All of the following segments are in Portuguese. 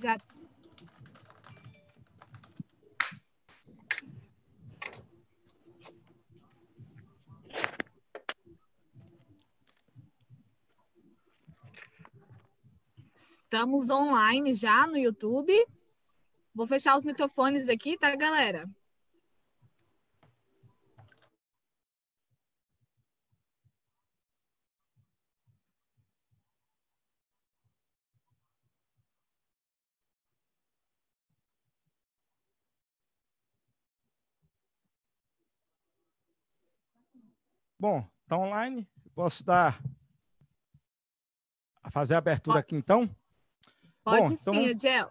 já Estamos online já no YouTube. Vou fechar os microfones aqui, tá, galera? Bom, está online. Posso dar fazer a abertura aqui então? Pode Bom, então sim, então Adiel.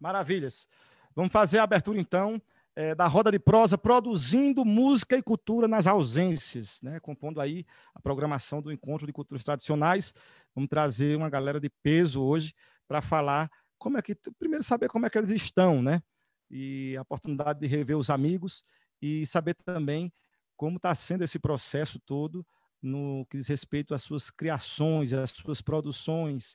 Maravilhas. Vamos fazer a abertura então é, da roda de prosa produzindo música e cultura nas ausências, né? Compondo aí a programação do encontro de culturas tradicionais. Vamos trazer uma galera de peso hoje para falar como é que primeiro saber como é que eles estão, né? E a oportunidade de rever os amigos e saber também como está sendo esse processo todo no que diz respeito às suas criações, às suas produções,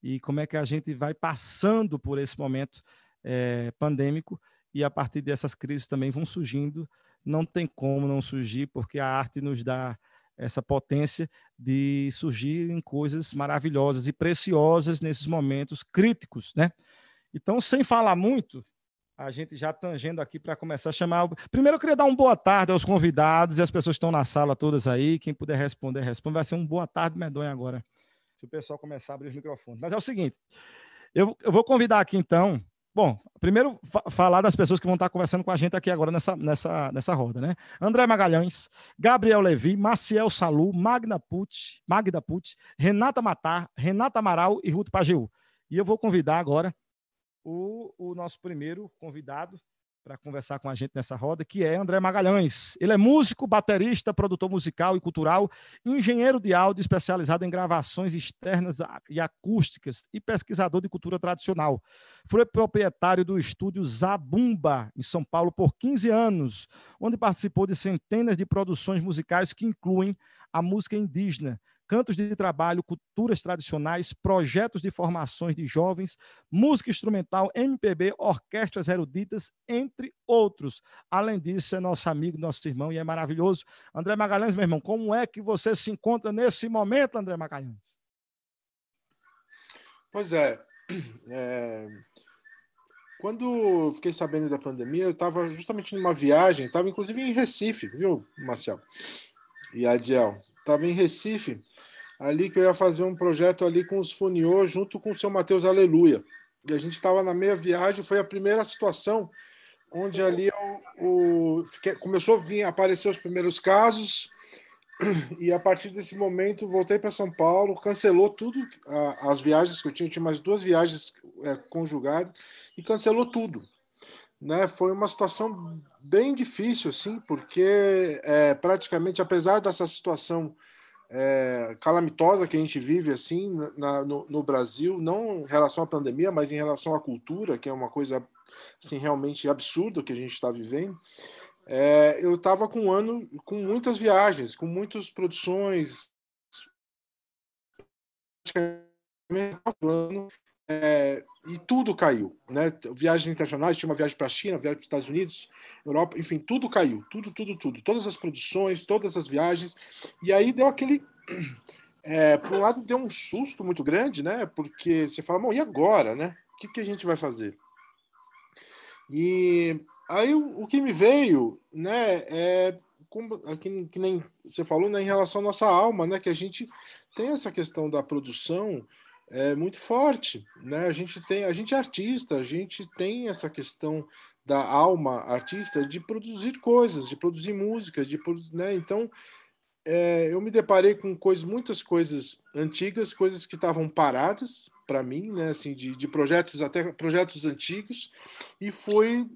e como é que a gente vai passando por esse momento é, pandêmico, e a partir dessas crises também vão surgindo. Não tem como não surgir, porque a arte nos dá essa potência de surgir em coisas maravilhosas e preciosas nesses momentos críticos, né? Então, sem falar muito, a gente já tangendo aqui para começar a chamar. Primeiro, eu queria dar uma boa tarde aos convidados e as pessoas que estão na sala todas aí. Quem puder responder, responde. Vai ser um boa tarde medonha agora, se o pessoal começar a abrir os microfones. Mas é o seguinte, eu, eu vou convidar aqui então. Bom, primeiro fa falar das pessoas que vão estar conversando com a gente aqui agora nessa, nessa, nessa roda, né? André Magalhães, Gabriel Levi, Maciel Salu, Magna Put, Magda Put, Renata Matar, Renata Amaral e Ruto Pageu. E eu vou convidar agora o, o nosso primeiro convidado para conversar com a gente nessa roda, que é André Magalhães. Ele é músico, baterista, produtor musical e cultural, engenheiro de áudio especializado em gravações externas e acústicas e pesquisador de cultura tradicional. Foi proprietário do estúdio Zabumba, em São Paulo, por 15 anos, onde participou de centenas de produções musicais que incluem a música indígena, cantos de trabalho, culturas tradicionais, projetos de formações de jovens, música instrumental, MPB, orquestras eruditas, entre outros. Além disso, é nosso amigo, nosso irmão e é maravilhoso. André Magalhães, meu irmão, como é que você se encontra nesse momento, André Magalhães? Pois é. é... Quando fiquei sabendo da pandemia, eu estava justamente numa viagem, estava inclusive em Recife, viu, Marcel? E Adiel, estava em Recife, ali que eu ia fazer um projeto ali com os Funiô, junto com o seu Matheus Aleluia. E a gente estava na meia viagem, foi a primeira situação onde ali o, começou a vir aparecer os primeiros casos, e a partir desse momento voltei para São Paulo, cancelou tudo, a, as viagens que eu tinha, eu tinha mais duas viagens é, conjugadas, e cancelou tudo né, foi uma situação bem difícil, assim, porque é, praticamente, apesar dessa situação é, calamitosa que a gente vive assim na, no, no, Brasil, não em relação à pandemia, mas em relação à cultura, que é uma coisa assim, realmente absurda que a gente está vivendo. É, eu estava com um ano com muitas viagens, com muitas produções, é, e tudo caiu, né? Viagens internacionais, tinha uma viagem para a China, viagem para os Estados Unidos, Europa, enfim, tudo caiu, tudo, tudo, tudo, todas as produções, todas as viagens, e aí deu aquele, é, por um lado deu um susto muito grande, né? Porque você fala, bom, e agora, né? O que, que a gente vai fazer? E aí o, o que me veio, né? É como, aqui, é que nem você falou, né? Em relação à nossa alma, né? Que a gente tem essa questão da produção é muito forte, né? A gente tem, a gente é artista, a gente tem essa questão da alma artista de produzir coisas, de produzir músicas, de produzir, né? Então, é, eu me deparei com coisas, muitas coisas antigas, coisas que estavam paradas para mim, né? Assim, de, de projetos até projetos antigos e fui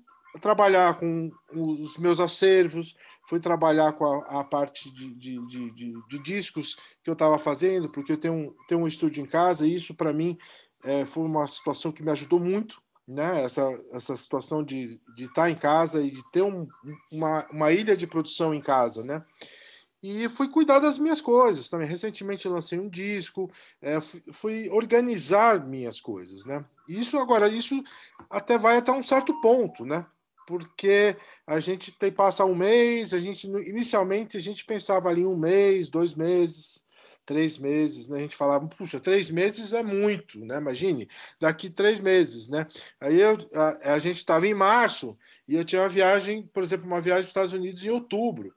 trabalhar com os meus acervos, fui trabalhar com a, a parte de, de, de, de, discos que eu estava fazendo, porque eu tenho um, tenho um estúdio em casa, e isso para mim é, foi uma situação que me ajudou muito, né? essa, essa situação de estar tá em casa e de ter um, uma, uma ilha de produção em casa. Né? e fui cuidar das minhas coisas também. Recentemente lancei um disco, é, fui, fui, organizar minhas coisas, né? Isso agora, isso até vai até um certo ponto, né? porque a gente tem passa um mês, a gente inicialmente a gente pensava ali um mês, dois meses, três meses, né? A gente falava, puxa, três meses é muito, né? Imagine, daqui três meses, né? Aí eu, a, a gente estava em março e eu tinha uma viagem, por exemplo, uma viagem para os Estados Unidos em outubro,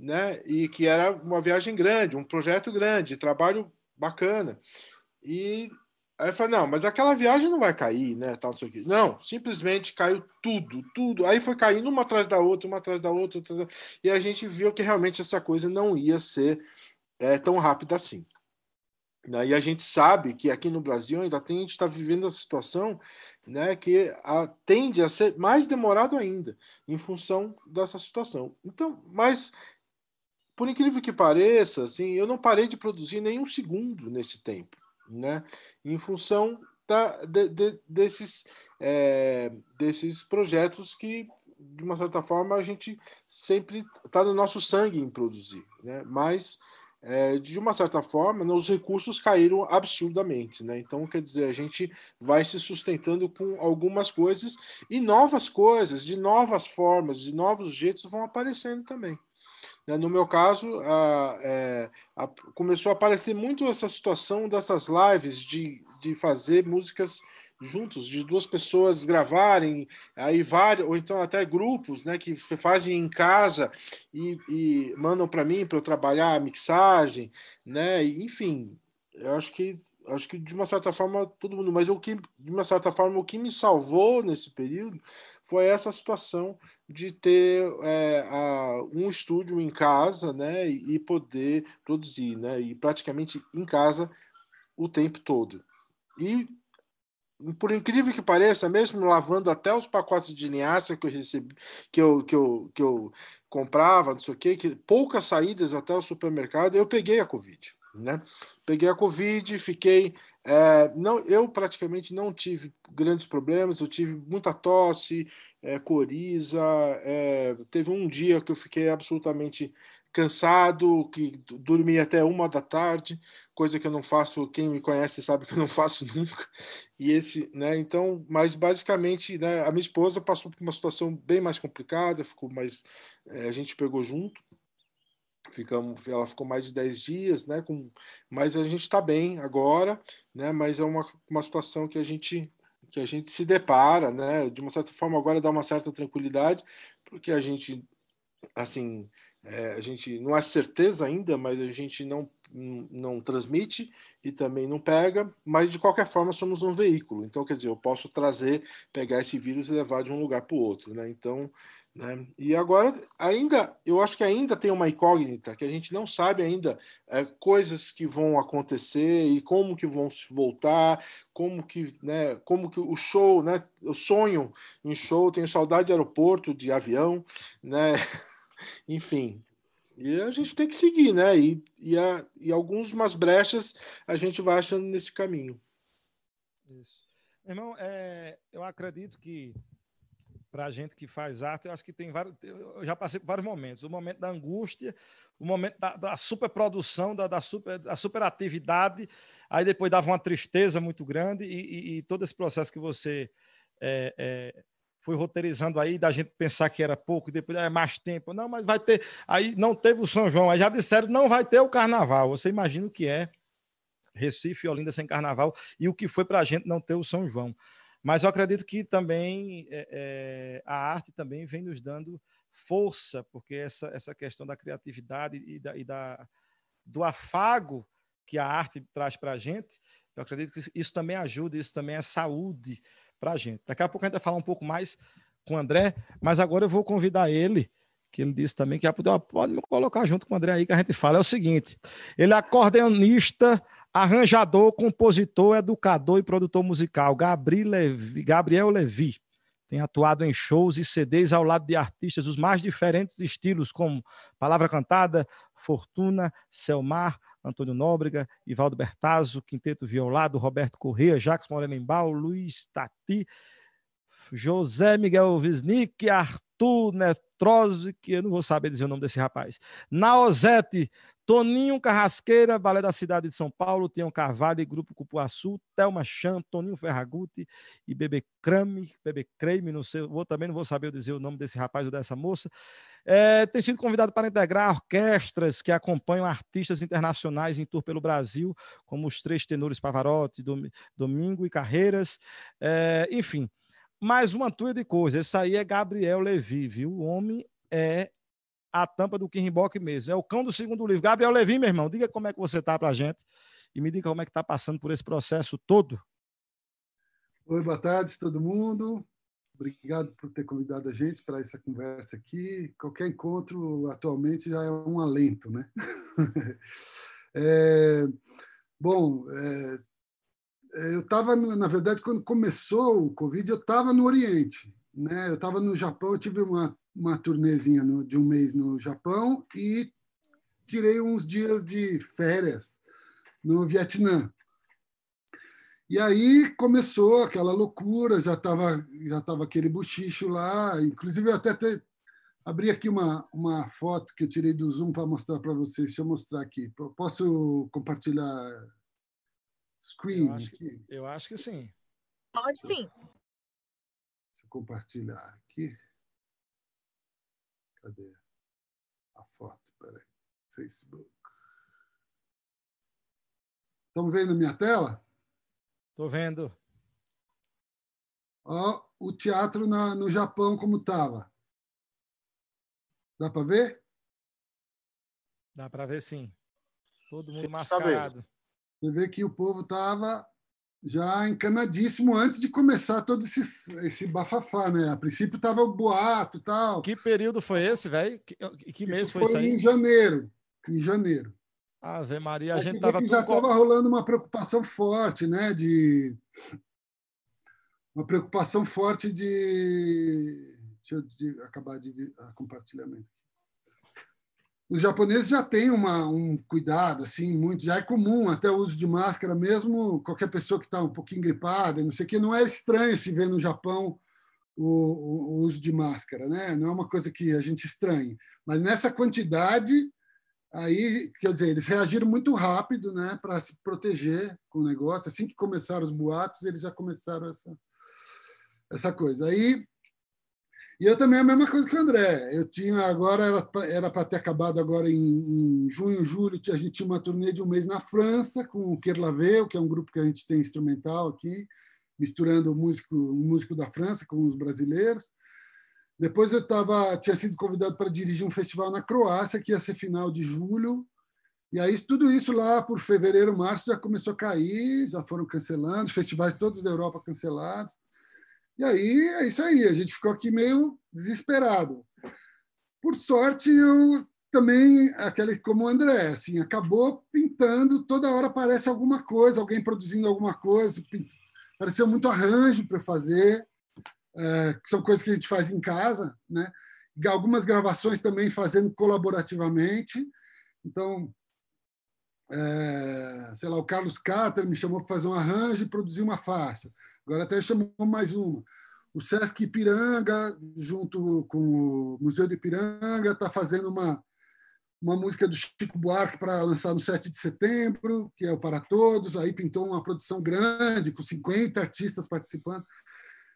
né? E que era uma viagem grande, um projeto grande, trabalho bacana. E Aí eu falei, não, mas aquela viagem não vai cair, né? Tal, não, sei o quê. não, simplesmente caiu tudo, tudo. Aí foi caindo uma atrás da outra, uma atrás da outra, outra... e a gente viu que realmente essa coisa não ia ser é, tão rápida assim. Né? E a gente sabe que aqui no Brasil ainda tem, a gente está vivendo essa situação né, que a, tende a ser mais demorado ainda, em função dessa situação. Então, mas por incrível que pareça, assim, eu não parei de produzir nenhum segundo nesse tempo né? Em função da, de, de, desses, é, desses projetos que, de uma certa forma, a gente sempre está no nosso sangue em produzir, né? Mas é, de uma certa forma, né, os recursos caíram absurdamente. Né? Então, quer dizer, a gente vai se sustentando com algumas coisas e novas coisas, de novas formas, de novos jeitos vão aparecendo também. Né? No meu caso, a, é, a, começou a aparecer muito essa situação dessas lives de, de fazer músicas juntos, de duas pessoas gravarem, aí vários, ou então até grupos, né, que fazem em casa e, e mandam para mim para eu trabalhar a mixagem, né, enfim, eu acho que acho que de uma certa forma todo mundo, mas o que de uma certa forma o que me salvou nesse período foi essa situação de ter é, a, um estúdio em casa, né, e, poder produzir, né, e praticamente em casa o tempo todo. E por incrível que pareça, mesmo lavando até os pacotes de linhaça que eu recebi, que eu, que eu, que eu comprava, não sei o quê, que poucas saídas até o supermercado, eu peguei a Covid. Né? Peguei a Covid, fiquei. É, não, eu praticamente não tive grandes problemas, eu tive muita tosse, é, coriza. É, teve um dia que eu fiquei absolutamente cansado, que dormi até uma da tarde, coisa que eu não faço, quem me conhece sabe que eu não faço nunca. E esse, né, então, mas basicamente, né, a minha esposa passou por uma situação bem mais complicada, ficou mais, é, a gente pegou junto, ficamos ela ficou mais de 10 dias né com mas a gente está bem agora né mas é uma, uma situação que a gente que a gente se depara né de uma certa forma agora dá uma certa tranquilidade porque a gente assim é, a gente não há é certeza ainda mas a gente não não transmite e também não pega, mas de qualquer forma somos um veículo. Então, quer dizer, eu posso trazer, pegar esse vírus e levar de um lugar para o outro. Né? Então, né? E agora, ainda, eu acho que ainda tem uma incógnita, que a gente não sabe ainda é, coisas que vão acontecer e como que vão se voltar, como que, né, como que o show, né, eu sonho em show, tenho saudade de aeroporto, de avião, né? enfim. E a gente tem que seguir, né? E, e, a, e algumas brechas a gente vai achando nesse caminho. Isso. Irmão, é, eu acredito que para a gente que faz arte, eu acho que tem vários. Eu já passei por vários momentos. O momento da angústia, o momento da, da superprodução, da, da, super, da superatividade, aí depois dava uma tristeza muito grande, e, e, e todo esse processo que você é, é, foi roteirizando aí, da gente pensar que era pouco, depois ah, é mais tempo. Não, mas vai ter. Aí não teve o São João, aí já disseram não vai ter o carnaval. Você imagina o que é Recife e Olinda sem carnaval e o que foi para a gente não ter o São João. Mas eu acredito que também é, é, a arte também vem nos dando força, porque essa, essa questão da criatividade e, da, e da do afago que a arte traz para a gente, eu acredito que isso também ajuda, isso também é saúde para a gente. Daqui a pouco a gente vai falar um pouco mais com o André, mas agora eu vou convidar ele, que ele disse também que pode, pode me colocar junto com o André aí que a gente fala. É o seguinte: ele é acordeonista, Arranjador, compositor, educador e produtor musical, Gabriel Levi. Tem atuado em shows e CDs ao lado de artistas dos mais diferentes estilos, como Palavra Cantada, Fortuna, Selmar, Antônio Nóbrega, Ivaldo Bertazzo, Quinteto Violado, Roberto Corrêa, Jacques Morelenbaum, Embal, Luiz Tati, José Miguel Wisnik, Arthur Netrose, que eu não vou saber dizer o nome desse rapaz, Naozete, Toninho Carrasqueira, Balé da Cidade de São Paulo, Tião Carvalho e Grupo Cupuaçu, Thelma Chan, Toninho Ferragutti e Bebê Creme, Bebê Creme, não sei, vou também não vou saber dizer o nome desse rapaz ou dessa moça. É, tem sido convidado para integrar orquestras que acompanham artistas internacionais em tour pelo Brasil, como os três tenores Pavarotti, Dom, Domingo e Carreiras, é, enfim. Mais uma tua de coisa. Esse aí é Gabriel Levi, viu? O homem é a tampa do Kirchbock mesmo. É o cão do segundo livro. Gabriel Levin, meu irmão, diga como é que você está para a gente e me diga como é que está passando por esse processo todo. Oi, boa tarde todo mundo. Obrigado por ter convidado a gente para essa conversa aqui. Qualquer encontro atualmente já é um alento, né? é, bom, é, é eu estava, na verdade, quando começou o Covid, eu estava no Oriente, né? Eu estava no Japão, eu tive uma uma turnezinha no, de um mês no Japão e tirei uns dias de férias no Vietnã. E aí começou aquela loucura, já estava já tava aquele bochicho lá. Inclusive, eu até te, abri aqui uma, uma foto que eu tirei do Zoom para mostrar para vocês. Deixa eu mostrar aqui. Posso compartilhar screen? Eu acho que, eu acho que sim. Pode sim. Deixa eu compartilhar aqui. Cadê a foto? Peraí. Facebook. Estão vendo minha tela? Estou vendo. Ó, o teatro na, no Japão como estava. Dá para ver? Dá para ver, sim. Todo mundo sim, mascarado. Você vê que o povo estava já encanadíssimo antes de começar todo esse, esse bafafá, né? A princípio tava o boato tal. Que período foi esse, velho? Que, que mês foi, foi isso aí? em janeiro. Em janeiro. Ave Maria, a gente tava... Que já estava rolando uma preocupação forte, né? De... Uma preocupação forte de... Deixa eu de... acabar de, compartilhamento os japoneses já têm uma, um cuidado assim muito já é comum até o uso de máscara mesmo qualquer pessoa que está um pouquinho gripada não sei o que não é estranho se ver no Japão o, o, o, uso de máscara né não é uma coisa que a gente estranhe mas nessa quantidade aí quer dizer eles reagiram muito rápido né para se proteger com o negócio assim que começaram os boatos eles já começaram essa essa coisa aí e eu também a mesma coisa que o André. Eu tinha agora, era para ter acabado agora em, em, junho, julho, a gente tinha uma turnê de um mês na França com o Kerlaveu, que é um grupo que a gente tem instrumental aqui, misturando o músico, músico da França com os brasileiros. Depois eu tava, tinha sido convidado para dirigir um festival na Croácia, que ia ser final de julho. E aí tudo isso lá por fevereiro, março já começou a cair, já foram cancelando, os festivais todos da Europa cancelados. E aí é isso aí, a gente ficou aqui meio desesperado. Por sorte, eu também, aquele como o André, assim, acabou pintando, toda hora aparece alguma coisa, alguém produzindo alguma coisa, pareceu muito arranjo para fazer, é, que são coisas que a gente faz em casa, né? algumas gravações também fazendo colaborativamente. Então, é, sei lá, o Carlos Carter me chamou para fazer um arranjo e produzir uma faixa. Agora até chamou mais uma. O Sesc Ipiranga, junto com o Museu de Ipiranga, está fazendo uma, uma música do Chico Buarque para lançar no 7 de setembro, que é o Para Todos. Aí pintou uma produção grande, com 50 artistas participando.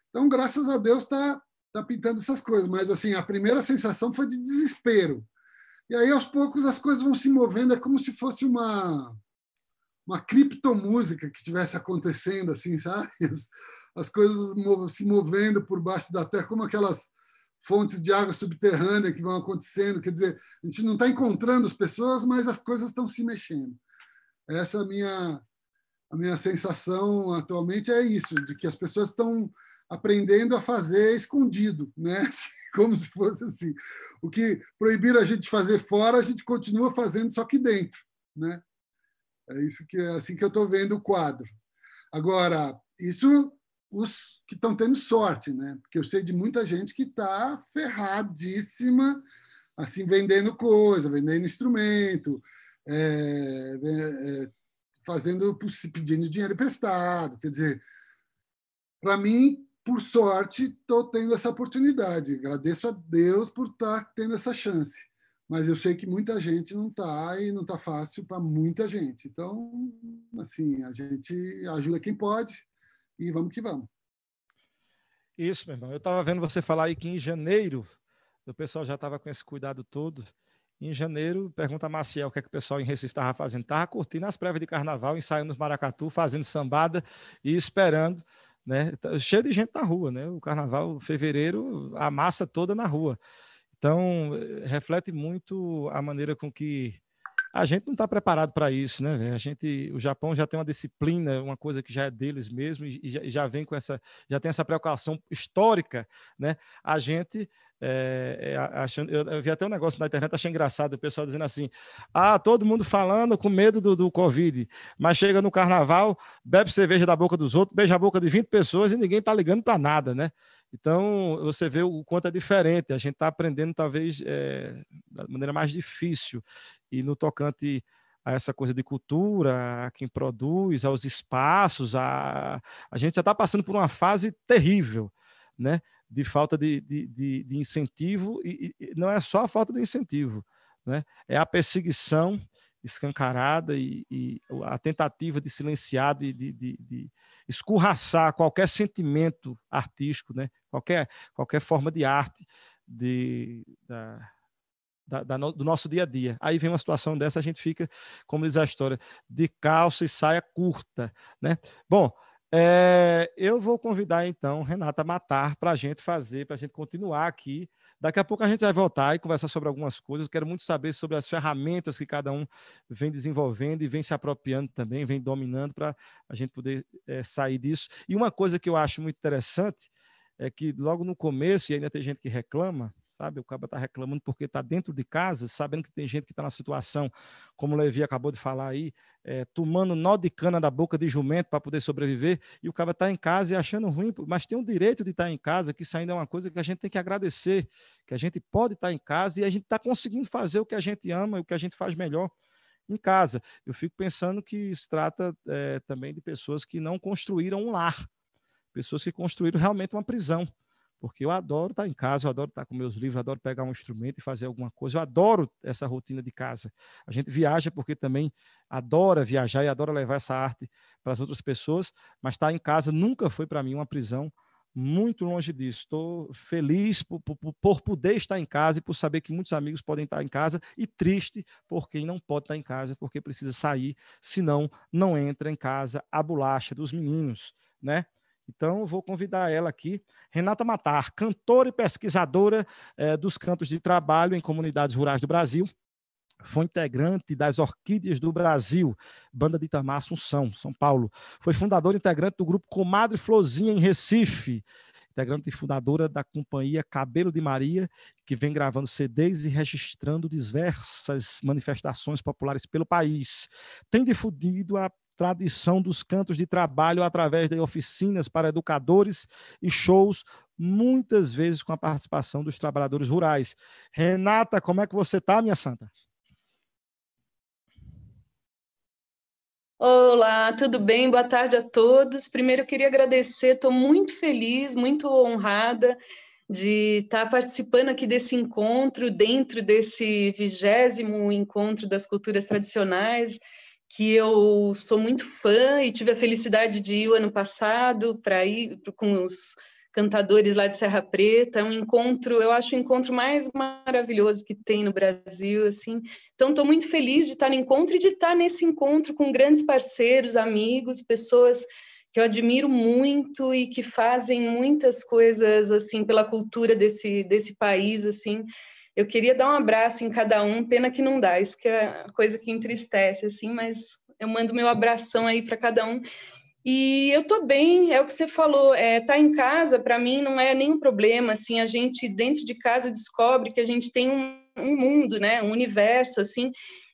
Então, graças a Deus, está tá pintando essas coisas. Mas assim, a primeira sensação foi de desespero. E aí, aos poucos, as coisas vão se movendo. É como se fosse uma uma criptomúsica que tivesse acontecendo, assim, sabe? As, as coisas mov se movendo por baixo da terra, como aquelas fontes de água subterrânea que vão acontecendo. Quer dizer, a gente não está encontrando as pessoas, mas as coisas estão se mexendo. Essa é a minha, a minha sensação atualmente é isso, de que as pessoas estão aprendendo a fazer escondido, né? Assim, como se fosse assim. O que proibiram a gente de fazer fora, a gente continua fazendo só que dentro, né? É isso que é assim que eu estou vendo o quadro. Agora, isso os que estão tendo sorte, né? Porque eu sei de muita gente que está ferradíssima, assim, vendendo coisa, vendendo instrumento, é, é, é fazendo, pedindo dinheiro emprestado. Quer dizer, para mim, por sorte, estou tendo essa oportunidade. Agradeço a Deus por estar tá tendo essa chance mas eu sei que muita gente não está e não está fácil para muita gente. Então, assim, a gente ajuda quem pode e vamos que vamos. Isso, meu irmão. Eu estava vendo você falar aí que em janeiro o pessoal já estava com esse cuidado todo. Em janeiro, pergunta a Maciel o que, é que o pessoal em Recife estava fazendo. Estava curtindo as prévias de carnaval, ensaiando os maracatu, fazendo sambada e esperando. Né? Tá cheio de gente na rua, né? O carnaval, fevereiro, a massa toda na rua. Então, eh, reflete muito a maneira com que a gente não está preparado para isso, né? A gente, o Japão já tem uma disciplina, uma coisa que já é deles mesmo e, já, já, vem com essa, já tem essa preocupação histórica, né? A gente é, achando, eu, vi até um negócio na internet, achei engraçado o pessoal dizendo assim: ah, todo mundo falando com medo do, do Covid, mas chega no carnaval, bebe cerveja da boca dos outros, beija a boca de 20 pessoas e ninguém tá ligando para nada, né? Então, você vê o quanto é diferente. A gente está aprendendo, talvez, é, da maneira mais difícil. E no tocante a essa coisa de cultura, a quem produz, aos espaços, a, a gente já está passando por uma fase terrível, né? De falta de, de, de, de incentivo. E, e, não é só a falta do incentivo, né? É a perseguição escancarada e, e a tentativa de silenciar, de, de, de, de escorraçar qualquer sentimento artístico, né? qualquer, qualquer forma de arte de, da, da, da no, do nosso dia a dia. Aí vem uma situação dessa, a gente fica, como diz a história, de calça e saia curta. Né? Bom, é, eu vou convidar então Renata Matar para a gente fazer, para a gente continuar aqui. Daqui a pouco a gente vai voltar e conversar sobre algumas coisas. Eu quero muito saber sobre as ferramentas que cada um vem desenvolvendo e vem se apropriando também, vem dominando para a gente poder é, sair disso. E uma coisa que eu acho muito interessante é que logo no começo, e ainda tem gente que reclama, sabe? O cabo está reclamando porque está dentro de casa, sabendo que tem gente que está na situação, como o Levi acabou de falar aí, é, tomando nó de cana da boca de jumento para poder sobreviver, e o cabo está em casa e achando ruim, mas tem o um direito de estar tá em casa, que isso ainda é uma coisa que a gente tem que agradecer, que a gente pode estar tá em casa e a gente está conseguindo fazer o que a gente ama e o que a gente faz melhor em casa. Eu fico pensando que se trata é, também de pessoas que não construíram um lar, pessoas que construíram realmente uma prisão. Porque eu adoro estar em casa, eu adoro estar com meus livros, eu adoro pegar um instrumento e fazer alguma coisa, eu adoro essa rotina de casa. A gente viaja porque também adora viajar e adora levar essa arte para as outras pessoas, mas estar em casa nunca foi para mim uma prisão, muito longe disso. Estou feliz por, por, por, poder estar em casa e por saber que muitos amigos podem estar em casa e triste por quem não pode estar em casa porque precisa sair, senão não entra em casa a bolacha dos meninos, né? Então, vou convidar ela aqui. Renata Matar, cantora e pesquisadora eh, dos cantos de trabalho em comunidades rurais do Brasil. Foi integrante das Orquídeas do Brasil, banda de Itamar Assunção, São Paulo. Foi fundadora e integrante do grupo Comadre Flozinha, em Recife integrante e fundadora da companhia Cabelo de Maria, que vem gravando CDs e registrando diversas manifestações populares pelo país. Tem difundido a tradição dos cantos de trabalho através de oficinas para educadores e shows, muitas vezes com a participação dos trabalhadores rurais. Renata, como é que você está, minha santa? Olá, tudo bem? Boa tarde a todos. Primeiro, eu queria agradecer, estou muito feliz, muito honrada de estar tá participando aqui desse encontro, dentro desse vigésimo encontro das culturas tradicionais que eu sou muito fã e tive a felicidade de ir o ano passado para ir com os cantadores lá de Serra Preta, é um encontro, eu acho o encontro mais maravilhoso que tem no Brasil, assim. Então estou muito feliz de estar no encontro e de estar nesse encontro com grandes parceiros, amigos, pessoas que eu admiro muito e que fazem muitas coisas assim pela cultura desse desse país, assim. Eu queria dar um abraço em cada um, pena que não dá, isso que é a coisa que entristece, assim, mas eu mando meu abração aí para cada um. E eu tô bem, é o que você falou, é, tá em casa, para mim não é nenhum problema, assim, a gente dentro de casa descobre que a gente tem um, um mundo, né, um universo, assim,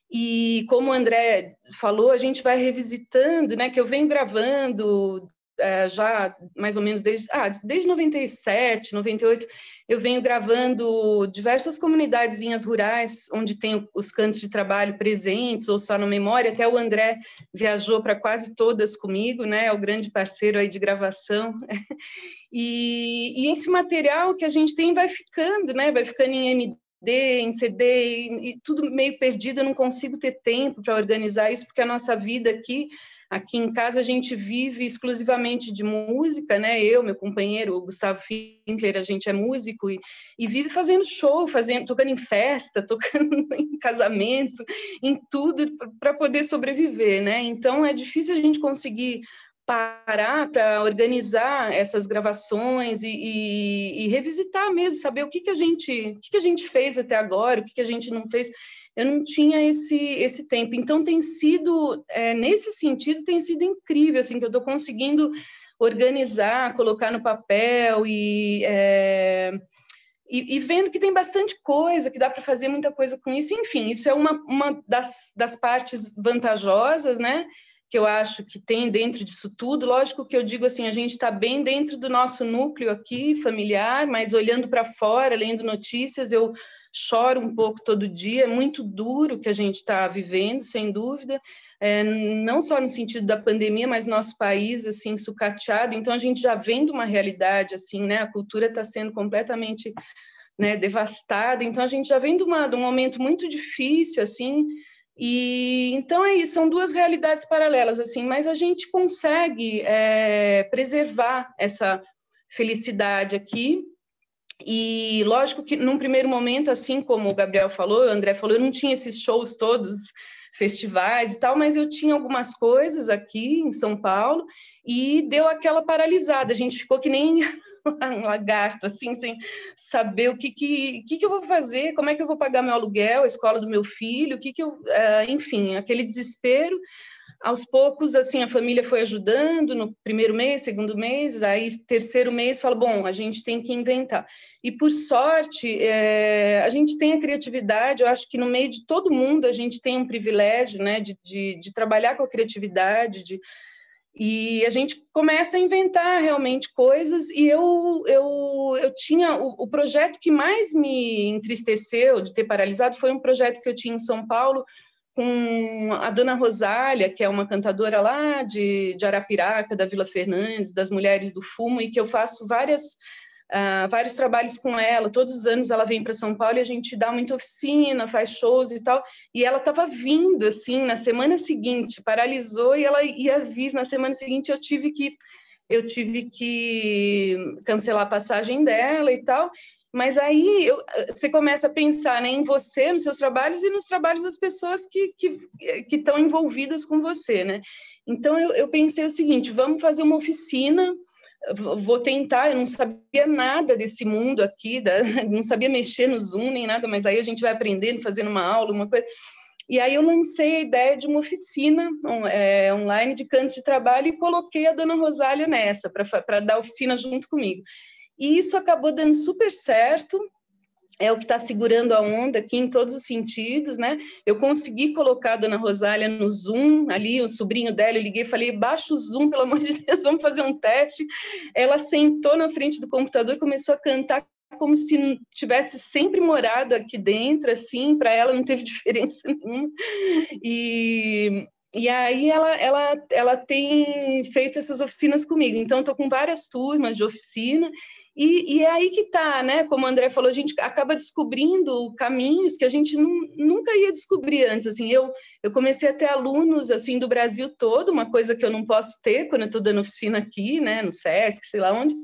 e como o André falou, a gente vai revisitando, né, que eu venho gravando é, já mais ou menos desde, ah, desde 97, 98, eu venho gravando diversas comunidadezinhas rurais, onde tem os cantos de trabalho presentes ou só na memória. Até o André viajou para quase todas comigo, né? É o grande parceiro aí de gravação. E, e esse material que a gente tem vai ficando, né? Vai ficando em MD em CD, e, e tudo meio perdido, eu não consigo ter tempo para organizar isso, porque a nossa vida aqui Aqui em casa a gente vive exclusivamente de música, né? Eu, meu companheiro, o Gustavo Finkler, a gente é músico e, e vive fazendo show, fazendo, tocando em festa, tocando em casamento, em tudo para poder sobreviver, né? Então é difícil a gente conseguir parar para organizar essas gravações e, e, e, revisitar mesmo, saber o que, que a gente, o que, que a gente fez até agora, o que, que a gente não fez eu não tinha esse, esse tempo. Então, tem sido, é, nesse sentido, tem sido incrível, assim, que eu estou conseguindo organizar, colocar no papel e, é, e, e, vendo que tem bastante coisa, que dá para fazer muita coisa com isso. Enfim, isso é uma, uma das, das partes vantajosas, né? Que eu acho que tem dentro disso tudo. Lógico que eu digo assim, a gente está bem dentro do nosso núcleo aqui, familiar, mas olhando para fora, lendo notícias, eu choro um pouco todo dia. É muito duro que a gente está vivendo, sem dúvida, é, não só no sentido da pandemia, mas nosso país assim sucateado. Então a gente já vendo uma realidade assim, né? A cultura está sendo completamente né, devastada. Então a gente já vem de, uma, de um momento muito difícil assim. E então é isso, são duas realidades paralelas assim, mas a gente consegue é, preservar essa felicidade aqui e lógico que num primeiro momento, assim como o Gabriel falou, o André falou, eu não tinha esses shows todos, festivais e tal, mas eu tinha algumas coisas aqui em São Paulo e deu aquela paralisada. A gente ficou que nem um lagarto, assim, sem saber o que que, que, que eu vou fazer, como é que eu vou pagar meu aluguel, a escola do meu filho, o que que eu, uh, enfim, aquele desespero aos poucos, assim, a família foi ajudando no primeiro mês, segundo mês, aí terceiro mês fala, bom, a gente tem que inventar. E por sorte, é, a gente tem a criatividade, eu acho que no meio de todo mundo a gente tem um privilégio, né, de, de, de trabalhar com a criatividade, de, e a gente começa a inventar realmente coisas, e eu, eu, eu tinha, o, o projeto que mais me entristeceu de ter paralisado foi um projeto que eu tinha em São Paulo, com a Dona Rosália, que é uma cantadora lá de, de Arapiraca, da Vila Fernandes, das Mulheres do Fumo, e que eu faço várias Uh, vários trabalhos com ela. Todos os anos ela vem para São Paulo e a gente dá muita oficina, faz shows e tal. E ela estava vindo assim na semana seguinte, paralisou e ela ia vir na semana seguinte. Eu tive que eu tive que cancelar a passagem dela e tal. Mas aí eu, você começa a pensar né, em você, nos seus trabalhos e nos trabalhos das pessoas que estão envolvidas com você, né? Então eu, eu pensei o seguinte: vamos fazer uma oficina vou tentar, eu não sabia nada desse mundo aqui, da, não sabia mexer no Zoom nem nada, mas aí a gente vai aprendendo, fazendo uma aula, uma coisa. E aí eu lancei a ideia de uma oficina é, online de canto de trabalho e coloquei a dona Rosália nessa, para dar oficina junto comigo. E isso acabou dando super certo, é o que está segurando a onda aqui em todos os sentidos, né? Eu consegui colocar a dona Rosália no Zoom, ali, o sobrinho dela, eu liguei e falei: baixa o Zoom, pelo amor de Deus, vamos fazer um teste. Ela sentou na frente do computador e começou a cantar como se tivesse sempre morado aqui dentro, assim, para ela não teve diferença nenhuma. E, e aí ela, ela, ela tem feito essas oficinas comigo. Então, estou com várias turmas de oficina e, e, é aí que está, né? Como o André falou, a gente acaba descobrindo caminhos que a gente nunca ia descobrir antes. Assim, eu, eu comecei a ter alunos assim do Brasil todo, uma coisa que eu não posso ter quando eu estou dando oficina aqui, né? No Sesc, sei lá onde.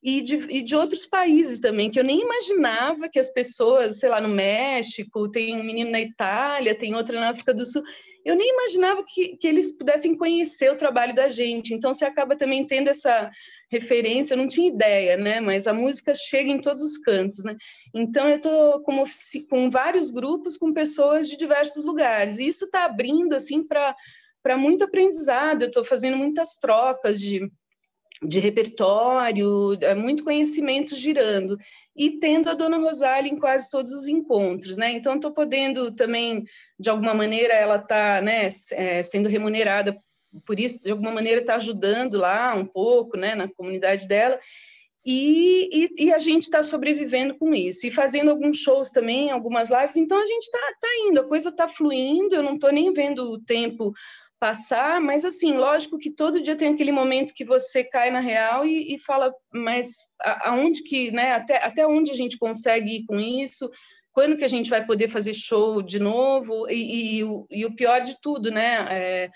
E de, e de outros países também, que eu nem imaginava que as pessoas, sei lá, no México, tem um menino na Itália, tem outra na África do Sul, eu nem imaginava que, que eles pudessem conhecer o trabalho da gente. Então, você acaba também tendo essa referência, eu não tinha ideia, né? Mas a música chega em todos os cantos, né? Então eu estou com, com vários grupos, com pessoas de diversos lugares, e isso está abrindo assim para para muito aprendizado. Eu estou fazendo muitas trocas de de repertório, é muito conhecimento girando e tendo a Dona Rosália em quase todos os encontros, né? Então estou podendo também de alguma maneira ela está né, é, sendo remunerada por isso, de alguma maneira, está ajudando lá um pouco, né, na comunidade dela. E, e, e a gente está sobrevivendo com isso, e fazendo alguns shows também, algumas lives, então a gente está tá indo, a coisa está fluindo, eu não estou nem vendo o tempo passar, mas assim, lógico que todo dia tem aquele momento que você cai na real e, e fala, mas a, aonde que, né, até, até onde a gente consegue ir com isso, quando que a gente vai poder fazer show de novo, e, e, e o, o, pior de tudo, né, é,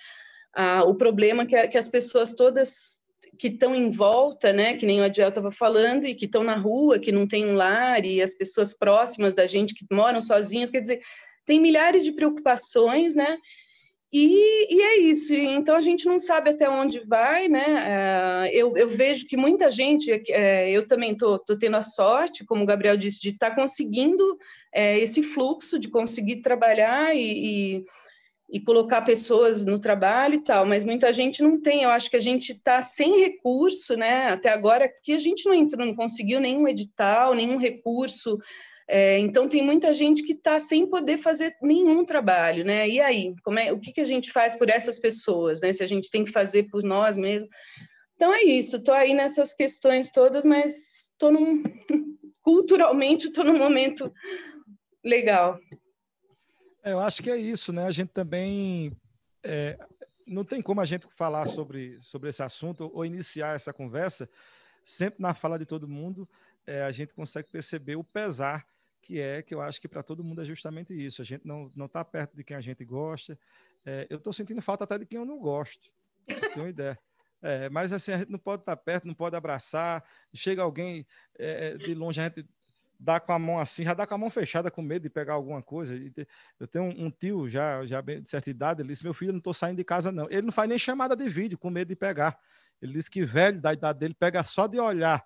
ah, o problema que, que as pessoas todas que estão em volta, né, que nem o Adiel estava falando, e que estão na rua, que não tem um lar, e as pessoas próximas da gente que moram sozinhas, quer dizer, tem milhares de preocupações, né, e, e é isso, então a gente não sabe até onde vai, né, é, eu, eu vejo que muita gente, é, é, eu também estou tô, tô, tendo a sorte, como o Gabriel disse, de estar tá conseguindo esse fluxo, de conseguir trabalhar e, e e colocar pessoas no trabalho e tal, mas muita gente não tem. Eu acho que a gente está sem recurso, né? Até agora que a gente não entrou, não conseguiu nenhum edital, nenhum recurso. É, então tem muita gente que está sem poder fazer nenhum trabalho, né? E aí, como é, o que, que a gente faz por essas pessoas, né? Se a gente tem que fazer por nós mesmos. Então é isso, estou aí nessas questões todas, mas estou num culturalmente estou num momento legal. É, eu acho que é isso, né? A gente também é, não tem como a gente falar sobre, sobre esse assunto ou iniciar essa conversa sempre na fala de todo mundo é, a gente consegue perceber o pesar que é que eu acho que para todo mundo é justamente isso. A gente não não está perto de quem a gente gosta. É, eu estou sentindo falta até de quem eu não gosto. Não tenho ideia. É, mas assim, a gente não pode estar tá perto, não pode abraçar. Chega alguém é, é de longe, a gente dá com a mão assim, já dá com a mão fechada, com medo de pegar alguma coisa. Eu tenho um, tio já, já de certa idade, ele disse: Meu filho, não estou saindo de casa, não. Ele não faz nem chamada de vídeo, com medo de pegar. Ele disse que velho da idade dele pega só de olhar,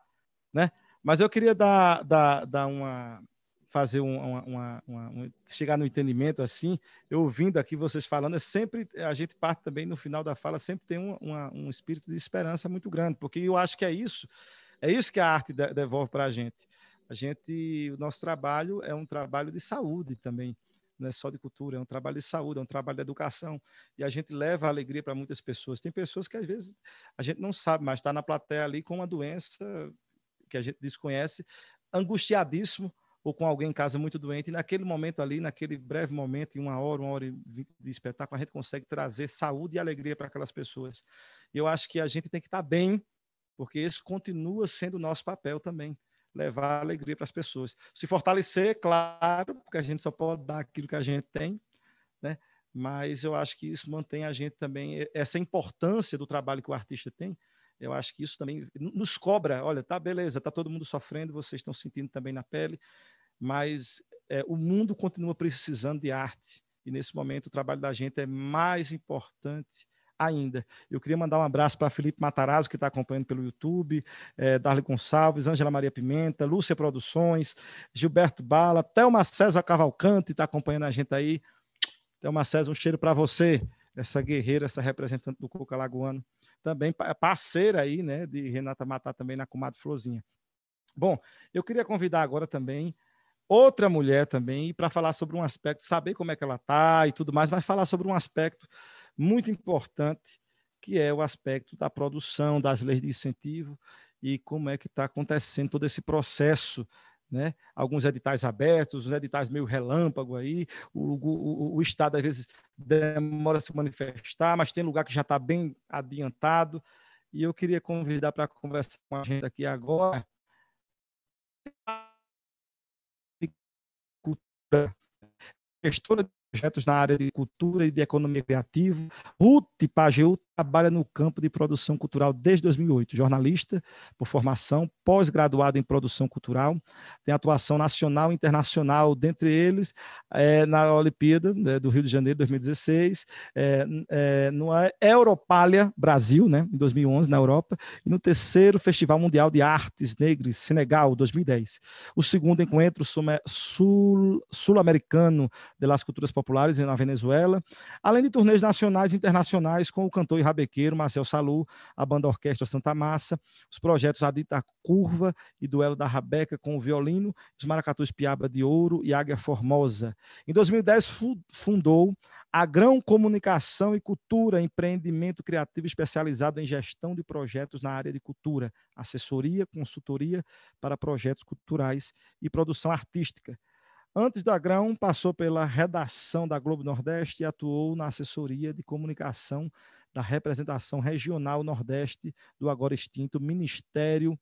né? Mas eu queria dar, dar, dar uma. Fazer uma, uma, uma, uma chegar no entendimento assim, eu ouvindo aqui vocês falando, é sempre a gente parte também no final da fala, sempre tem um, um espírito de esperança muito grande, porque eu acho que é isso, é isso que a arte devolve para a gente a gente, o nosso trabalho é um trabalho de saúde também, não é só de cultura, é um trabalho de saúde, é um trabalho de educação, e a gente leva alegria para muitas pessoas. Tem pessoas que às vezes a gente não sabe, mas está na plateia ali com uma doença que a gente desconhece, angustiadíssimo, ou com alguém em casa muito doente, e naquele momento ali, naquele breve momento, em uma hora, uma hora de espetáculo, a gente consegue trazer saúde e alegria para aquelas pessoas. Eu acho que a gente tem que estar tá bem, porque esse continua sendo o nosso papel também levar alegria para as pessoas. Se fortalecer, claro, porque a gente só pode dar aquilo que a gente tem, né? mas eu acho que isso mantém a gente também, essa importância do trabalho que o artista tem, eu acho que isso também nos cobra. Olha, tá beleza, tá todo mundo sofrendo, vocês estão sentindo também na pele, mas é, o mundo continua precisando de arte. E nesse momento o trabalho da gente é mais importante ainda. Eu queria mandar um abraço para Felipe Matarazzo, que está acompanhando pelo YouTube, é, eh, Darle Gonçalves, Ângela Maria Pimenta, Lúcia Produções, Gilberto Bala, Thelma César Cavalcante está acompanhando a gente aí. Thelma César, um cheiro para você, essa guerreira, essa representante do Coca Lagoano, também parceira aí, né, de Renata Matar também na Comadre Florzinha. Bom, eu queria convidar agora também outra mulher também para falar sobre um aspecto, saber como é que ela tá e tudo mais, mas falar sobre um aspecto muito importante, que é o aspecto da produção, das leis de incentivo e como é que está acontecendo todo esse processo. Né? Alguns editais abertos, os editais meio relâmpago aí, o, o, o Estado às vezes demora a se manifestar, mas tem lugar que já está bem adiantado. E eu queria convidar para conversar com a gente aqui agora gestora projetos na área de cultura e de economia criativa. Ruth Pageu trabalha no campo de produção cultural desde 2008, jornalista por formação, pós-graduado em produção cultural, tem atuação nacional e internacional, dentre eles é, na Olimpíada né, do Rio de Janeiro 2016, é, é, no Europália Brasil, né, em 2011 na Europa, e no terceiro Festival Mundial de Artes Negras Senegal 2010, o segundo encontro sul-americano sul de las culturas populares na Venezuela, além de turnês nacionais e internacionais com o cantor e Rabequeiro, Marcel Salu, a Banda Orquestra Santa Massa, os projetos Adita Curva e Duelo da Rabeca com o Violino, os Maracatus Piaba de Ouro e Águia Formosa. Em 2010, fundou a Grão Comunicação e Cultura, empreendimento criativo especializado em gestão de projetos na área de cultura, assessoria, consultoria para projetos culturais e produção artística. Antes da Grão, passou pela redação da Globo Nordeste e atuou na assessoria de comunicação da representação regional Nordeste do agora extinto Ministério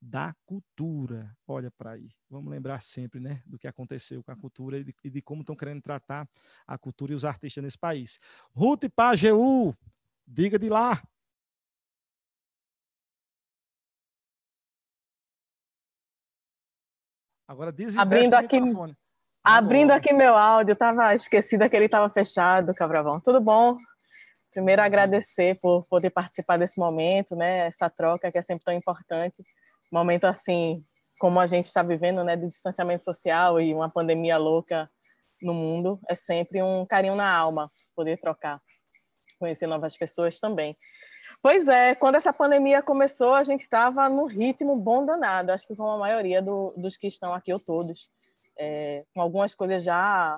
da Cultura. Olha para aí, vamos lembrar sempre né, do que aconteceu com a cultura e de, e de como estão querendo tratar a cultura e os artistas nesse país. Ruth Pageu, diga de lá. Agora abrindo aqui, microfone. Abrindo aqui meu áudio, estava esquecida que ele estava fechado, Cabravão. Tudo bom? primeiro agradecer por poder participar desse momento, né? Essa troca que é sempre tão importante. Momento assim, como a gente está vivendo, né, de distanciamento social e uma pandemia louca no mundo, é sempre um carinho na alma poder trocar, conhecer novas pessoas também. Pois é, quando essa pandemia começou, a gente estava no ritmo bom danado, acho que como a maioria do, dos que estão aqui, ou todos, é, com algumas coisas já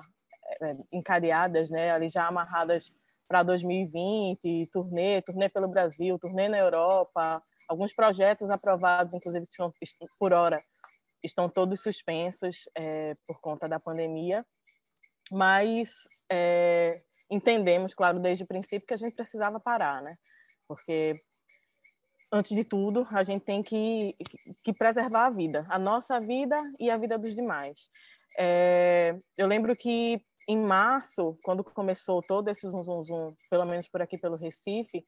é, encadeadas, né, ali já amarradas para 2020, turnê, turnê pelo Brasil, turnê na Europa, alguns projetos aprovados, inclusive, que são, por hora estão todos suspensos é, por conta da pandemia, mas é, entendemos, claro, desde o princípio que a gente precisava parar, né? Porque antes de tudo, a gente tem que, que, preservar a vida, a nossa vida e a vida dos demais. É, eu lembro que em março, quando começou todo esse zoom, zoom, zoom, pelo menos por aqui pelo Recife,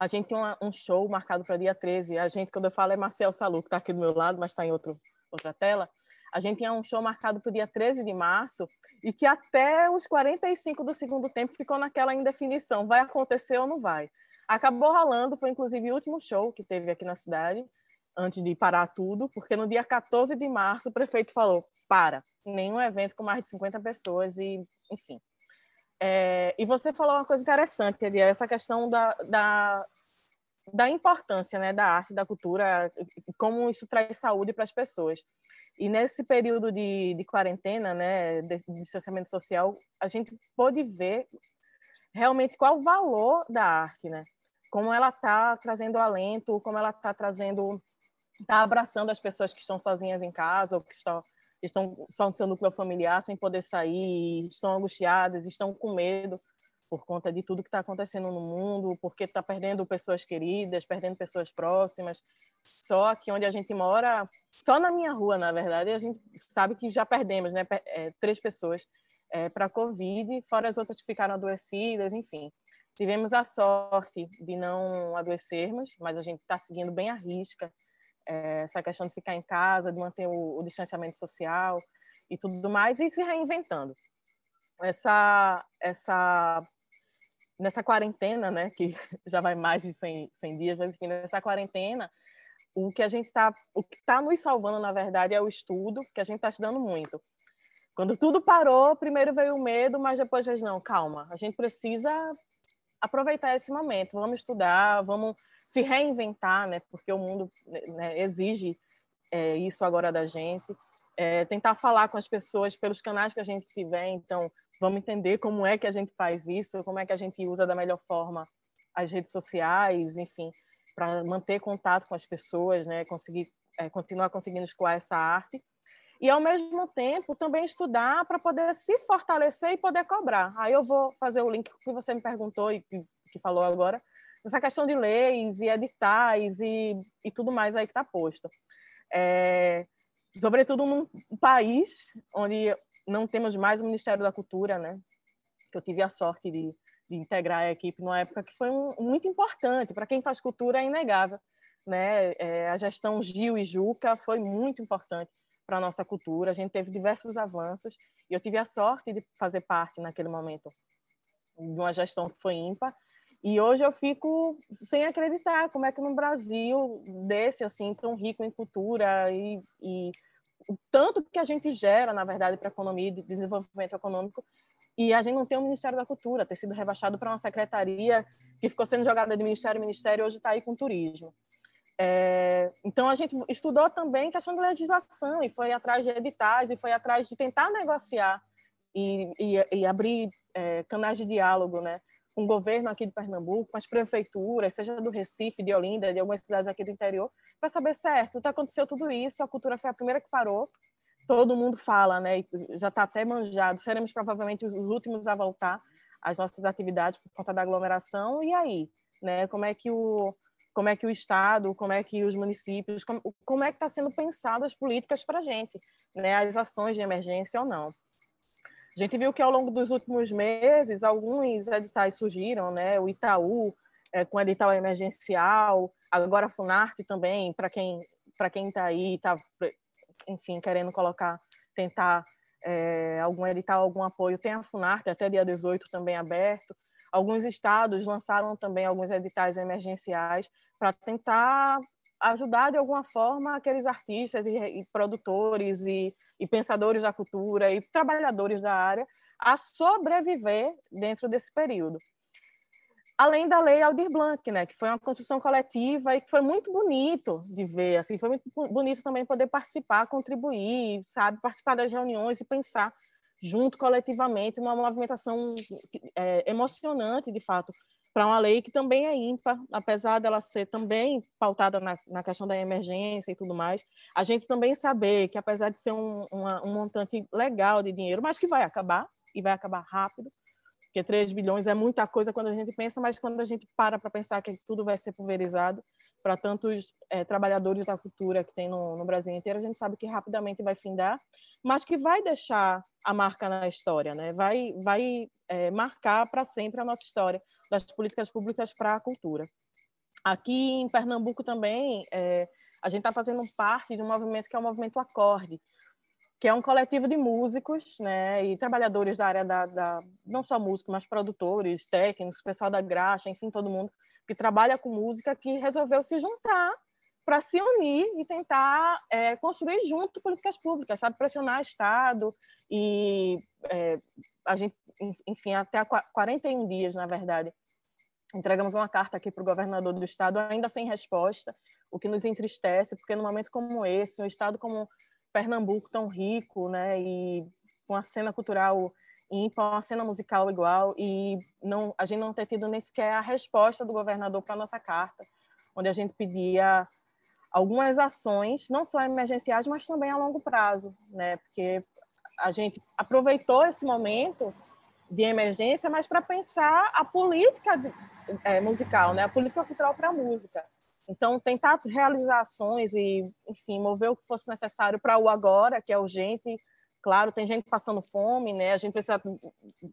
a gente tem uma, um show marcado para dia 13. A gente, quando eu falo, é Marcel Salu, que está aqui do meu lado, mas está em outro, outra tela. A gente tinha um show marcado para o dia 13 de março e que até os 45 do segundo tempo ficou naquela indefinição: vai acontecer ou não vai? Acabou rolando, foi inclusive o último show que teve aqui na cidade antes de parar tudo, porque no dia 14 de março o prefeito falou: para, nenhum evento com mais de 50 pessoas, e enfim. É, e você falou uma coisa interessante, que é essa questão da, da, da, importância né, da arte, da cultura, como isso traz saúde para as pessoas. E nesse período de, de quarentena, né, de, de distanciamento social, a gente pôde ver realmente qual o valor da arte, né? Como ela está trazendo alento, como ela está trazendo está abraçando as pessoas que estão sozinhas em casa ou que estão, estão só no seu núcleo familiar sem poder sair, estão angustiadas, estão com medo por conta de tudo que está acontecendo no mundo, porque está perdendo pessoas queridas, perdendo pessoas próximas. Só que onde a gente mora, só na minha rua, na verdade, a gente sabe que já perdemos né, é, três pessoas é, eh, para a Covid, fora as outras que ficaram adoecidas, enfim. Tivemos a sorte de não adoecermos, mas a gente está seguindo bem a risca é, essa questão de ficar em casa, de manter o, o distanciamento social e tudo mais, e se reinventando. Essa, essa nessa quarentena, né, que já vai mais de 100, 100 dias, mas enfim, nessa quarentena, o que a gente está, o que está nos salvando, na verdade, é o estudo, que a gente está estudando muito. Quando tudo parou, primeiro veio o medo, mas depois a não, calma, a gente precisa aproveitar esse momento, vamos estudar, vamos se reinventar, né? Porque o mundo né, né, exige é, isso agora da gente. É, tentar falar com as pessoas pelos canais que a gente tiver, então vamos entender como é que a gente faz isso, como é que a gente usa da melhor forma as redes sociais, enfim, para manter contato com as pessoas, né? Conseguir é, continuar conseguindo escoar essa arte e, ao mesmo tempo, também estudar para poder se fortalecer e poder cobrar. Aí eu vou fazer o link que você me perguntou e que, que falou agora, essa questão de leis e editais e, e tudo mais aí que está posto. É, sobretudo num país onde não temos mais o Ministério da Cultura, né? Eu tive a sorte de, de integrar a equipe numa época que foi um, muito importante. Para quem faz cultura, é inegável. Né? É, a gestão Gil e Juca foi muito importante para a nossa cultura. A gente teve diversos avanços e eu tive a sorte de fazer parte naquele momento de uma gestão que foi ímpar. E hoje eu fico sem acreditar como é que num Brasil desse, assim, tão rico em cultura e, e o tanto que a gente gera, na verdade, para a economia e desenvolvimento econômico, e a gente não tem o Ministério da Cultura, ter sido rebaixado para uma secretaria que ficou sendo jogada de ministério em ministério e hoje está aí com turismo. É, então, a gente estudou também questão de legislação e foi atrás de editais e foi atrás de tentar negociar e, e, e abrir é, canais de diálogo né, com o governo aqui de Pernambuco, com as prefeituras, seja do Recife, de Olinda, de algumas cidades aqui do interior, para saber certo, tá, aconteceu tudo isso, a cultura foi a primeira que parou, todo mundo fala, né, já está até manjado, seremos provavelmente os últimos a voltar às nossas atividades por conta da aglomeração, e aí? Né, como é que o, como é que o Estado, como é que os municípios, como, como é que está sendo pensado as políticas para a gente, né, as ações de emergência ou não. A gente viu que ao longo dos últimos meses, alguns editais surgiram, né, o Itaú é, com edital emergencial, agora a Funarte também, para quem para quem está aí, está, enfim, querendo colocar, tentar é, algum edital, algum apoio, tem a Funarte até dia 18 também aberto. Alguns estados lançaram também alguns editais emergenciais para tentar ajudar de alguma forma aqueles artistas e, e produtores e, e, pensadores da cultura e trabalhadores da área a sobreviver dentro desse período. Além da lei Aldir Blanc, né, que foi uma construção coletiva e que foi muito bonito de ver, assim, foi muito bonito também poder participar, contribuir, sabe, participar das reuniões e pensar junto coletivamente, uma movimentação é, emocionante, de fato, para uma lei que também é ímpar, apesar dela ser também pautada na, na, questão da emergência e tudo mais, a gente também saber que, apesar de ser um, uma, um montante legal de dinheiro, mas que vai acabar, e vai acabar rápido, porque 3 bilhões é muita coisa quando a gente pensa, mas quando a gente para para pensar que tudo vai ser pulverizado para tantos é, trabalhadores da cultura que tem no, no Brasil inteiro, a gente sabe que rapidamente vai findar, mas que vai deixar a marca na história, né? vai, vai é, marcar para sempre a nossa história das políticas públicas para a cultura. Aqui em Pernambuco também, é, a gente está fazendo parte de um movimento que é o movimento Acorde, que é um coletivo de músicos né, e trabalhadores da área da, da não só músicos, mas produtores, técnicos, pessoal da graxa, enfim, todo mundo que trabalha com música, que resolveu se juntar para se unir e tentar é, construir junto políticas públicas, sabe, pressionar o Estado e é, a gente, enfim, até 41 dias, na verdade, entregamos uma carta aqui para o governador do estado, ainda sem resposta, o que nos entristece, porque num momento como esse, um estado como Pernambuco tão rico, né? E com a cena cultural ímpar, uma cena musical igual, e não, a gente não ter tido nem sequer a resposta do governador para a nossa carta, onde a gente pedia algumas ações, não só emergenciais, mas também a longo prazo, né? Porque a gente aproveitou esse momento de emergência, mas para pensar a política é, musical, né? A política cultural para a música. Então, tentar realizar ações e, enfim, mover o que fosse necessário para o agora, que é urgente. Claro, tem gente passando fome, né? A gente precisa hum, hum, hum,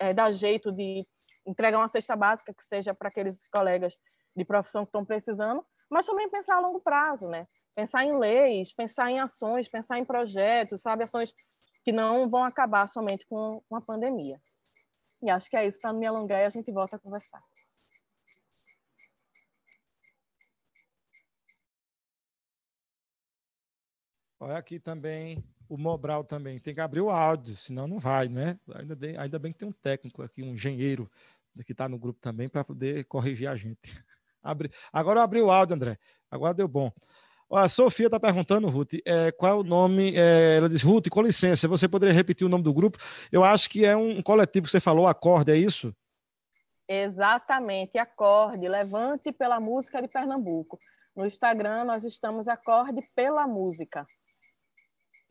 é, dar jeito de entregar uma cesta básica que seja para aqueles colegas de profissão que estão precisando, mas também pensar a longo prazo, né? Pensar em leis, pensar em ações, pensar em projetos, sabe? Ações que não vão acabar somente com, uma a pandemia. E acho que é isso para não me alongar e a gente volta a conversar. Olha aqui também, o Mobral também. Tem que abrir o áudio, senão não vai, né? Ainda, de, ainda bem que tem um técnico aqui, um engenheiro que está no grupo também, para poder corrigir a gente. Abre, agora abriu abri o áudio, André. Agora deu bom. A Sofia está perguntando, Ruth, é, qual é o nome? É, ela diz, Ruth, com licença, você poderia repetir o nome do grupo? Eu acho que é um coletivo que você falou, Acorde, é isso? Exatamente, Acorde, Levante pela Música de Pernambuco. No Instagram nós estamos Acorde pela Música.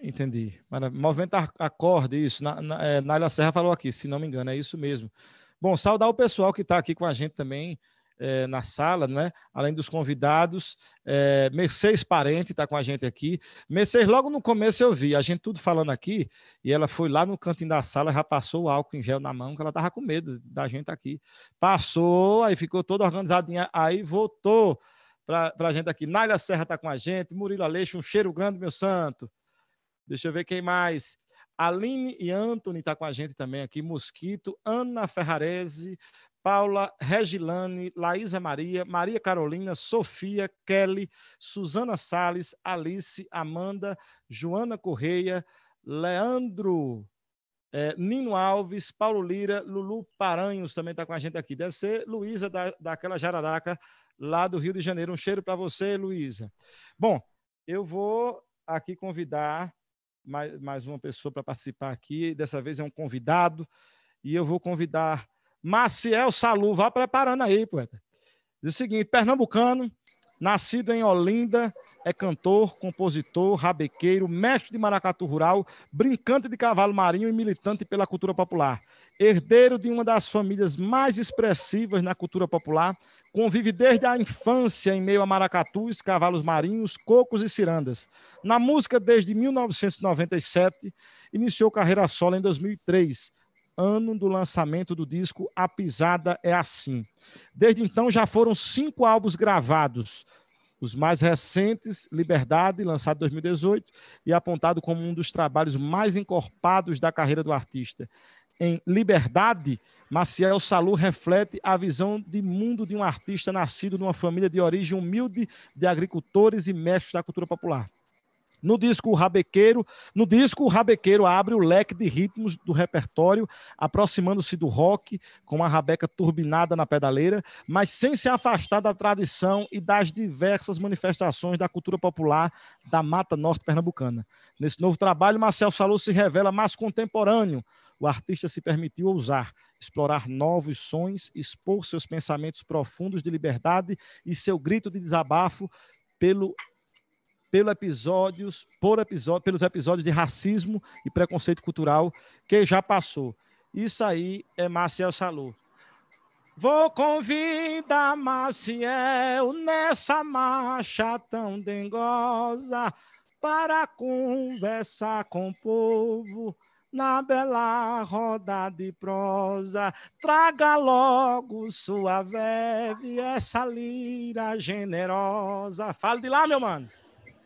Entendi. Maravilha. a corda isso. Na, na, é, Nália Serra falou aqui, se não me engano, é isso mesmo. Bom, saudar o pessoal que está aqui com a gente também é, na sala, né? além dos convidados. É, Mercedes Parente está com a gente aqui. Mercedes, logo no começo eu vi a gente tudo falando aqui, e ela foi lá no cantinho da sala, já passou o álcool em gel na mão, que ela estava com medo da gente aqui. Passou, aí ficou toda organizadinha, aí voltou para a gente aqui. Nália Serra está com a gente, Murilo Aleixo, um cheiro grande, meu santo. Deixa eu ver quem mais. Aline e Anthony está com a gente também aqui. Mosquito, Ana Ferrarese, Paula, Regilane, Laísa Maria, Maria Carolina, Sofia, Kelly, Suzana Sales, Alice, Amanda, Joana Correia, Leandro, é, Nino Alves, Paulo Lira, Lulu Paranhos também está com a gente aqui. Deve ser Luísa da, daquela jararaca lá do Rio de Janeiro. Um cheiro para você, Luísa. Bom, eu vou aqui convidar mais, mais uma pessoa para participar aqui. Dessa vez é um convidado. E eu vou convidar Maciel Salu. Vá preparando aí, poeta. Diz o seguinte: pernambucano, Nascido em Olinda, é cantor, compositor, rabequeiro, mestre de maracatu rural, brincante de cavalo marinho e militante pela cultura popular. Herdeiro de uma das famílias mais expressivas na cultura popular, convive desde a infância em meio a maracatus, cavalos marinhos, cocos e cirandas. Na música desde 1997, iniciou carreira solo em 2003 ano do lançamento do disco A Pisada é Assim. Desde então já foram cinco álbuns gravados. Os mais recentes, Liberdade, lançado em 2018, e apontado como um dos trabalhos mais encorpados da carreira do artista. Em Liberdade, Maciel Salu reflete a visão de mundo de um artista nascido numa família de origem humilde de agricultores e mestres da cultura popular. No disco Rabequeiro, no disco Rabequeiro abre o leque de ritmos do repertório, aproximando-se do rock com a rabeca turbinada na pedaleira, mas sem se afastar da tradição e das diversas manifestações da cultura popular da Mata Norte pernambucana. Nesse novo trabalho, Marcel Salou se revela mais contemporâneo, o artista se permitiu ousar, explorar novos sons, expor seus pensamentos profundos de liberdade e seu grito de desabafo pelo pelo episódios, por episódio, pelos episódios de racismo e preconceito cultural que já passou. Isso aí é Maciel Salou. Vou convidar Maciel nessa marcha tão dengosa para conversar com o povo na bela roda de prosa. Traga logo sua veve essa lira generosa. Fala de lá, meu mano.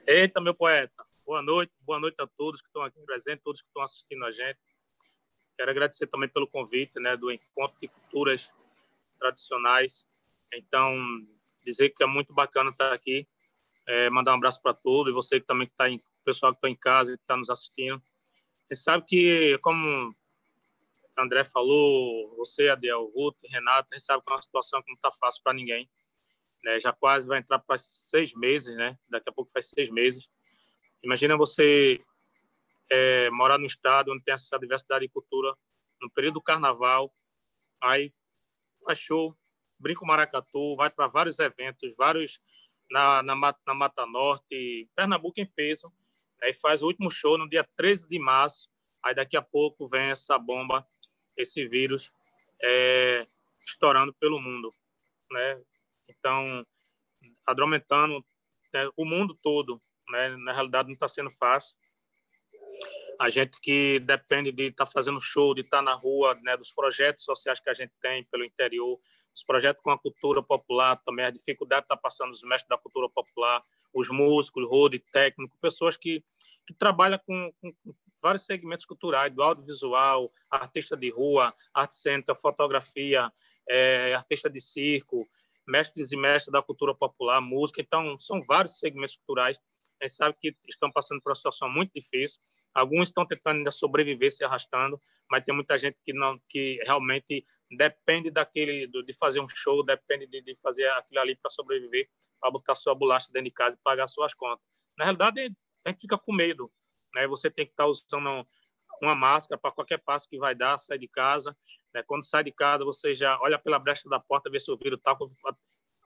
Eita, meu poeta. Boa noite, boa noite a todos que estão aqui presentes, todos que estão assistindo a gente. Quero agradecer também pelo convite, né, do Encontro de Culturas Tradicionais. Então, dizer que é muito bacana estar aqui. É, mandar um abraço para todos e você que também está em pessoal que está em casa que está nos assistindo. Você sabe que como André falou, você, Adel, Ruth, Renato, a gente sabe que é uma situação que não está fácil para ninguém né? Já quase vai entrar para seis meses, né? Daqui a pouco faz seis meses. Imagina você é, morar num estado onde tem essa diversidade de cultura no período do carnaval, aí faz show, brinca o maracatu, vai para vários eventos, vários na, na, na, Mata Norte, Pernambuco em peso, aí né? faz o último show no dia 13 de março, aí daqui a pouco vem essa bomba, esse vírus é, estourando pelo mundo, né? Então, adromentando né, o mundo todo, né, na realidade não está sendo fácil. A gente que depende de estar tá fazendo show, de estar tá na rua, né, dos projetos sociais que a gente tem pelo interior, os projetos com a cultura popular também, a dificuldade está passando os mestres da cultura popular, os músicos, road técnico, pessoas que, que trabalham com, com vários segmentos culturais, do audiovisual, artista de rua, arte cênica, fotografia, é, artista de circo, mestres e mestres da cultura popular, música. Então, são vários segmentos culturais. A gente sabe que estão passando por uma situação muito difícil. Alguns estão tentando ainda sobreviver, se arrastando, mas tem muita gente que não, que realmente depende daquele de fazer um show, depende de, de fazer aquilo ali para sobreviver, para botar sua bolacha dentro de casa e pagar suas contas. Na realidade, a gente fica com medo, né? Você tem que estar tá usando uma máscara para qualquer passo que vai dar, sai de casa. Né? Quando sai de casa, você já olha pela brecha da porta, vê se o vírus está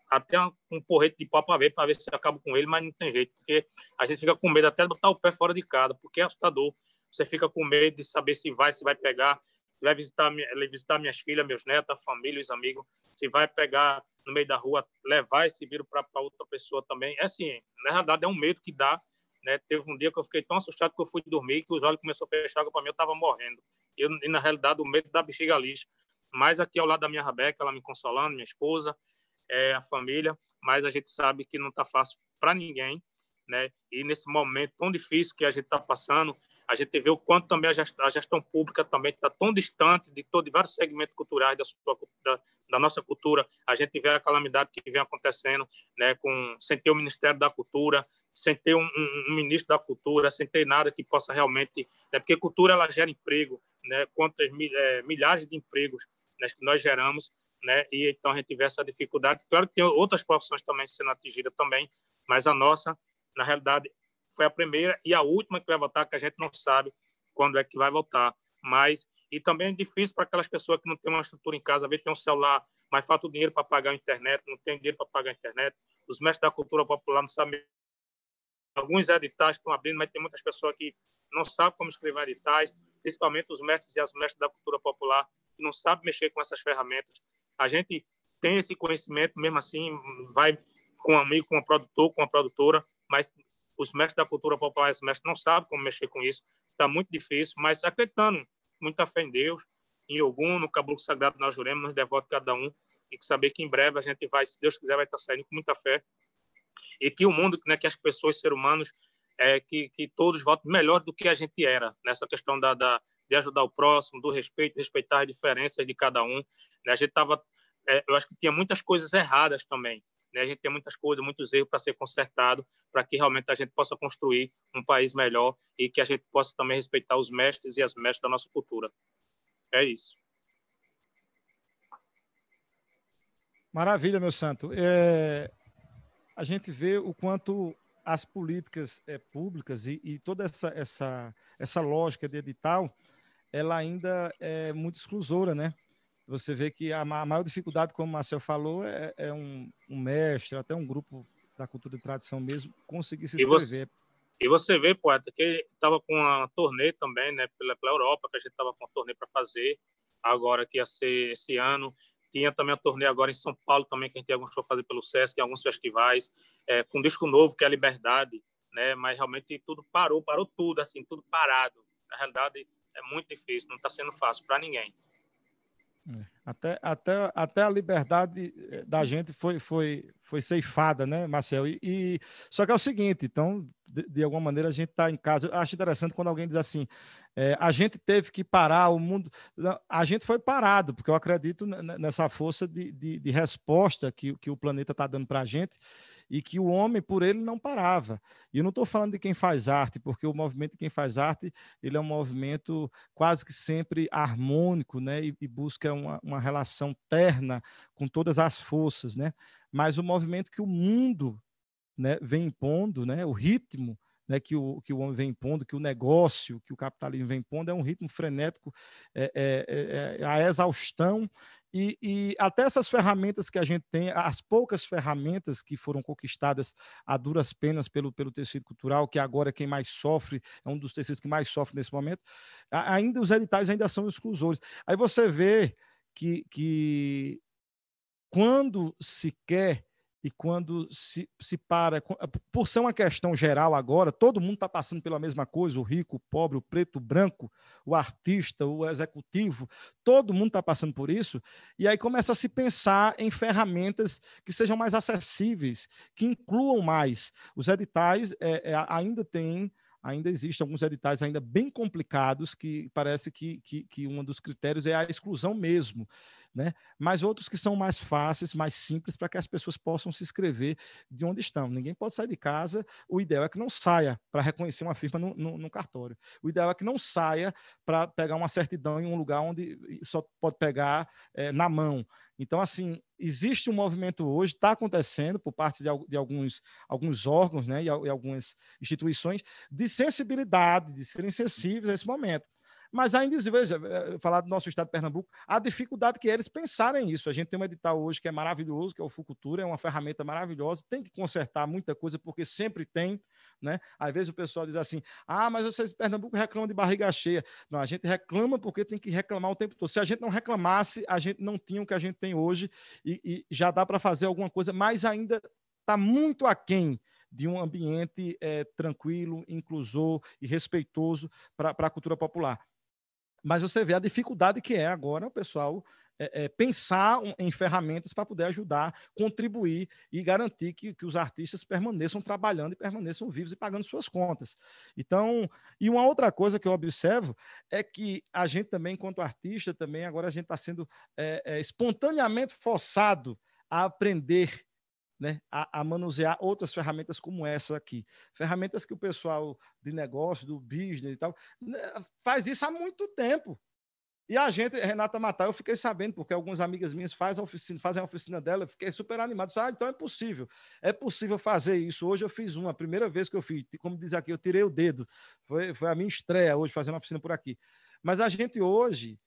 até um porrete de pau para ver, para ver se acaba com ele, mas não tem jeito, porque a gente fica com medo até de botar o pé fora de casa, porque é assustador. Você fica com medo de saber se vai, se vai pegar, se vai visitar, eh, visitar minhas filhas, meus netos, a família, os amigos, se vai pegar no meio da rua, levar esse vírus para outra pessoa também. É assim, na verdade, é um medo que dá né? Teve um dia que eu fiquei tão assustado que eu fui dormir, que os olhos começaram a fechar, para mim eu estava morrendo. Eu, e, na realidade, o medo da bexiga lixa. Mas aqui ao lado da minha Rebeca, ela me consolando, minha esposa, é, a família. Mas a gente sabe que não está fácil para ninguém. Né? E nesse momento tão difícil que a gente está passando, a gente vê o quanto também a gestão, a gestão pública também está tão distante de todo de vários segmentos culturais da, sua, da, da, nossa cultura. A gente vê a calamidade que vem acontecendo, né, com sem ter o Ministério da Cultura, sem ter um, um, um ministro da Cultura, sem ter nada que possa realmente, né, porque cultura ela gera emprego, né, quantas é, milhares de empregos né, que nós geramos, né, e então a gente vê essa dificuldade. Claro que tem outras profissões também sendo atingidas também, mas a nossa na realidade foi a primeira e a última que vai votar, que a gente não sabe quando é que vai votar. Mas, e também é difícil para aquelas pessoas que não têm uma estrutura em casa, ver vezes tem um celular, mas falta o dinheiro para pagar a internet, não tem dinheiro para pagar a internet. Os mestres da cultura popular não sabem. Alguns editais estão abrindo, mas tem muitas pessoas que não sabem como escrever editais, principalmente os mestres e as mestres da cultura popular, que não sabem mexer com essas ferramentas. A gente tem esse conhecimento, mesmo assim, vai com um amigo, com um produtor, com uma produtora, mas os mestres da cultura popular, esse mestres não sabem como mexer com isso. Está muito difícil, mas acreditando, muita fé em Deus, em algum, no Caboclo Sagrado na Jurema, nos devoto cada um. E que saber que em breve a gente vai, se Deus quiser, vai estar tá saindo com muita fé. E que o mundo, né, que as pessoas, seres humanos, é, que, que todos votem melhor do que a gente era, nessa questão da, da de ajudar o próximo, do respeito, respeitar as diferenças de cada um. Né? A gente estava, é, eu acho que tinha muitas coisas erradas também, né? A gente tem muitas coisas, muitos erros para ser consertado, para que realmente a gente possa construir um país melhor e que a gente possa também respeitar os mestres e as mestres da nossa cultura. É isso. Maravilha, meu santo. É, a gente vê o quanto as políticas é, públicas e, e, toda essa, essa, essa lógica de edital, ela ainda é muito exclusora, né? você vê que a maior dificuldade, como o Marcel falou, é, é um, um, mestre, até um grupo da cultura de tradição mesmo, conseguir se inscrever. E você vê, poeta, que estava com uma turnê também, né, pela, pela Europa, que a gente estava com uma turnê para fazer, agora que ia ser esse ano. Tinha também a turnê agora em São Paulo também, que a gente ia show fazer pelo SESC, em alguns festivais, é, com um disco novo, que é a Liberdade, né, mas realmente tudo parou, parou tudo, assim, tudo parado. Na realidade, é muito difícil, não está sendo fácil para ninguém. É. Até, até, até a liberdade eh, da gente foi, foi, foi ceifada, né, Marcel? E, e só que é o seguinte, então, de, de alguma maneira a gente está em casa. Eu acho interessante quando alguém diz assim: é, a gente teve que parar o mundo. A gente foi parado, porque eu acredito nessa força de, de, de resposta que, que o planeta está dando para a gente e que o homem por ele não parava. E eu não estou falando de quem faz arte, porque o movimento de quem faz arte ele é um movimento quase que sempre harmônico, né? E, e busca uma, uma, relação terna com todas as forças, né? Mas o movimento que o mundo né, vem impondo, né? O ritmo né, que, o, que o homem vem impondo, que o negócio, que o capitalismo vem impondo, é um ritmo frenético, é, é, é, é a exaustão e, e, até essas ferramentas que a gente tem, as poucas ferramentas que foram conquistadas a duras penas pelo, pelo tecido cultural, que agora é quem mais sofre, é um dos tecidos que mais sofre nesse momento, ainda os editais ainda são exclusores. Aí você vê que, que quando se quer e quando se, se para. Ah, por ser uma questão geral agora, todo mundo está passando pela mesma coisa: o rico, o pobre, o preto, o branco, o artista, o executivo, todo mundo está passando por isso. E aí começa a se pensar em ferramentas que sejam mais acessíveis, que incluam mais. Os editais é, é, ainda têm ainda existem alguns editais ainda bem complicados que parece que, que, que um dos critérios é a exclusão mesmo né? mas outros que são mais fáceis, mais simples, para que as pessoas possam se inscrever de onde estão. Ninguém pode sair de casa, o ideal é que não saia para reconhecer uma firma no, no, no, cartório. O ideal é que não saia para pegar uma certidão em um lugar onde só pode pegar é, na mão. Então, assim, existe um movimento hoje, está acontecendo por parte de, de, alguns, alguns órgãos né, e, e algumas instituições de sensibilidade, de serem sensíveis a esse momento. Mas ainda veja, eh, falar do nosso estado de Pernambuco, a dificuldade que é eles pensarem nisso. A gente tem um edital hoje que é maravilhoso, que é o Fucultura, é uma ferramenta maravilhosa, tem que consertar muita coisa, porque sempre tem. Né? Às vezes o pessoal diz assim: ah, mas vocês Pernambuco reclamam de barriga cheia. Não, a gente reclama porque tem que reclamar o tempo todo. Se a gente não reclamasse, a gente não tinha o que a gente tem hoje e, e já dá para fazer alguma coisa, mas ainda está muito aquém de um ambiente é, tranquilo, inclusor e respeitoso para a cultura popular. Mas você vê a dificuldade que é agora o pessoal é, é, pensar em ferramentas para poder ajudar, contribuir e garantir que, que os artistas permaneçam trabalhando e permaneçam vivos e pagando suas contas. Então, e uma outra coisa que eu observo é que a gente também, enquanto artista, também agora a gente está sendo é, é, espontaneamente forçado a aprender né, a, a, manusear outras ferramentas como essa aqui. Ferramentas que o pessoal de negócio, do business e tal, né, faz isso há muito tempo. E a gente, Renata Matar, eu fiquei sabendo, porque algumas amigas minhas fazem a oficina, fazem a oficina dela, eu fiquei super animado. Disse, ah, então é possível. É possível fazer isso. Hoje eu fiz uma, a primeira vez que eu fiz, como diz aqui, eu tirei o dedo. Foi, foi a minha estreia hoje, fazendo uma oficina por aqui. Mas a gente hoje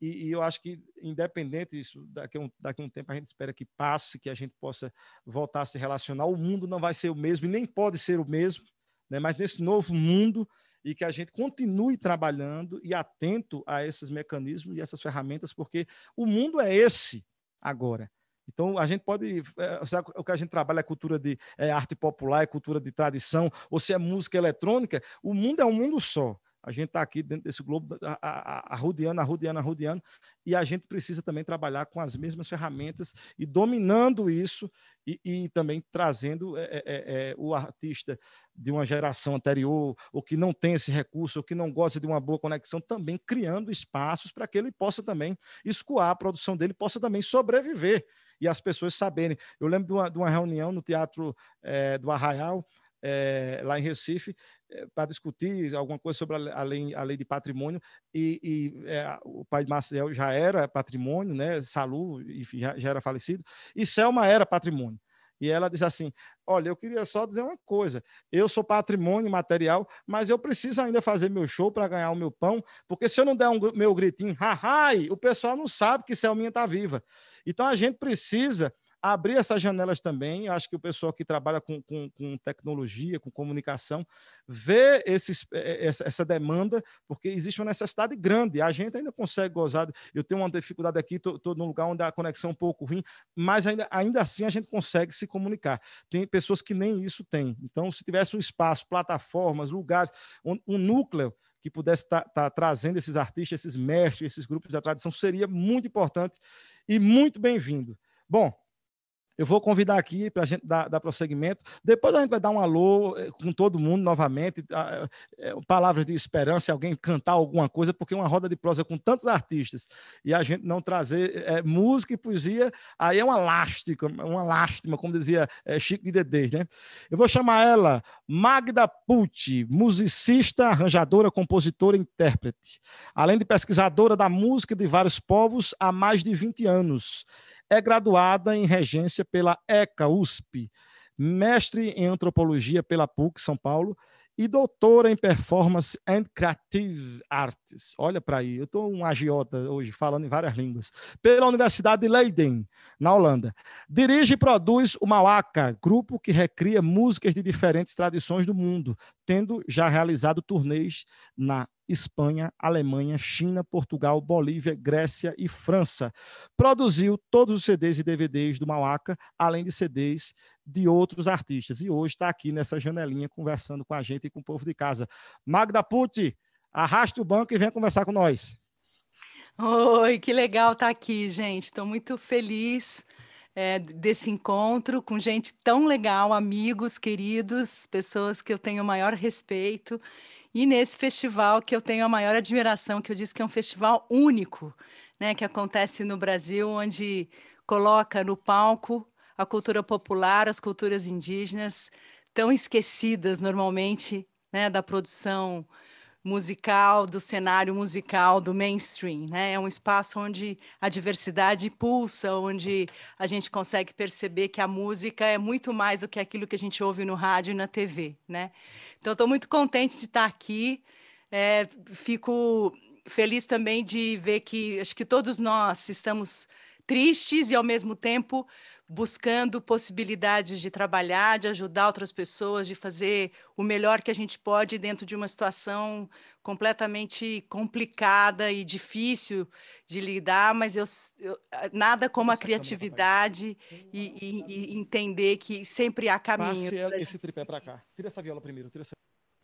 e, e, eu acho que, independente disso, daqui um, daqui um tempo a gente espera que passe, que a gente possa voltar a se relacionar. O mundo não vai ser o mesmo e nem pode ser o mesmo, né? mas nesse novo mundo e que a gente continue trabalhando e atento a esses mecanismos e essas ferramentas, porque o mundo é esse agora. Então, a gente pode. se é, o que a gente trabalha é cultura de é, arte popular, é cultura de tradição, ou se é música eletrônica, o mundo é um mundo só. A gente está aqui dentro desse globo arrodeando, arrodeando, arrodeando, e a gente precisa também trabalhar com as mesmas ferramentas e dominando isso e, e também trazendo é é, é, é, o artista de uma geração anterior, ou que não tem esse recurso, ou que não gosta de uma boa conexão, também criando espaços para que ele possa também escoar a produção dele, possa também sobreviver e as pessoas saberem. Eu lembro de uma, de uma reunião no Teatro é, do Arraial, é, lá em Recife, eh, para discutir alguma coisa sobre a lei, a lei de patrimônio e, e é, o pai de Marcel já era patrimônio, né? Salu, enfim, já, já, era falecido e Selma era patrimônio. E ela diz assim: Olha, eu queria só dizer uma coisa. Eu sou patrimônio material, mas eu preciso ainda fazer meu show para ganhar o meu pão, porque se eu não der um, meu gritinho, ha, ha, o pessoal não sabe que Selminha está viva. Então a gente precisa abrir essas janelas também. Acho que o pessoal que trabalha com, com, com tecnologia, com comunicação, vê esses, eh, eh, essa, essa, demanda, porque existe uma necessidade grande. A gente ainda consegue gozar. Eu tenho uma dificuldade aqui, estou num lugar onde a conexão é um pouco ruim, mas ainda, ainda assim a gente consegue se comunicar. Tem pessoas que nem isso têm. Então, se tivesse um espaço, plataformas, lugares, um, um núcleo que pudesse estar tá, tá trazendo esses artistas, esses mestres, esses grupos da tradição, seria muito importante e muito bem-vindo. Bom, eu vou convidar aqui para a gente dar, dar, prosseguimento. Depois a gente vai dar um alô eh, com todo mundo novamente, tá, eh, eh, palavras de esperança, alguém cantar alguma coisa, porque uma roda de prosa com tantos artistas e a gente não trazer é, música e poesia, aí é uma lástima, uma lástima, como dizia é, Chico de Dedê, né? Eu vou chamar ela Magda Pucci, musicista, arranjadora, compositora e intérprete. Além de pesquisadora da música de vários povos há mais de 20 anos é graduada em regência pela ECA USP, mestre em antropologia pela PUC São Paulo e doutora em Performance and Creative Arts. Olha para aí, eu estou um agiota hoje, falando em várias línguas. Pela Universidade de Leiden, na Holanda. Dirige e produz o Mauaca, grupo que recria músicas de diferentes tradições do mundo, tendo já realizado turnês na Espanha, Alemanha, China, Portugal, Bolívia, Grécia e França. Produziu todos os CDs e DVDs do Mauaca, além de CDs de outros artistas. E hoje está aqui nessa janelinha conversando com a gente e com o povo de casa. Magda Pucci, arraste o banco e venha conversar com nós. Oi, que legal estar tá aqui, gente. Estou muito feliz é, desse encontro com gente tão legal, amigos, queridos, pessoas que eu tenho o maior respeito. E nesse festival que eu tenho a maior admiração, que eu disse que é um festival único, né, que acontece no Brasil, onde coloca no palco a cultura popular, as culturas indígenas, tão esquecidas normalmente né, da produção musical, do cenário musical, do mainstream. Né? É um espaço onde a diversidade pulsa, onde a gente consegue perceber que a música é muito mais do que aquilo que a gente ouve no rádio e na TV. Né? Então, estou muito contente de estar aqui. É, fico feliz também de ver que acho que todos nós estamos tristes e, ao mesmo tempo, buscando possibilidades de trabalhar, de ajudar outras pessoas, de fazer o melhor que a gente pode dentro de uma situação completamente complicada e difícil de lidar, mas eu, eu ah, nada como Essa a tá criatividade e, e, e, entender que sempre há caminho. Passe esse tripé para cá. Tira essa viola primeiro. Tira essa...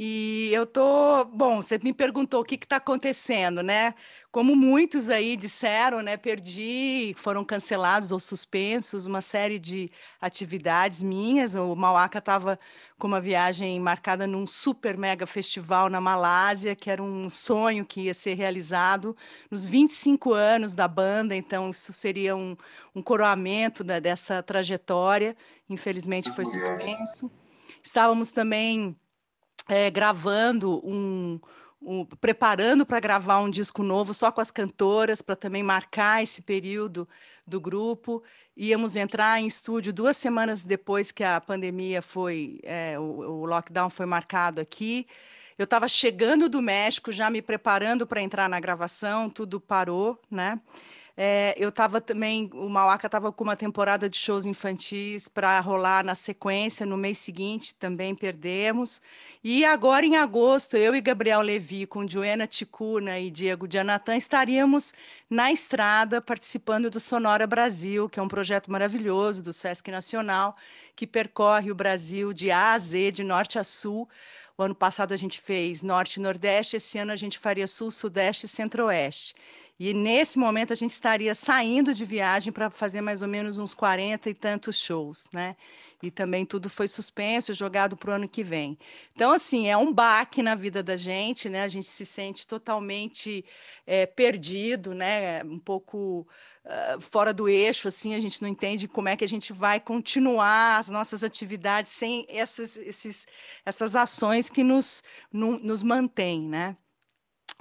E eu tô, bom, você me perguntou o que está acontecendo, né? Como muitos aí disseram, né? Perdi, foram cancelados ou suspensos uma série de atividades minhas. O Mauaca estava com uma viagem marcada num super mega festival na Malásia, que era um sonho que ia ser realizado nos 25 anos da banda, então isso seria um, um coroamento da, né, dessa trajetória. Infelizmente foi uhum. suspenso. Estávamos também é, gravando um, um, preparando para gravar um disco novo só com as cantoras, para também marcar esse período do grupo. Íamos entrar em estúdio duas semanas depois que a pandemia foi, é, o, o, lockdown foi marcado aqui. Eu estava chegando do México, já me preparando para entrar na gravação, tudo parou, né? É, eu estava também, o Mauaca estava com uma temporada de shows infantis para rolar na sequência, no mês seguinte também perdemos. E agora em agosto, eu e Gabriel Levi, com Joana Ticuna e Diego Dianatan, estaríamos na estrada participando do Sonora Brasil, que é um projeto maravilhoso do Sesc Nacional, que percorre o Brasil de A a Z, de norte a sul. O ano passado a gente fez norte e nordeste, esse ano a gente faria sul, sudeste e centro-oeste. E nesse momento a gente estaria saindo de viagem para fazer mais ou menos uns 40 e tantos shows, né? E também tudo foi suspenso, jogado para o ano que vem. Então, assim, é um baque na vida da gente, né? A gente se sente totalmente é, perdido, né? Um pouco uh, fora do eixo, assim, a gente não entende como é que a gente vai continuar as nossas atividades sem essas, esses, essas ações que nos, no, nos mantêm, né?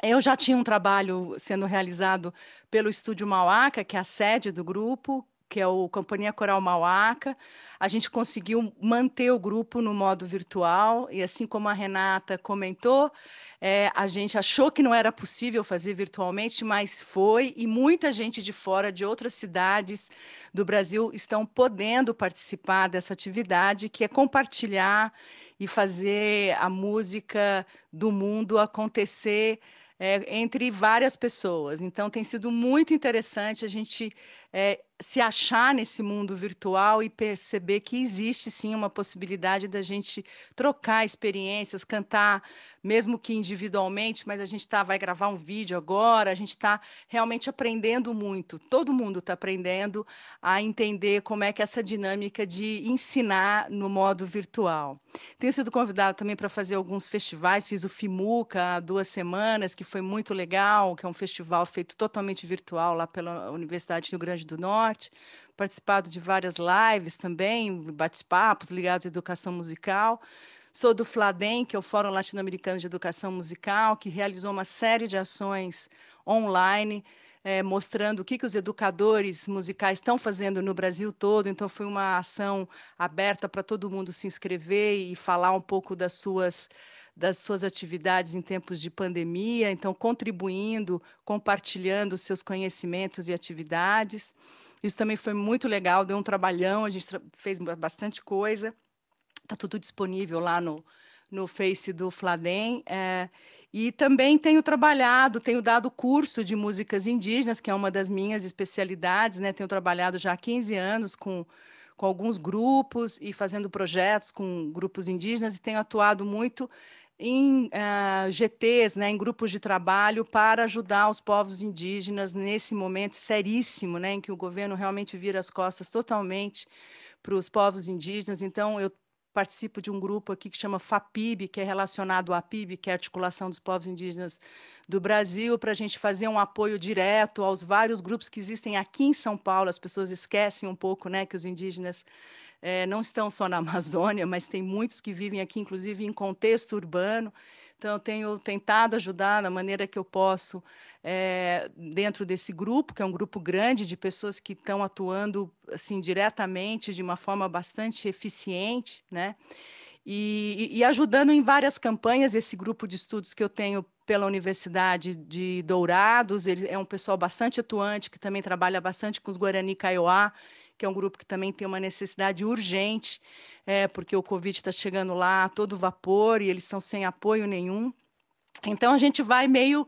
Eu já tinha um trabalho sendo realizado pelo Estúdio Mauaca, que é a sede do grupo, que é o Companhia Coral Mauaca. A gente conseguiu manter o grupo no modo virtual, e assim como a Renata comentou, é, a gente achou que não era possível fazer virtualmente, mas foi, e muita gente de fora, de outras cidades do Brasil, estão podendo participar dessa atividade, que é compartilhar e fazer a música do mundo acontecer é, entre várias pessoas. Então, tem sido muito interessante a gente é, se achar nesse mundo virtual e perceber que existe sim uma possibilidade da gente trocar experiências, cantar, mesmo que individualmente, mas a gente tá, vai gravar um vídeo agora, a gente está realmente aprendendo muito, todo mundo está aprendendo a entender como é que é essa dinâmica de ensinar no modo virtual. Tenho sido convidada também para fazer alguns festivais, fiz o FIMUCA há duas semanas, que foi muito legal, que é um festival feito totalmente virtual lá pela Universidade do Rio Grande do Norte Norte, participado de várias lives também, bate-papos ligados à educação musical. Sou do FLADEM, que é o Fórum Latino-Americano de Educação Musical, que realizou uma série de ações online, é, mostrando o que, que os educadores musicais estão fazendo no Brasil todo. Então, foi uma ação aberta para todo mundo se inscrever e falar um pouco das suas das suas atividades em tempos de pandemia, então contribuindo, compartilhando seus conhecimentos e atividades. Isso também foi muito legal, deu um trabalhão, a gente fez bastante coisa. Está tudo disponível lá no, no Face do Fladem. É, e também tenho trabalhado, tenho dado curso de músicas indígenas, que é uma das minhas especialidades, né? Tenho trabalhado já há 15 anos com, com alguns grupos e fazendo projetos com grupos indígenas e tenho atuado muito em uh, ah, GTs, né, em grupos de trabalho para ajudar os povos indígenas nesse momento seríssimo, né, em que o governo realmente vira as costas totalmente para os povos indígenas. Então, eu participo de um grupo aqui que chama FAPIB, que é relacionado à PIB, que é a Articulação dos Povos Indígenas do Brasil, para a gente fazer um apoio direto aos vários grupos que existem aqui em São Paulo. As pessoas esquecem um pouco né, que os indígenas é, não estão só na Amazônia, mas tem muitos que vivem aqui, inclusive em contexto urbano. Então, eu tenho tentado ajudar da maneira que eu posso é, dentro desse grupo, que é um grupo grande de pessoas que estão atuando assim diretamente, de uma forma bastante eficiente, né? E, e, ajudando em várias campanhas esse grupo de estudos que eu tenho pela Universidade de Dourados, ele é um pessoal bastante atuante, que também trabalha bastante com os Guarani Kaiowá, que é um grupo que também tem uma necessidade urgente, é, porque o Covid está chegando lá a todo vapor e eles estão sem apoio nenhum. Então, a gente vai meio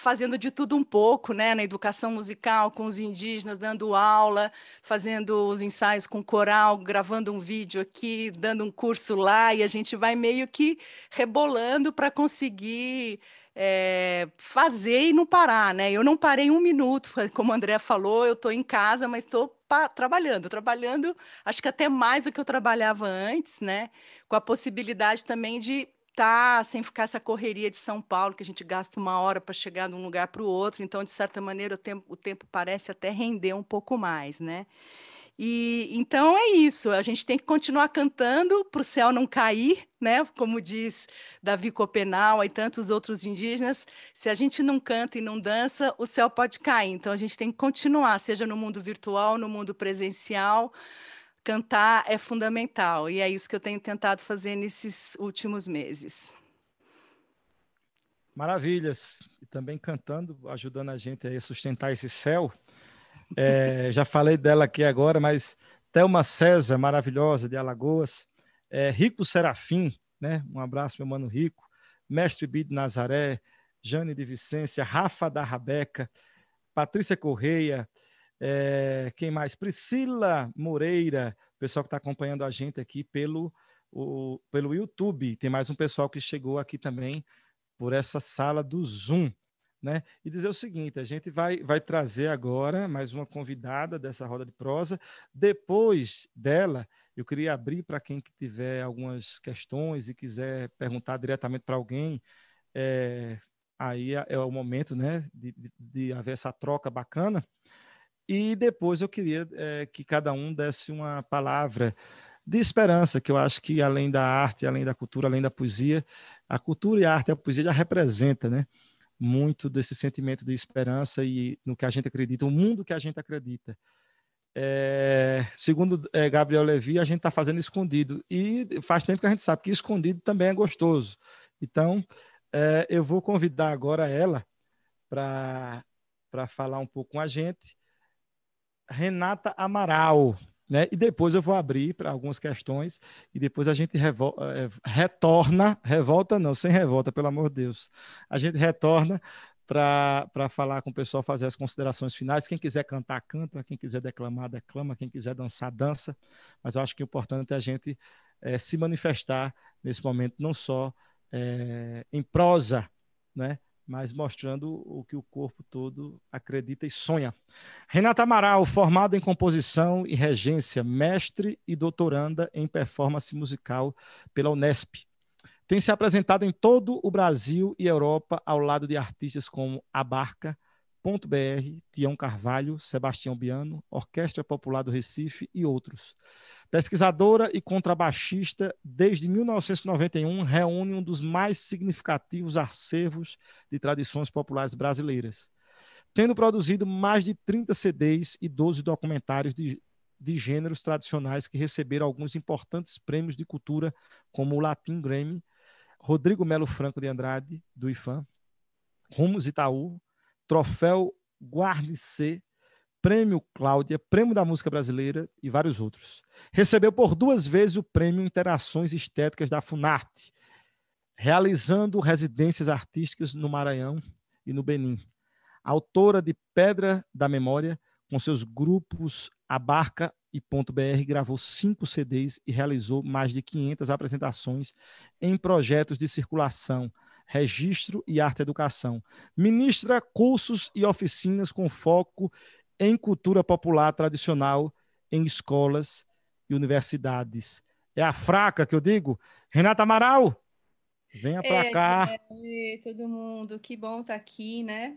fazendo de tudo um pouco, né, na educação musical com os indígenas, dando aula, fazendo os ensaios com coral, gravando um vídeo aqui, dando um curso lá, e a gente vai meio que rebolando para conseguir é, fazer e não parar, né? Eu não parei um minuto, como a André falou, eu estou em casa, mas estou trabalhando, trabalhando, acho que até mais do que eu trabalhava antes, né? Com a possibilidade também de voltar, sem ficar essa correria de São Paulo, que a gente gasta uma hora para chegar de um lugar para o outro. Então, de certa maneira, o tempo, o tempo parece até render um pouco mais, né? E então é isso, a gente tem que continuar cantando para o céu não cair, né? Como diz Davi Copenal e tantos outros indígenas, se a gente não canta e não dança, o céu pode cair. Então a gente tem que continuar, seja no mundo virtual, no mundo presencial, cantar é fundamental e é isso que eu tenho tentado fazer nesses últimos meses. Maravilhas. E também cantando, ajudando a gente a sustentar esse céu. É, já falei dela aqui agora, mas Thelma César, maravilhosa, de Alagoas. É, Rico Serafim, né? um abraço, meu mano Rico. Mestre Bid Nazaré, Jane de Vicência, Rafa da Rabeca, Patrícia Correia, é, quem mais? Priscila Moreira, pessoal que está acompanhando a gente aqui pelo, o, pelo YouTube. Tem mais um pessoal que chegou aqui também por essa sala do Zoom. Né? E dizer o seguinte: a gente vai, vai trazer agora mais uma convidada dessa roda de prosa. Depois dela, eu queria abrir para quem que tiver algumas questões e quiser perguntar diretamente para alguém. É, aí é o momento né, de, de, de haver essa troca bacana. E depois eu queria é, que cada um desse uma palavra de esperança, que eu acho que além da arte, além da cultura, além da poesia, a cultura e a arte a poesia já representa, né? muito desse sentimento de esperança e no que a gente acredita, o mundo que a gente acredita. É, segundo é, Gabriel Levi, a gente está fazendo escondido e faz tempo que a gente sabe que escondido também é gostoso. Então, é, eu vou convidar agora ela para falar um pouco com a gente Renata Amaral. Né? E depois eu vou abrir para algumas questões e depois a gente revol eh, retorna, revolta não, sem revolta, pelo amor de Deus. A gente retorna para falar com o pessoal, fazer as considerações finais. Quem quiser cantar, canta, quem quiser declamar, declama, quem quiser dançar, dança. Mas eu acho que o importante é a gente é, se manifestar nesse momento, não só é, em prosa, né? mas mostrando o que o corpo todo acredita e sonha. Renata Amaral, formada em composição e regência, mestre e doutoranda em performance musical pela Unesp. Tem se apresentado em todo o Brasil e Europa ao lado de artistas como A Barca, Ponto BR, Tião Carvalho, Sebastião Biano, Orquestra Popular do Recife e outros. Pesquisadora e contrabaixista, desde 1991 reúne um dos mais significativos acervos de tradições populares brasileiras, tendo produzido mais de 30 CDs e 12 documentários de, de gêneros tradicionais que receberam alguns importantes prêmios de cultura, como o Latin Grammy, Rodrigo Melo Franco de Andrade, do IFAM, Rumos Itaú, Troféu Guarnicê Prêmio Cláudia, Prêmio da Música Brasileira e vários outros. Recebeu por duas vezes o Prêmio Interações Estéticas da Funarte, realizando residências artísticas no Maranhão e no Benin. Autora de Pedra da Memória, com seus grupos Abarca e Ponto BR, gravou cinco CDs e realizou mais de 500 apresentações em projetos de circulação, registro e arte educação. Ministra cursos e oficinas com foco em cultura popular tradicional em escolas e universidades. É a fraca que eu digo. Renata Amaral, venha para é, cá. É, todo mundo, que bom estar tá aqui, né?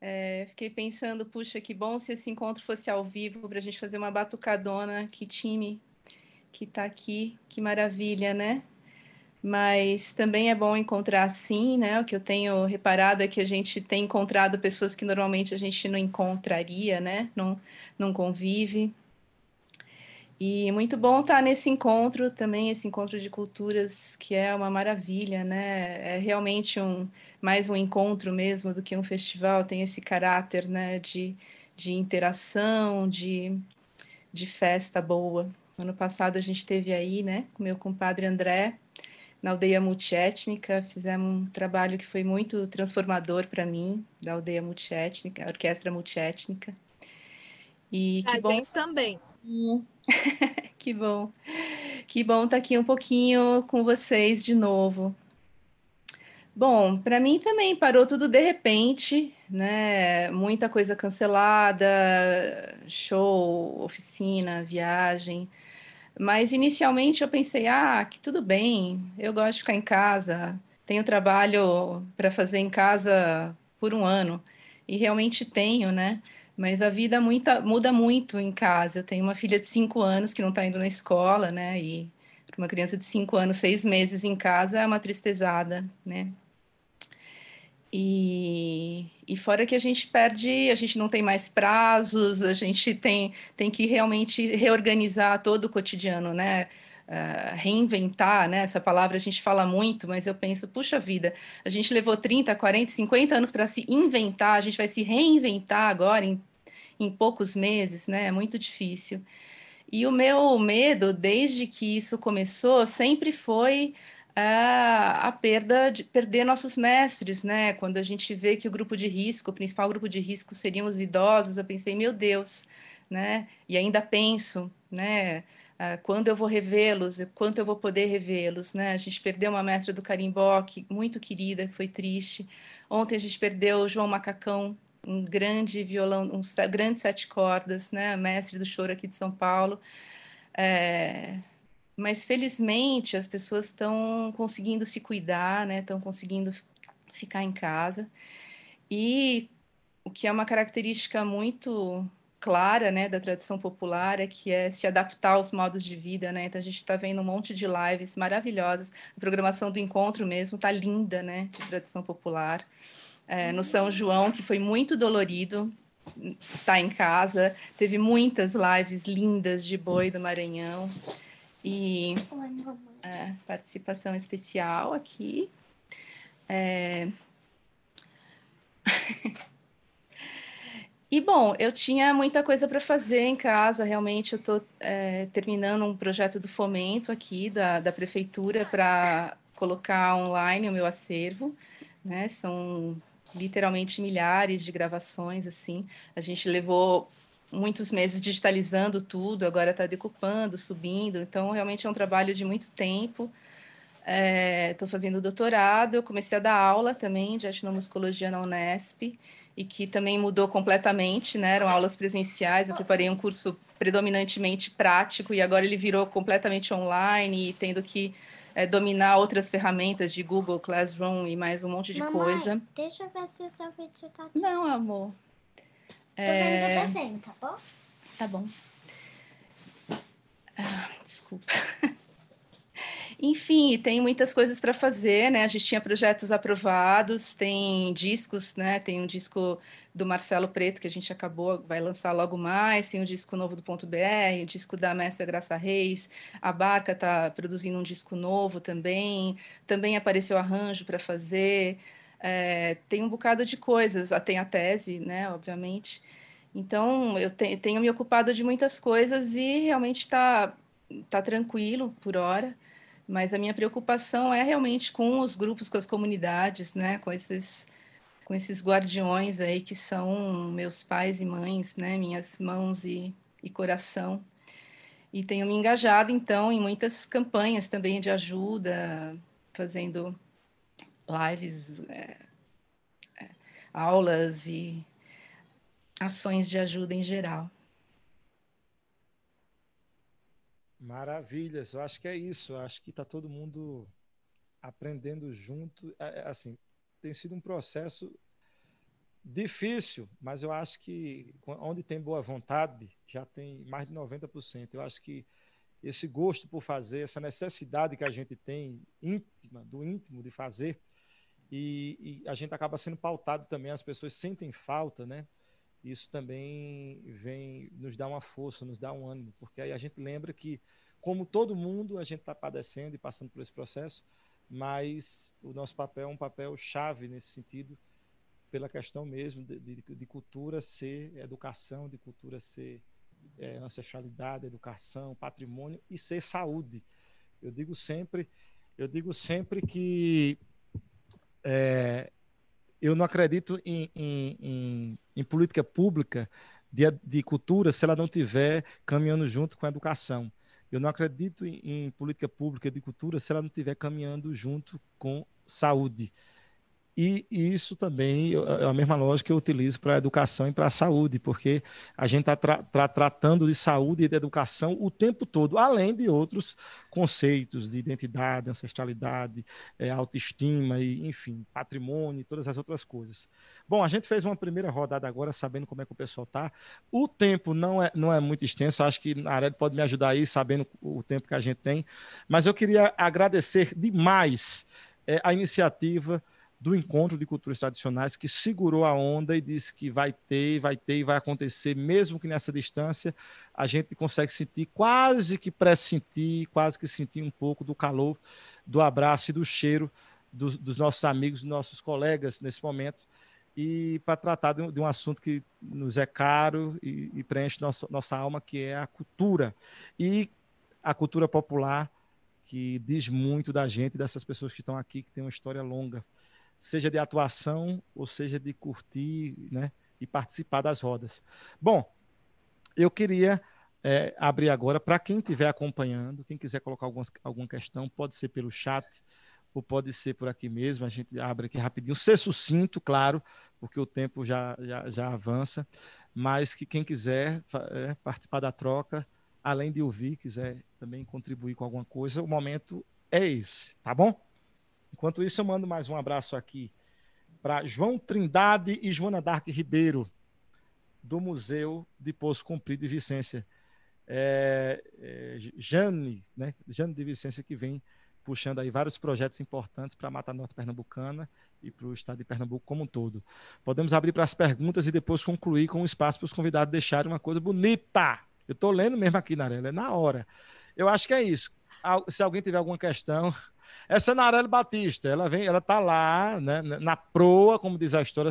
É, fiquei pensando, puxa, que bom se esse encontro fosse ao vivo para a gente fazer uma batucadona. Que time que está aqui, que maravilha, né? mas também é bom encontrar sim, né? O que eu tenho reparado é que a gente tem encontrado pessoas que normalmente a gente não encontraria, né? Não, não convive. E muito bom estar nesse encontro também, esse encontro de culturas, que é uma maravilha, né? É realmente um mais um encontro mesmo do que um festival, tem esse caráter, né, de, de interação, de, de festa boa. Ano passado a gente teve aí, né, com meu compadre André, na aldeia multiétnica, fizemos um trabalho que foi muito transformador para mim, da aldeia multiétnica, orquestra multiétnica. E que a bom... gente também. que bom. Que bom estar tá aqui um pouquinho com vocês de novo. Bom, para mim também parou tudo de repente, né? Muita coisa cancelada, show, oficina, viagem. Mas inicialmente eu pensei, ah, que tudo bem, eu gosto de ficar em casa, tenho trabalho para fazer em casa por um ano. E realmente tenho, né? Mas a vida muita, muda muito em casa. Eu tenho uma filha de cinco anos que não está indo na escola, né? E uma criança de cinco anos, seis meses em casa é uma tristezada, né? E, e, fora que a gente perde, a gente não tem mais prazos, a gente tem, tem que realmente reorganizar todo o cotidiano, né? Uh, reinventar, né? Essa palavra a gente fala muito, mas eu penso, puxa vida, a gente levou 30, 40, 50 anos para se inventar, a gente vai se reinventar agora em, em poucos meses, né? É muito difícil. E o meu medo, desde que isso começou, sempre foi a perda de perder nossos mestres, né? Quando a gente vê que o grupo de risco, o principal grupo de risco seriam os idosos, eu pensei, meu Deus, né? E ainda penso, né? Ah, quando eu vou revê-los, quanto eu vou poder revê-los, né? A gente perdeu uma mestra do carimbó, que, muito querida, que foi triste. Ontem a gente perdeu o João Macacão, um grande violão, um grande sete cordas, né? Mestre do choro aqui de São Paulo. É, mas felizmente as pessoas estão conseguindo se cuidar, né? Estão conseguindo ficar em casa. E o que é uma característica muito clara, né, da tradição popular é que é se adaptar aos modos de vida, né? Então a gente está vendo um monte de lives maravilhosas. A programação do encontro mesmo tá linda, né, de tradição popular. É, no São João, que foi muito dolorido, está hum, em casa. Teve muitas lives lindas de boi do Maranhão e é, participação especial aqui. É... e bom, eu tinha muita coisa para fazer em casa, realmente eu estou é, terminando um projeto do fomento aqui da, da prefeitura para colocar online o meu acervo, né? São literalmente milhares de gravações assim. A gente levou muitos meses digitalizando tudo, agora está decupando, subindo, então realmente é um trabalho de muito tempo. Estou é, fazendo doutorado, eu comecei a dar aula também de etnomusicologia na Unesp, e que também mudou completamente, né? Eram aulas presenciais, eu preparei um curso predominantemente prático e agora ele virou completamente online e tendo que é, dominar outras ferramentas de Google Classroom e mais um monte de Mamãe, coisa. Deixa eu ver se seu vídeo tá aqui. Não, amor. É... Tô vendo é. tá bom? Tá bom. Ah, desculpa. Enfim, tem muitas coisas para fazer, né? A gente tinha projetos aprovados, tem discos, né? Tem um disco do Marcelo Preto que a gente acabou, vai lançar logo mais, tem um disco novo do Ponto BR, o disco da Mestra Graça Reis, a Barca está produzindo um disco novo também, também apareceu arranjo para fazer, é, tem um bocado de coisas, tem a tese, né, obviamente. Então, eu te, tenho me ocupado de muitas coisas e realmente está tá tranquilo por hora, mas a minha preocupação é realmente com os grupos, com as comunidades, né, com esses com esses guardiões aí que são meus pais e mães, né, minhas mãos e, e coração. E tenho me engajado então em muitas campanhas também de ajuda, fazendo lives, é, é, aulas e ações de ajuda em geral. Maravilhas, eu acho que é isso. Eu acho que está todo mundo aprendendo junto. É, é, assim, tem sido um processo difícil, mas eu acho que onde tem boa vontade, já tem mais de 90%. Eu acho que esse gosto por fazer, essa necessidade que a gente tem íntima, do íntimo de fazer, e, e, a gente acaba sendo pautado também, as pessoas sentem falta, né? Isso também vem nos dá uma força, nos dá um ânimo, porque aí a gente lembra que, como todo mundo, a gente está padecendo e passando por esse processo, mas o nosso papel é um papel chave nesse sentido, pela questão mesmo de, de, de cultura ser educação, de cultura ser é, ancestralidade, educação, patrimônio e ser saúde. Eu digo sempre, eu digo sempre que é, eu não acredito em, em, em, em política pública de, de, cultura se ela não tiver caminhando junto com a educação. Eu não acredito em política pública de cultura se ela não tiver caminhando junto com saúde. E, isso também é, é a mesma lógica que eu utilizo para a educação e para a saúde, porque a gente está tra tra tá tratando de saúde e de educação o tempo todo, além de outros conceitos de identidade, ancestralidade, é, autoestima, e, enfim, patrimônio e todas as outras coisas. Bom, a gente fez uma primeira rodada agora, sabendo como é que o pessoal está. O tempo não é, não é muito extenso, acho que a Arelli pode me ajudar aí, sabendo o tempo que a gente tem, mas eu queria agradecer demais é, a iniciativa do encontro de culturas tradicionais que segurou a onda e disse que vai ter, vai ter e vai acontecer, mesmo que nessa distância a gente consegue sentir, quase que pressentir, quase que sentir um pouco do calor, do abraço e do cheiro dos, dos nossos amigos, dos nossos colegas nesse momento, e para tratar de um, de um, assunto que nos é caro e, e preenche nosso, nossa alma, que é a cultura. E a cultura popular, que diz muito da gente, dessas pessoas que estão aqui, que tem uma história longa seja de atuação ou seja de curtir né, e participar das rodas. Bom, eu queria é, abrir agora para quem estiver acompanhando, quem quiser colocar algumas, alguma questão, pode ser pelo chat ou pode ser por aqui mesmo, a gente abre aqui rapidinho, ser sucinto, claro, porque o tempo já, já, já avança, mas que quem quiser é, participar da troca, além de ouvir, quiser também contribuir com alguma coisa, o momento é esse, tá bom? Enquanto isso, eu mando mais um abraço aqui para João Trindade e Joana Dark Ribeiro, do Museu de Poço Comprido de Vicência. É, é, Jane, né? Jane de Vicência, que vem puxando aí vários projetos importantes para a Mata Norte Pernambucana e para o estado de Pernambuco como um todo. Podemos abrir para as perguntas e depois concluir com um espaço para os convidados deixarem uma coisa bonita. Eu estou lendo mesmo aqui, Narela, é na hora. Eu acho que é isso. Se alguém tiver alguma questão, essa é Narelle Batista, ela vem, ela tá lá, né, na proa, como diz a história,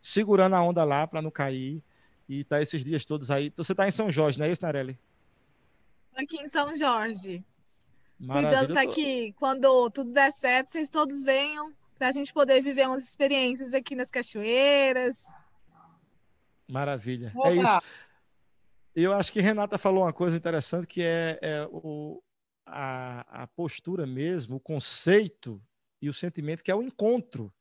segurando a onda lá para não cair. E tá esses dias todos aí. Então, você tá em São Jorge, não é isso, Narelle? Aqui em São Jorge. Maravilha. Cuidando tá aqui. Quando tudo der certo, vocês todos venham para a gente poder viver umas experiências aqui nas cachoeiras. Maravilha. Opa. É isso. Eu acho que Renata falou uma coisa interessante que é, é o, a, a postura mesmo, o conceito e o sentimento que é o encontro.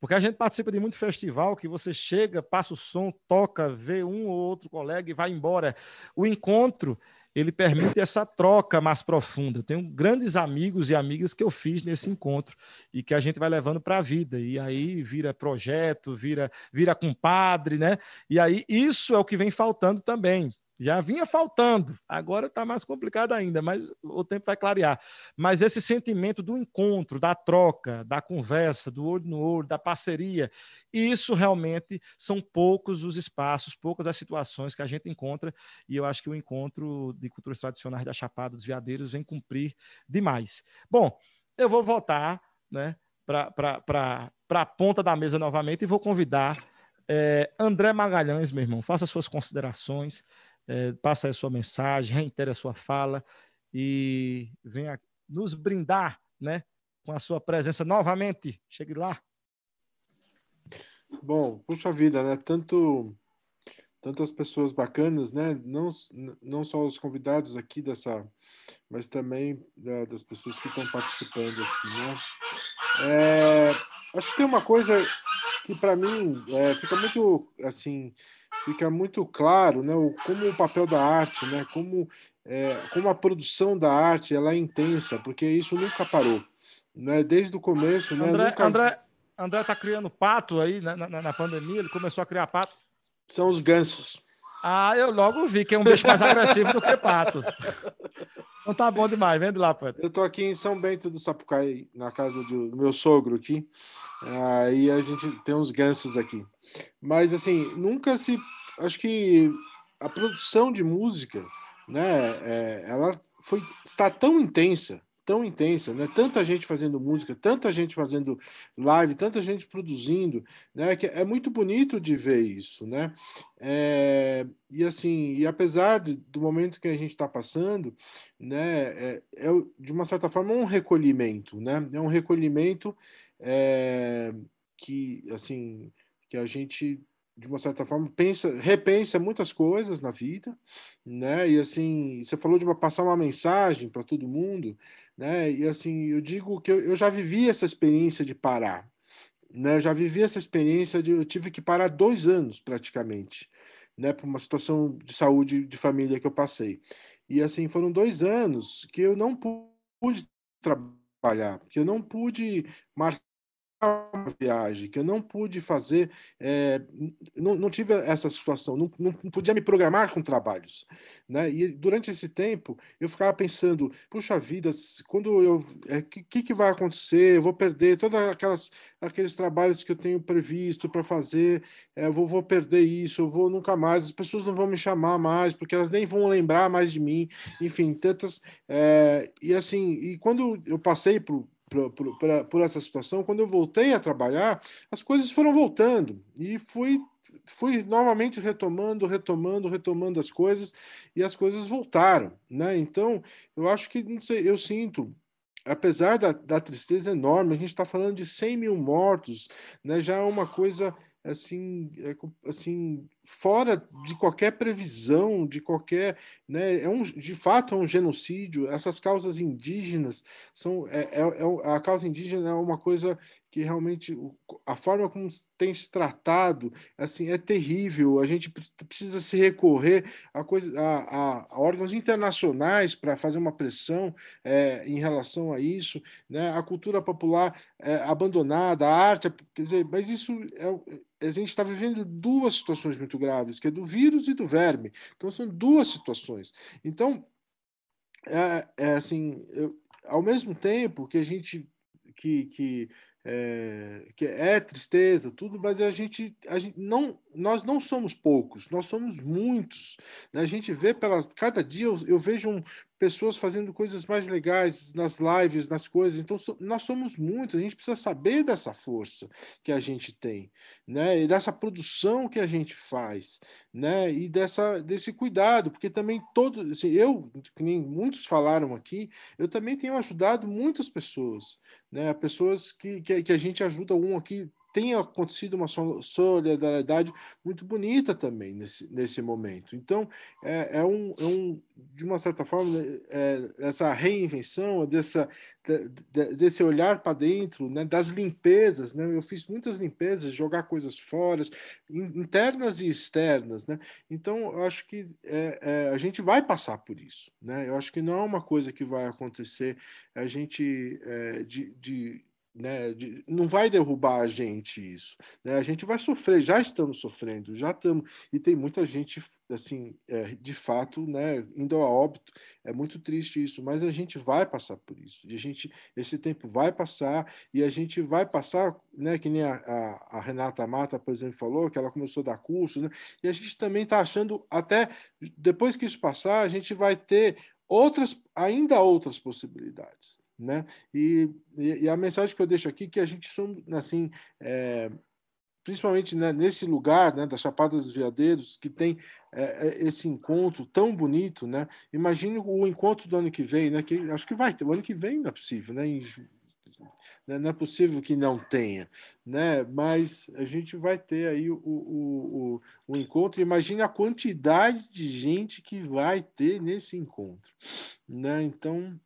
Porque a gente participa de muito festival que você chega, passa o som, toca, vê um ou outro colega e vai embora. O encontro, ele permite essa troca mais profunda. tenho grandes amigos e amigas que eu fiz nesse encontro e que a gente vai levando para a vida. E aí vira projeto, vira, vira compadre, né? E aí isso é o que vem faltando também. Já vinha faltando, agora está mais complicado ainda, mas o tempo vai clarear. Mas esse sentimento do encontro, da troca, da conversa, do olho no olho, da parceria, isso realmente são poucos os espaços, poucas as situações que a gente encontra, e eu acho que o encontro de culturas tradicionais da Chapada dos Veadeiros vem cumprir demais. Bom, eu vou voltar né, para a ponta da mesa novamente e vou convidar é, André Magalhães, meu irmão, faça suas considerações é, passa a sua mensagem, reitera a sua fala e venha nos brindar né, com a sua presença novamente. Chegue lá. Bom, puxa vida, né? Tanto, tantas pessoas bacanas, né? Não, não só os convidados aqui dessa, mas também né, das pessoas que estão participando aqui, né? É, acho que tem uma coisa que para mim é, fica muito assim fica muito claro né, o, como o papel da arte, né, como, é, como a produção da arte ela é intensa, porque isso nunca parou. Né, desde o começo. Né, André está nunca... André, André tá criando pato aí na, na, na, pandemia, ele começou a criar pato. São os gansos. Ah, eu logo vi que é um bicho mais agressivo do que pato. Não tá bom demais, de lá, Pedro. Eu tô aqui em São Bento do Sapucaí, na casa do meu sogro aqui. Aí a gente tem uns gansos aqui. Mas assim, nunca se. Acho que a produção de música, né, é, ela foi, está tão intensa, tão intensa, né? Tanta gente fazendo música, tanta gente fazendo live, tanta gente produzindo, né? Que é muito bonito de ver isso, né? É, e assim, e apesar de, do momento que a gente está passando, né? É, é de uma certa forma um recolhimento, né? É um recolhimento é, que assim que a gente de uma certa forma pensa repensa muitas coisas na vida né e assim você falou de uma passar uma mensagem para todo mundo né e assim eu digo que eu, eu já vivi essa experiência de parar né eu já vivi essa experiência de eu tive que parar dois anos praticamente né por uma situação de saúde de família que eu passei e assim foram dois anos que eu não pude trabalhar porque eu não pude marcar viagem, que eu não pude fazer, é, não, não tive essa situação, não, não podia me programar com trabalhos. Né? E durante esse tempo, eu ficava pensando: puxa vida, quando eu. O é, que, que vai acontecer? Eu vou perder todos aqueles trabalhos que eu tenho previsto para fazer, é, eu vou, vou perder isso, eu vou nunca mais, as pessoas não vão me chamar mais, porque elas nem vão lembrar mais de mim, enfim, tantas. É, e assim, e quando eu passei para por, essa situação, quando eu voltei a trabalhar, as coisas foram voltando e fui fui novamente retomando, retomando, retomando as coisas e as coisas voltaram, né? Então, eu acho que, não sei, eu sinto, apesar da, da tristeza enorme, a gente está falando de 100 mil mortos, né? Já é uma coisa, assim, é, assim fora de qualquer previsão, de qualquer, né, é um, de fato é um genocídio. Essas causas indígenas são é, é, é, a causa indígena é uma coisa que realmente a forma como tem se tratado assim é terrível. A gente precisa se recorrer a, coisa, a, a órgãos internacionais para fazer uma pressão é, em relação a isso, né? A cultura popular é, abandonada, a arte, quer dizer, mas isso é é, a gente está vivendo duas situações muito graves, que é do vírus e do verme. Então, são duas situações. Então, é, é assim, eu, ao mesmo tempo que a gente que, que é, que é tristeza, tudo, mas a gente, a gente não nós não somos poucos, nós somos muitos. Né? A gente vê pelas. Cada dia eu, eu vejo um, pessoas fazendo coisas mais legais nas lives, nas coisas. Então, so, nós somos muitos, a gente precisa saber dessa força que a gente tem, né? E dessa produção que a gente faz, né? E dessa, desse cuidado, porque também todo. Assim, eu, que nem muitos falaram aqui, eu também tenho ajudado muitas pessoas, né? Pessoas que, que, que a gente ajuda um aqui tem acontecido uma solidariedade muito bonita também nesse, nesse momento. Então, é, é, um, é um, de uma certa forma, né, é, essa reinvenção, dessa, de, de, desse olhar para dentro, né, das limpezas. Né? Eu fiz muitas limpezas, jogar coisas fora, internas e externas. Né? Então, eu acho que é, é, a gente vai passar por isso. Né? Eu acho que não é uma coisa que vai acontecer a gente é, de, de né? De, não vai derrubar a gente isso. Né? A gente vai sofrer, já estamos sofrendo, já estamos. E tem muita gente, assim, é, de fato, né, indo a óbito. É muito triste isso, mas a gente vai passar por isso. E a gente, esse tempo vai passar e a gente vai passar, né? Que nem a, a, a Renata Mata, por exemplo, falou que ela começou a dar curso, né? E a gente também está achando, até depois que isso passar, a gente vai ter outras, ainda outras possibilidades né? E, e, a mensagem que eu deixo aqui é que a gente somos assim, é, principalmente né, nesse lugar, né, das Chapadas dos Veadeiros, que tem é, é, esse encontro tão bonito, né? Imagine o encontro do ano que vem, né? Que acho que vai ter, o ano que vem não é possível, né? Em, né, não é possível que não tenha, né? Mas a gente vai ter aí o, o, o, o encontro. Imagine a quantidade de gente que vai ter nesse encontro, né? Então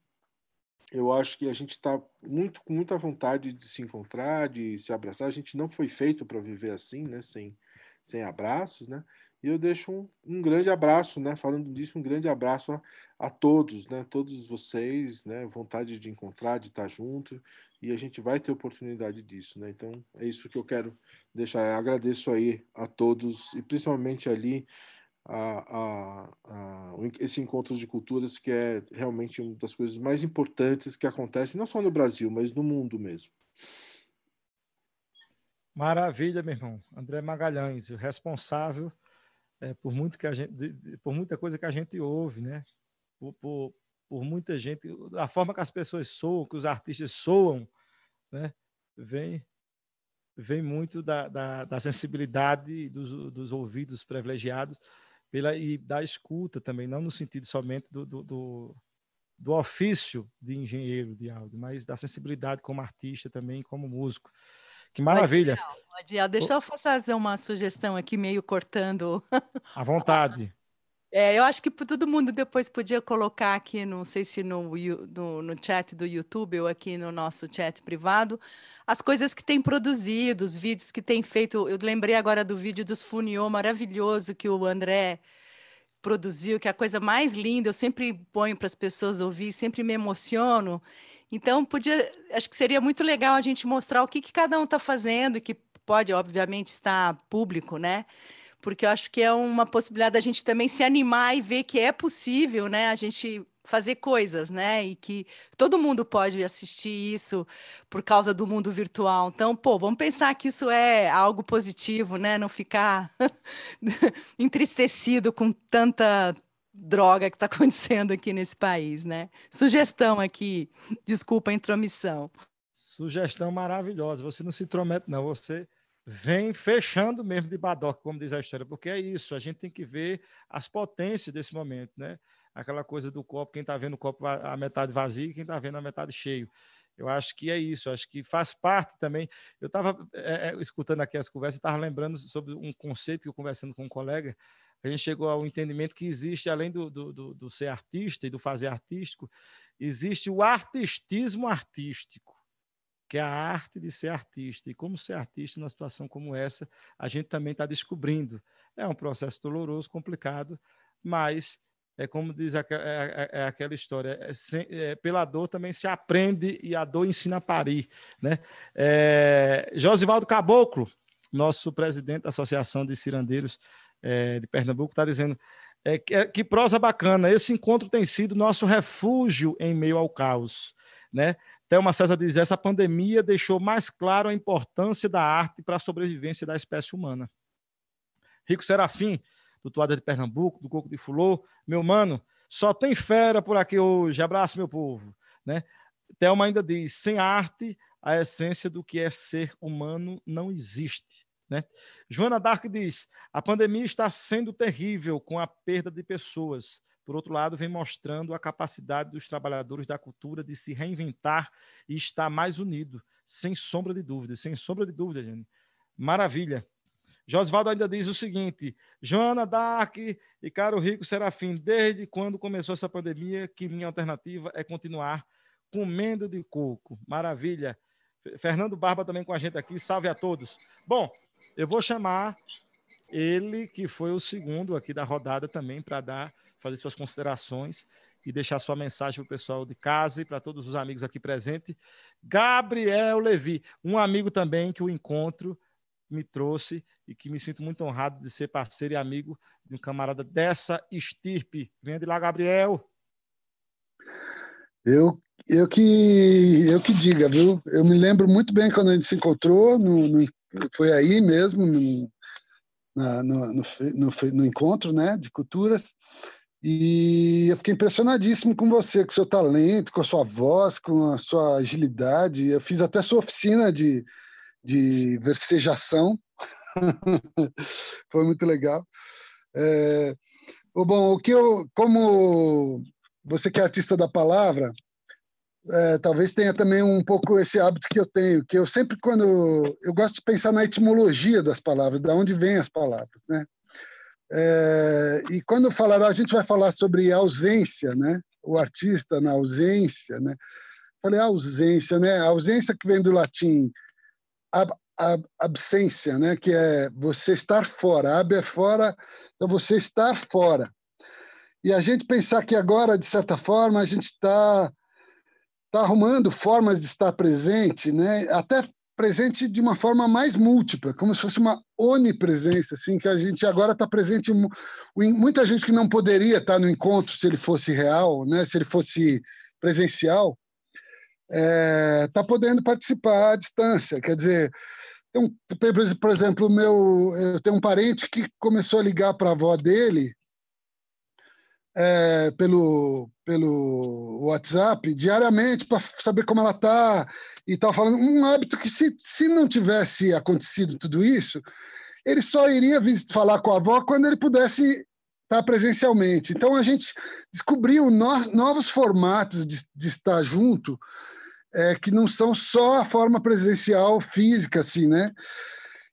eu acho que a gente está muito com muita vontade de se encontrar, de se abraçar. A gente não foi feito para viver assim, né? Sem, sem abraços, né? E eu deixo um, um, grande abraço, né? Falando disso, um grande abraço a, a, todos, né? Todos vocês, né? Vontade de encontrar, de estar tá junto, e a gente vai ter oportunidade disso, né? Então é isso que eu quero deixar. Eu agradeço aí a todos e principalmente ali a, a, a, esse encontro de culturas que é realmente uma das coisas mais importantes que acontece, não só no Brasil, mas no mundo mesmo. Maravilha, meu irmão. André Magalhães, o responsável é, por, muito que a gente, por muita coisa que a gente ouve, né? Por, por, por muita gente, a forma que as pessoas soam, que os artistas soam, né? Vem, vem muito da, da, da sensibilidade dos, dos ouvidos privilegiados pela, e da escuta também, não no sentido somente do, do, do, do ofício de engenheiro de áudio, mas da sensibilidade como artista também, como músico. Que maravilha! Adial, adial. Deixa eu fazer uma sugestão aqui, meio cortando. À vontade. É, eu acho que todo mundo depois podia colocar aqui, não sei se no, no, no, chat do YouTube ou aqui no nosso chat privado, as coisas que tem produzido, os vídeos que tem feito. Eu lembrei agora do vídeo dos Funiô maravilhoso que o André produziu, que é a coisa mais linda. Eu sempre ponho para as pessoas ouvir, sempre me emociono. Então, podia, acho que seria muito legal a gente mostrar o que, que cada um está fazendo, que pode, obviamente, estar público, né? porque eu acho que é uma possibilidade da gente também se animar e ver que é possível, né? A gente fazer coisas, né? E que todo mundo pode assistir isso por causa do mundo virtual. Então, pô, vamos pensar que isso é algo positivo, né? Não ficar entristecido com tanta droga que está acontecendo aqui nesse país, né? Sugestão aqui, desculpa a intromissão. Sugestão maravilhosa. Você não se intromete, não. Você vem fechando mesmo de badoc, como diz a história, porque é isso, a gente tem que ver as potências desse momento, né? Aquela coisa do copo, quem está vendo o copo a metade vazio e quem está vendo a metade cheio. Eu acho que é isso, acho que faz parte também. Eu estava é, é, escutando aqui as conversas, e estava lembrando sobre um conceito que eu conversando com um colega, a gente chegou ao entendimento que existe, além do, do, do, do ser artista e do fazer artístico, existe o artistismo artístico que é a arte de ser artista. E como ser artista numa situação como essa, a gente também está descobrindo. É um processo doloroso, complicado, mas é como diz é, é, é aquela história: é, é, pela dor também se aprende e a dor ensina a parir. Né? Josivaldo Caboclo, nosso presidente da Associação de Cirandeiros de Pernambuco, está dizendo. Que, que prosa bacana! Esse encontro tem sido nosso refúgio em meio ao caos. Né? Thelma César diz: essa pandemia deixou mais claro a importância da arte para a sobrevivência da espécie humana. Rico Serafim, do Toada de Pernambuco, do Coco de Fulô, meu mano, só tem fera por aqui hoje. Abraço, meu povo. Né? Thelma ainda diz: sem arte, a essência do que é ser humano não existe. Né? Joana Dark diz: a pandemia está sendo terrível com a perda de pessoas, por outro lado, vem mostrando a capacidade dos trabalhadores da cultura de se reinventar e estar mais unido, sem sombra de dúvida, sem sombra de dúvida, gente. Maravilha. Josvaldo ainda diz o seguinte: Joana Dark e Caro Rico Serafim, desde quando começou essa pandemia, que minha alternativa é continuar comendo de coco. Maravilha. Fernando Barba também com a gente aqui. Salve a todos. Bom, eu vou chamar ele, que foi o segundo aqui da rodada também, para dar fazer suas considerações e deixar sua mensagem para o pessoal de casa e para todos os amigos aqui presentes. Gabriel Levi, um amigo também que o encontro me trouxe e que me sinto muito honrado de ser parceiro e amigo de um camarada dessa estirpe. Venha de lá, Gabriel. Eu, eu que eu que diga, viu? Eu me lembro muito bem quando a gente se encontrou, no, no foi aí mesmo, no, no, no, no, encontro né, de culturas. E eu fiquei impressionadíssimo com você, com o seu talento, com a sua voz, com a sua agilidade. Eu fiz até sua oficina de, de versejação. Foi muito legal. É, bom, o que eu, como você que é artista da palavra, é, talvez tenha também um pouco esse hábito que eu tenho, que eu sempre quando eu gosto de pensar na etimologia das palavras, da onde vêm as palavras, né? É, e quando falaram a gente vai falar sobre ausência, né? O artista na ausência, né? Falei ausência, né? A ausência que vem do latim ab, ab, absência, né? Que é você estar fora. Ab é fora, então você estar fora. E a gente pensar que agora, de certa forma, a gente está tá arrumando formas de estar presente, né? Até presente de uma forma mais múltipla, como se fosse uma onipresença, assim, que a gente agora está presente muita gente que não poderia estar tá no encontro se ele fosse real, né? se ele fosse presencial, está é, tá podendo participar à distância. Quer dizer, tem um, por exemplo, meu, eu tenho um parente que começou a ligar para a avó dele é, pelo, pelo WhatsApp diariamente para saber como ela está e tal, falando um hábito que se, se não tivesse acontecido tudo isso, ele só iria falar com a avó quando ele pudesse estar tá presencialmente. Então a gente descobriu no, novos formatos de, de estar junto é, que não são só a forma presencial física, assim, né?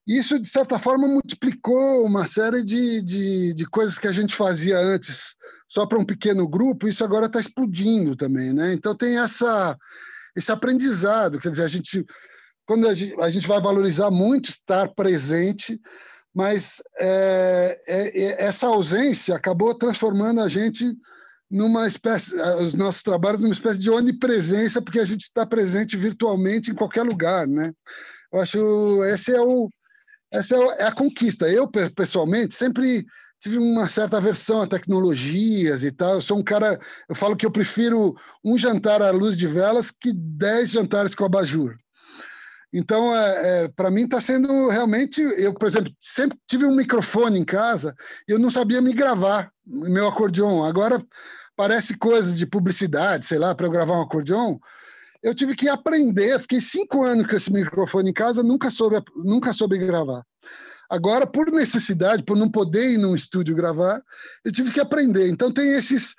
Isso, de certa forma, multiplicou uma série de, de, de coisas que a gente fazia antes, só para um pequeno grupo, isso agora está explodindo também, né? Então tem essa esse aprendizado, quer dizer, a gente quando a gente, a gente vai valorizar muito estar presente, mas é, é, é essa ausência acabou transformando a gente numa espécie, os nossos trabalhos numa espécie de onipresença, porque a gente está presente virtualmente em qualquer lugar, né? Eu acho esse é o essa é, é a conquista. Eu pessoalmente sempre tive uma certa aversão a tecnologias e tal. Eu sou um cara, eu falo que eu prefiro um jantar à luz de velas que dez jantares com abajur. Então, é, é para mim está sendo realmente. Eu, por exemplo, sempre tive um microfone em casa eu não sabia me gravar, meu acordeon. Agora parece coisas de publicidade, sei lá, para eu gravar um acordeon. Eu tive que aprender, fiquei cinco anos com esse microfone em casa, nunca soube, nunca soube gravar. Agora, por necessidade, por não poder ir num estúdio gravar, eu tive que aprender. Então, tem esses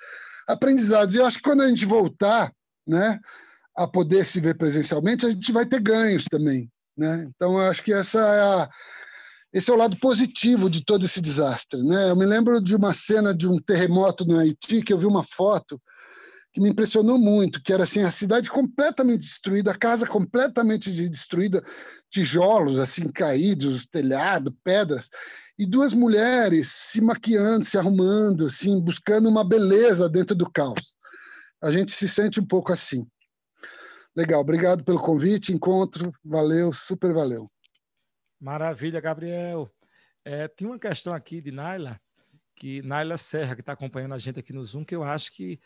aprendizados. E eu acho que quando a gente voltar né, a poder se ver presencialmente, a gente vai ter ganhos também. Né? Então, eu acho que essa é a, esse é o lado positivo de todo esse desastre. Né? Eu me lembro de uma cena de um terremoto no Haiti, que eu vi uma foto que me impressionou muito, que era assim a cidade completamente destruída, a casa completamente destruída, tijolos assim caídos, telhado, pedras, e duas mulheres se maquiando, se arrumando, assim, buscando uma beleza dentro do caos. A gente se sente um pouco assim. Legal, obrigado pelo convite, encontro, valeu, super valeu. Maravilha, Gabriel. É, tem uma questão aqui de Naila, que Naila Serra, que está acompanhando a gente aqui no Zoom, que eu acho que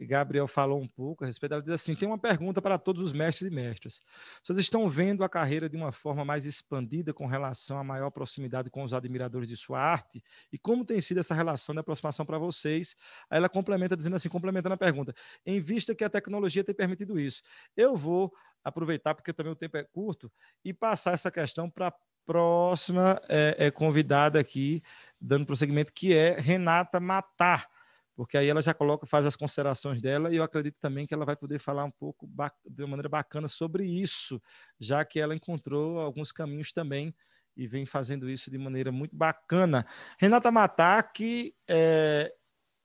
Gabriel falou um pouco a respeito, ela diz assim: tem uma pergunta para todos os mestres e mestras. Vocês estão vendo a carreira de uma forma mais expandida com relação à maior proximidade com os admiradores de sua arte? E como tem sido essa relação de aproximação para vocês? Aí ela complementa, dizendo assim: complementando a pergunta, em vista que a tecnologia tem permitido isso, eu vou aproveitar, porque também o tempo é curto, e passar essa questão para a próxima é, é, convidada aqui, dando prosseguimento, que é Renata Matar porque aí ela já coloca, faz as considerações dela e eu acredito também que ela vai poder falar um pouco de uma maneira bacana sobre isso, já que ela encontrou alguns caminhos também e vem fazendo isso de maneira muito bacana. Renata Mataki é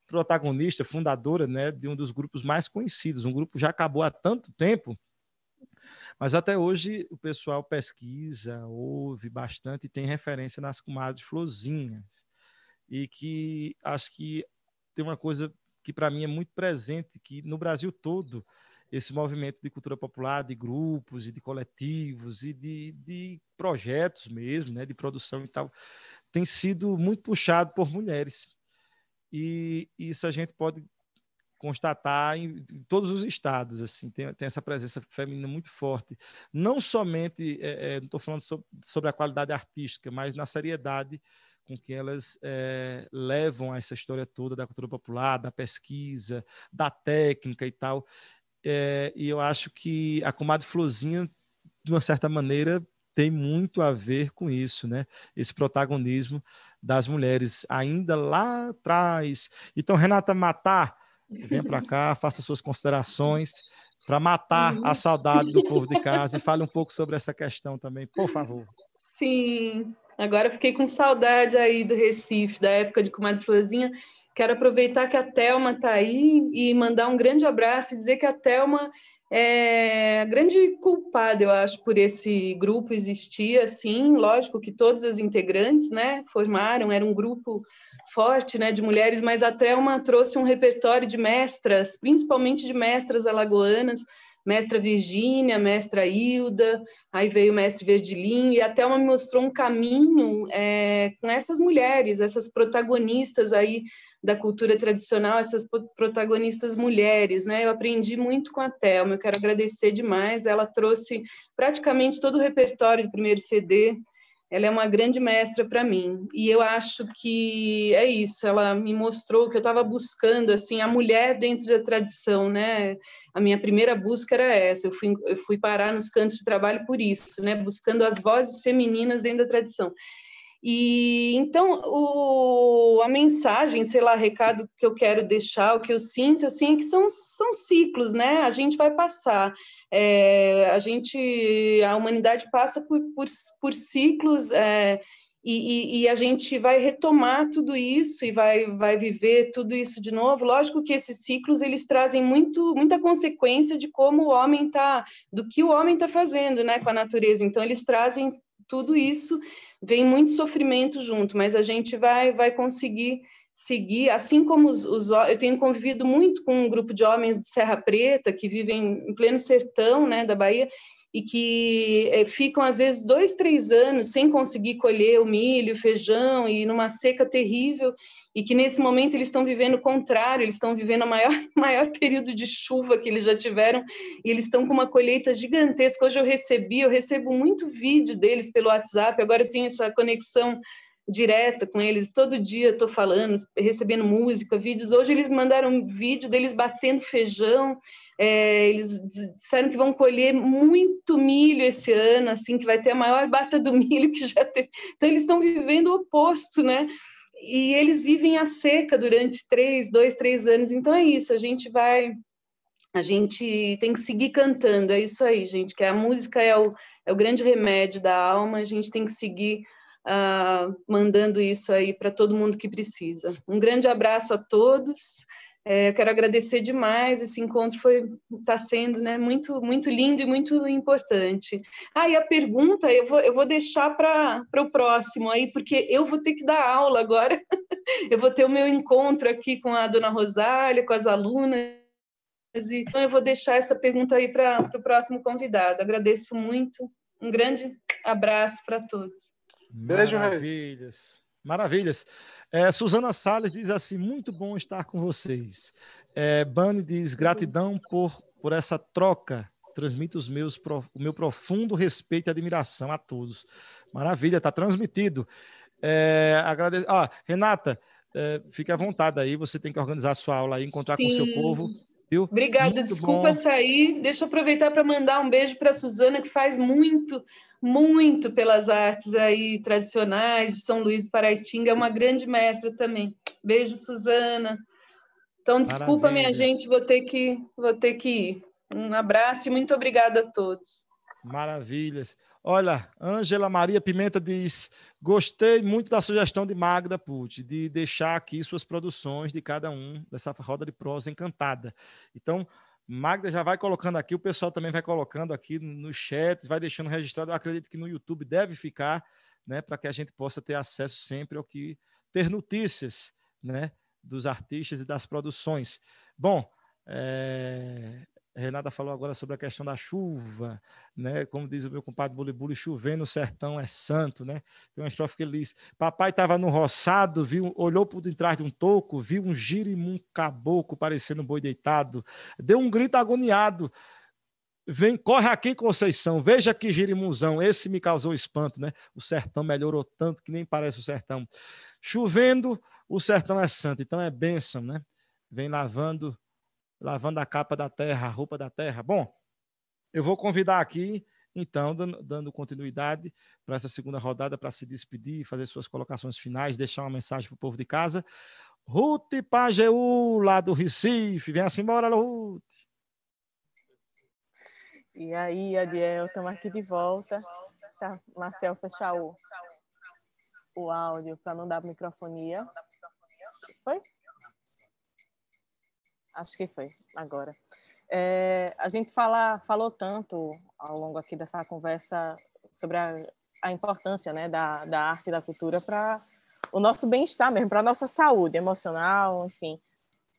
protagonista, fundadora, né, de um dos grupos mais conhecidos, um grupo já acabou há tanto tempo, mas até hoje o pessoal pesquisa, ouve bastante e tem referência nas comadres Flozinhas. E que acho que tem uma coisa que para mim é muito presente, que no Brasil todo, esse movimento de cultura popular, de grupos e de coletivos e de, de projetos mesmo, né, de produção e tal, tem sido muito puxado por mulheres. E isso a gente pode constatar em todos os estados assim tem, tem essa presença feminina muito forte não somente é, é, não estou falando sobre, sobre, a qualidade artística mas na seriedade com que elas é, levam a essa história toda da cultura popular, da pesquisa, da técnica e tal. É, e eu acho que a Comadre Flozinha, de uma certa maneira, tem muito a ver com isso, né? Esse protagonismo das mulheres ainda lá atrás. Então, Renata Matar, venha para cá, faça suas considerações para matar a uhum. saudade do povo de casa e fale um pouco sobre essa questão também, por favor. Sim, Agora fiquei com saudade aí do Recife, da época de Comadre Florzinha. Quero aproveitar que a Thelma está aí e mandar um grande abraço e dizer que a Thelma é a grande culpada, eu acho, por esse grupo existir, assim, lógico que todas as integrantes, né, formaram, era um grupo forte, né, de mulheres, mas a Thelma trouxe um repertório de mestras, principalmente de mestras alagoanas, mestra Virgínia, mestra Hilda, aí veio o mestre Verdilin, e a Thelma me mostrou um caminho é, com essas mulheres, essas protagonistas aí da cultura tradicional, essas protagonistas mulheres, né? Eu aprendi muito com a Thelma, eu quero agradecer demais, ela trouxe praticamente todo o repertório do primeiro CD, ela é uma grande mestra para mim. E eu acho que é isso, ela me mostrou que eu estava buscando assim a mulher dentro da tradição, né? A minha primeira busca era essa. Eu fui, eu fui parar nos cantos de trabalho por isso, né? Buscando as vozes femininas dentro da tradição. E então o, a mensagem, sei lá, recado que eu quero deixar, o que eu sinto assim, é que são, são ciclos, né? A gente vai passar, é, a gente, a humanidade passa por, por, por ciclos é, e, e, e, a gente vai retomar tudo isso e vai, vai viver tudo isso de novo. Lógico que esses ciclos eles trazem muito, muita consequência de como o homem está, do que o homem está fazendo, né, com a natureza. Então eles trazem tudo isso vem muito sofrimento junto, mas a gente vai, vai conseguir seguir, assim como os, os, eu tenho convivido muito com um grupo de homens de Serra Preta que vivem em pleno sertão, né, da Bahia, e que é, ficam às vezes dois, três anos sem conseguir colher o milho, o feijão e numa seca terrível e que nesse momento eles estão vivendo o contrário, eles estão vivendo o maior, maior período de chuva que eles já tiveram e eles estão com uma colheita gigantesca. Hoje eu recebi, eu recebo muito vídeo deles pelo WhatsApp, agora eu tenho essa conexão direta com eles, todo dia estou falando, recebendo música, vídeos. Hoje eles mandaram um vídeo deles batendo feijão, é, eles disseram que vão colher muito milho esse ano, assim, que vai ter a maior bata do milho que já teve. Então, eles estão vivendo o oposto, né? E eles vivem a seca durante três, dois, três anos. Então, é isso, a gente vai. A gente tem que seguir cantando, é isso aí, gente, que a música é o, é o grande remédio da alma, a gente tem que seguir Uh, mandando isso aí para todo mundo que precisa. Um grande abraço a todos é, eu quero agradecer demais. Esse encontro foi está sendo né, muito muito lindo e muito importante. Ah, e a pergunta eu vou, eu vou deixar para o próximo aí, porque eu vou ter que dar aula agora. eu vou ter o meu encontro aqui com a dona Rosália, com as alunas. Então, eu vou deixar essa pergunta aí para o próximo convidado. Agradeço muito. Um grande abraço para todos. Beijo, Maravilhas. Maravilhas. É, Suzana Salles diz assim: muito bom estar com vocês. É, Bani diz: gratidão por, por essa troca. Transmite os meus, o meu profundo respeito e admiração a todos. Maravilha, está transmitido. É, ah, Renata, é, fique à vontade aí, você tem que organizar a sua aula aí, encontrar Sim. com o seu povo. Viu? Obrigada, muito desculpa bom. sair. Deixa eu aproveitar para mandar um beijo para a Suzana, que faz muito, muito pelas artes aí tradicionais de São Luís e Paraitinga, é uma grande mestra também. Beijo, Suzana. Então, desculpa, Maravilha. minha gente, vou ter, que, vou ter que ir. Um abraço e muito obrigada a todos. Maravilhas. Olha, Ângela Maria Pimenta diz: gostei muito da sugestão de Magda Pucci, de deixar aqui suas produções de cada um dessa roda de prosa encantada. Então, Magda já vai colocando aqui, o pessoal também vai colocando aqui nos chats, vai deixando registrado. Eu acredito que no YouTube deve ficar, né, para que a gente possa ter acesso sempre ao que ter notícias, né, dos artistas e das produções. Bom, é, Renata falou agora sobre a questão da chuva, né? Como diz o meu compadre Bulibuli, chovendo no sertão é santo, né? Tem uma estrofe que ele diz: Papai estava no roçado, viu, olhou por detrás de um toco, viu um girimum caboclo parecendo um boi deitado, deu um grito agoniado. Vem, corre aqui, Conceição, veja que girimunzão, esse me causou espanto, né? O sertão melhorou tanto que nem parece o sertão. Chovendo, o sertão é santo, então é bênção, né? Vem lavando lavando a capa da terra, a roupa da terra. Bom, eu vou convidar aqui, então, dando, continuidade para essa segunda rodada, para se despedir, fazer suas colocações finais, deixar uma mensagem para o povo de casa. Ruth Pageu, lá do Recife. Vem-se assim, embora, Ruth. E aí, Adiel, estamos aqui de volta. Marcel fechar o, o áudio para não dar microfonia. Foi? acho que foi agora. É, a gente fala, falou tanto ao longo aqui dessa conversa sobre a, a importância né, da, da arte e da cultura para o nosso bem-estar mesmo, para a nossa saúde emocional, enfim.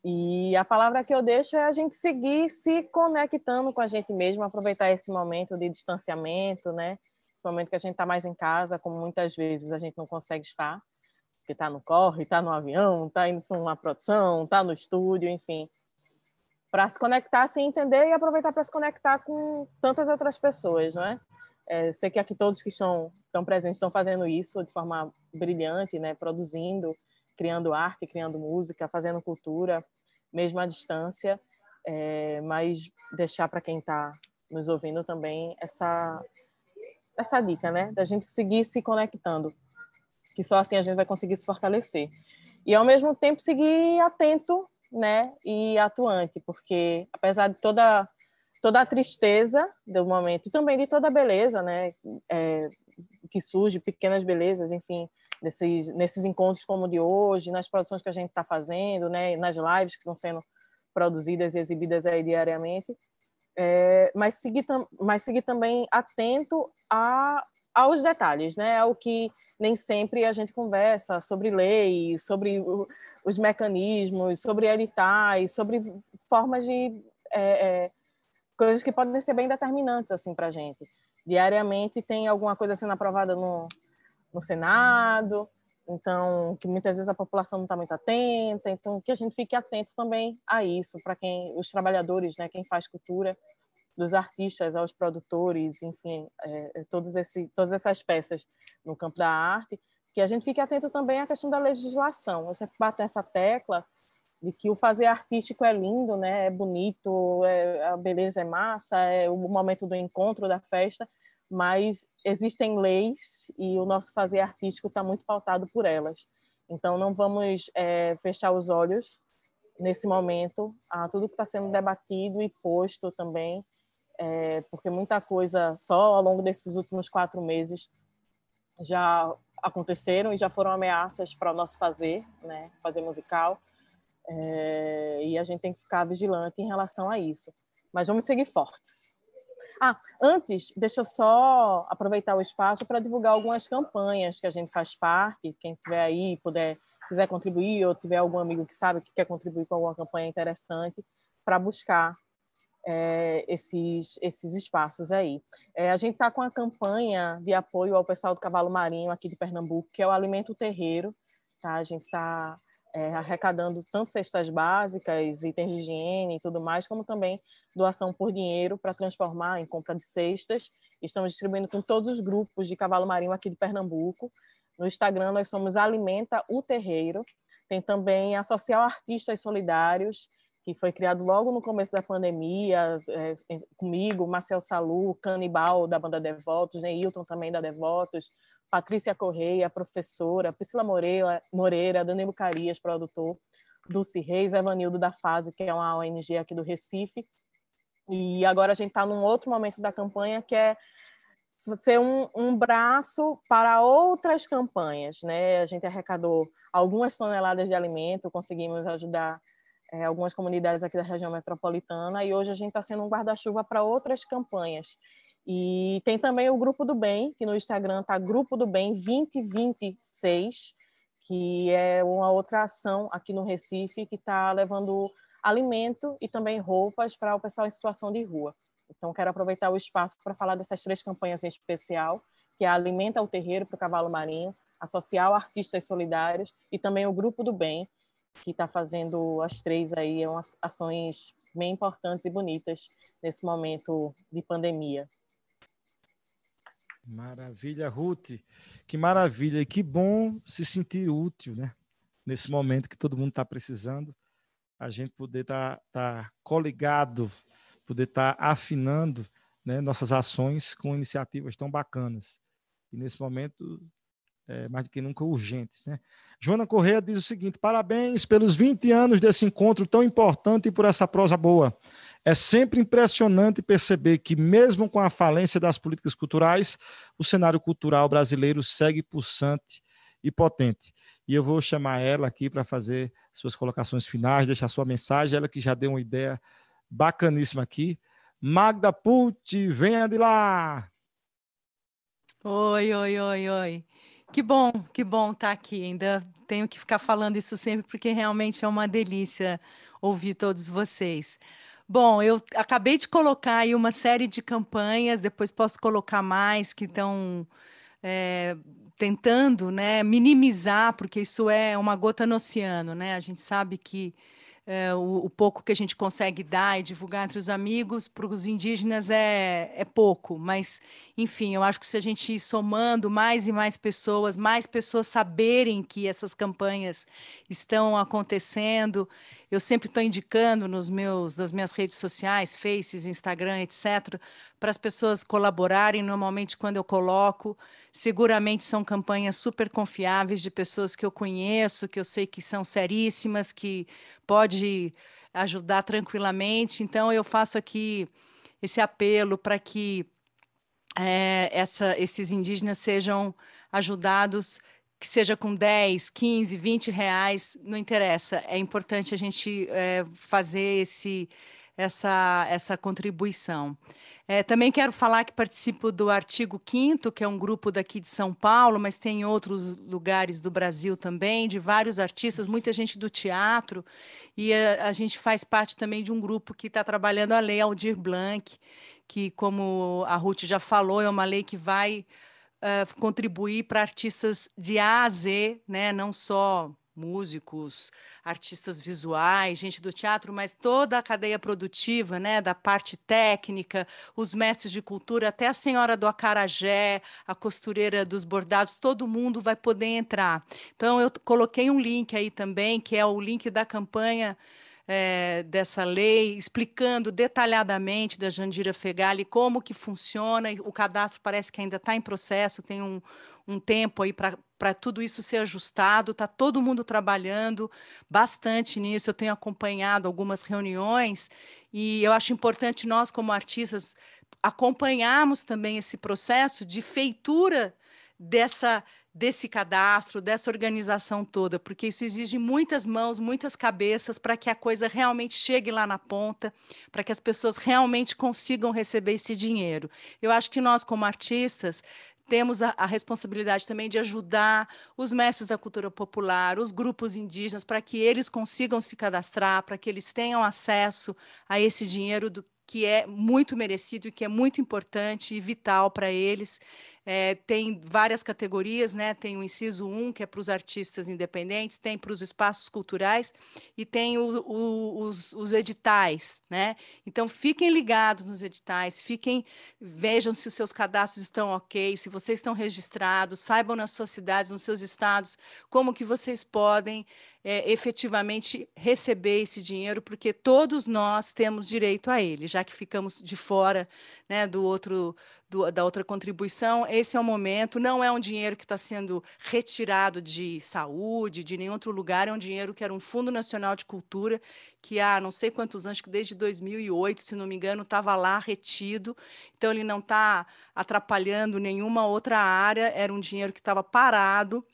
E a palavra que eu deixo é a gente seguir se conectando com a gente mesmo, aproveitar esse momento de distanciamento, né? Esse momento que a gente está mais em casa, como muitas vezes a gente não consegue estar, porque está no corre, está no avião, está indo para uma produção, está no estúdio, enfim para se conectar, se entender e aproveitar para se conectar com tantas outras pessoas, não é? é sei que aqui todos que estão, estão presentes estão fazendo isso de forma brilhante, né? Produzindo, criando arte, criando música, fazendo cultura, mesmo à distância, é, mas deixar para quem está nos ouvindo também essa essa dica, né? Da gente seguir se conectando, que só assim a gente vai conseguir se fortalecer. E ao mesmo tempo seguir atento né, e atuante, porque apesar de toda toda a tristeza do momento e também de toda a beleza, né, é, que surge, pequenas belezas, enfim, nesses nesses encontros como o de hoje, nas produções que a gente está fazendo, né, nas lives que estão sendo produzidas e exibidas aí diariamente, é, mas seguir mas seguir também atento a aos detalhes, né? Ao é que nem sempre a gente conversa sobre lei, sobre os mecanismos, sobre editais, sobre formas de é, é, coisas que podem ser bem determinantes assim para a gente. Diariamente tem alguma coisa sendo aprovada no, no Senado, então que muitas vezes a população não está muito atenta, então que a gente fique atento também a isso para quem os trabalhadores, né? Quem faz cultura dos artistas aos produtores, enfim, é, é, todos esse, todas essas peças no campo da arte, que a gente fique atento também à questão da legislação. Eu sempre bato nessa tecla de que o fazer artístico é lindo, né? é bonito, é, a beleza é massa, é o momento do encontro, da festa, mas existem leis e o nosso fazer artístico está muito pautado por elas. Então, não vamos é, fechar os olhos nesse momento a tudo que está sendo debatido e posto também é, porque muita coisa só ao longo desses últimos quatro meses já aconteceram e já foram ameaças para o nosso fazer, né, fazer musical, é, e a gente tem que ficar vigilante em relação a isso. Mas vamos seguir fortes. Ah, antes, deixa eu só aproveitar o espaço para divulgar algumas campanhas que a gente faz parte. Quem tiver aí puder, quiser contribuir ou tiver algum amigo que sabe que quer contribuir com alguma campanha interessante, para buscar é, esses, esses espaços aí. É, a gente está com a campanha de apoio ao pessoal do Cavalo Marinho aqui de Pernambuco, que é o Alimento Terreiro. Tá? A gente está é, eh, arrecadando tanto cestas básicas, itens de higiene e tudo mais, como também doação por dinheiro para transformar em compra de cestas. Estamos distribuindo com todos os grupos de Cavalo Marinho aqui de Pernambuco. No Instagram nós somos Alimenta o Terreiro. Tem também a Social Artistas Solidários, que foi criado logo no começo da pandemia, é, comigo, Marcel Salu, Canibal, da banda Devotos, Neilton também da Devotos, Patrícia Correia, professora, Priscila Moreira, Moreira Danilo Carias, produtor, Dulce Reis, Evanildo da Fase, que é uma ONG aqui do Recife. E agora a gente está num outro momento da campanha que é ser um, um, braço para outras campanhas. Né? A gente arrecadou algumas toneladas de alimento, conseguimos ajudar é, algumas comunidades aqui da região metropolitana, e hoje a gente está sendo um guarda-chuva para outras campanhas. E tem também o Grupo do Bem, que no Instagram está Grupo do Bem 2026, que é uma outra ação aqui no Recife que está levando alimento e também roupas para o pessoal em situação de rua. Então, quero aproveitar o espaço para falar dessas três campanhas em especial, que é Alimenta o Terreiro para o Cavalo Marinho, Associar Artistas Solidários e também o Grupo do Bem, que está fazendo as três aí é umas ações bem importantes e bonitas nesse momento de pandemia. Maravilha, Ruth. Que maravilha e que bom se sentir útil, né? Nesse momento que todo mundo está precisando, a gente poder estar tá, tá coligado, poder estar tá afinando né, nossas ações com iniciativas tão bacanas. E nesse momento é, mais do que nunca urgentes. Né? Joana Correia diz o seguinte: parabéns pelos 20 anos desse encontro tão importante e por essa prosa boa. É sempre impressionante perceber que, mesmo com a falência das políticas culturais, o cenário cultural brasileiro segue pulsante e potente. E eu vou chamar ela aqui para fazer suas colocações finais, deixar sua mensagem, ela que já deu uma ideia bacaníssima aqui. Magda Pucci, venha de lá! Oi, oi, oi, oi. Que bom, que bom estar tá aqui. Ainda tenho que ficar falando isso sempre, porque realmente é uma delícia ouvir todos vocês. Bom, eu acabei de colocar aí uma série de campanhas, depois posso colocar mais que estão é, tentando né, minimizar, porque isso é uma gota no oceano, né? A gente sabe que é, o, o, pouco que a gente consegue dar e divulgar entre os amigos, para os indígenas é, é pouco, mas, enfim, eu acho que se a gente ir somando mais e mais pessoas, mais pessoas saberem que essas campanhas estão acontecendo, eu sempre estou indicando nos meus, nas minhas redes sociais, Faces, Instagram, etc., para as pessoas colaborarem. Normalmente, quando eu coloco, seguramente são campanhas super confiáveis de pessoas que eu conheço, que eu sei que são seríssimas, que pode ajudar tranquilamente. Então, eu faço aqui esse apelo para que é, essa, esses indígenas sejam ajudados que seja com 10, 15, 20 reais, não interessa. É importante a gente é, fazer esse, essa, essa contribuição. É, também quero falar que participo do Artigo 5 que é um grupo daqui de São Paulo, mas tem outros lugares do Brasil também, de vários artistas, muita gente do teatro, e a, a gente faz parte também de um grupo que está trabalhando a Lei Aldir Blanc, que, como a Ruth já falou, é uma lei que vai uh, contribuir para artistas de A a Z, né? não só músicos, artistas visuais, gente do teatro, mas toda a cadeia produtiva, né, da parte técnica, os mestres de cultura, até a senhora do acarajé, a costureira dos bordados, todo mundo vai poder entrar. Então eu coloquei um link aí também, que é o link da campanha é, dessa lei, explicando detalhadamente da Jandira Fegali como que funciona. O cadastro parece que ainda está em processo, tem um, um tempo aí para tudo isso ser ajustado. Está todo mundo trabalhando bastante nisso. Eu tenho acompanhado algumas reuniões e eu acho importante nós, como artistas, acompanharmos também esse processo de feitura dessa desse cadastro, dessa organização toda, porque isso exige muitas mãos, muitas cabeças para que a coisa realmente chegue lá na ponta, para que as pessoas realmente consigam receber esse dinheiro. Eu acho que nós, como artistas, temos a, a, responsabilidade também de ajudar os mestres da cultura popular, os grupos indígenas, para que eles consigam se cadastrar, para que eles tenham acesso a esse dinheiro do, que é muito merecido e que é muito importante e vital para eles. É, tem várias categorias, né? Tem o inciso 1, que é para os artistas independentes, tem para os espaços culturais e tem o, o, os, os, editais, né? Então fiquem ligados nos editais, fiquem, vejam se os seus cadastros estão ok, se vocês estão registrados, saibam nas suas cidades, nos seus estados, como que vocês podem é, efetivamente receber esse dinheiro, porque todos nós temos direito a ele, já que ficamos de fora né, do outro do, da outra contribuição, esse é o momento, não é um dinheiro que está sendo retirado de saúde, de nenhum outro lugar, é um dinheiro que era um Fundo Nacional de Cultura, que há não sei quantos anos, que desde 2008, se não me engano, estava lá retido, então ele não está atrapalhando nenhuma outra área, era um dinheiro que estava parado,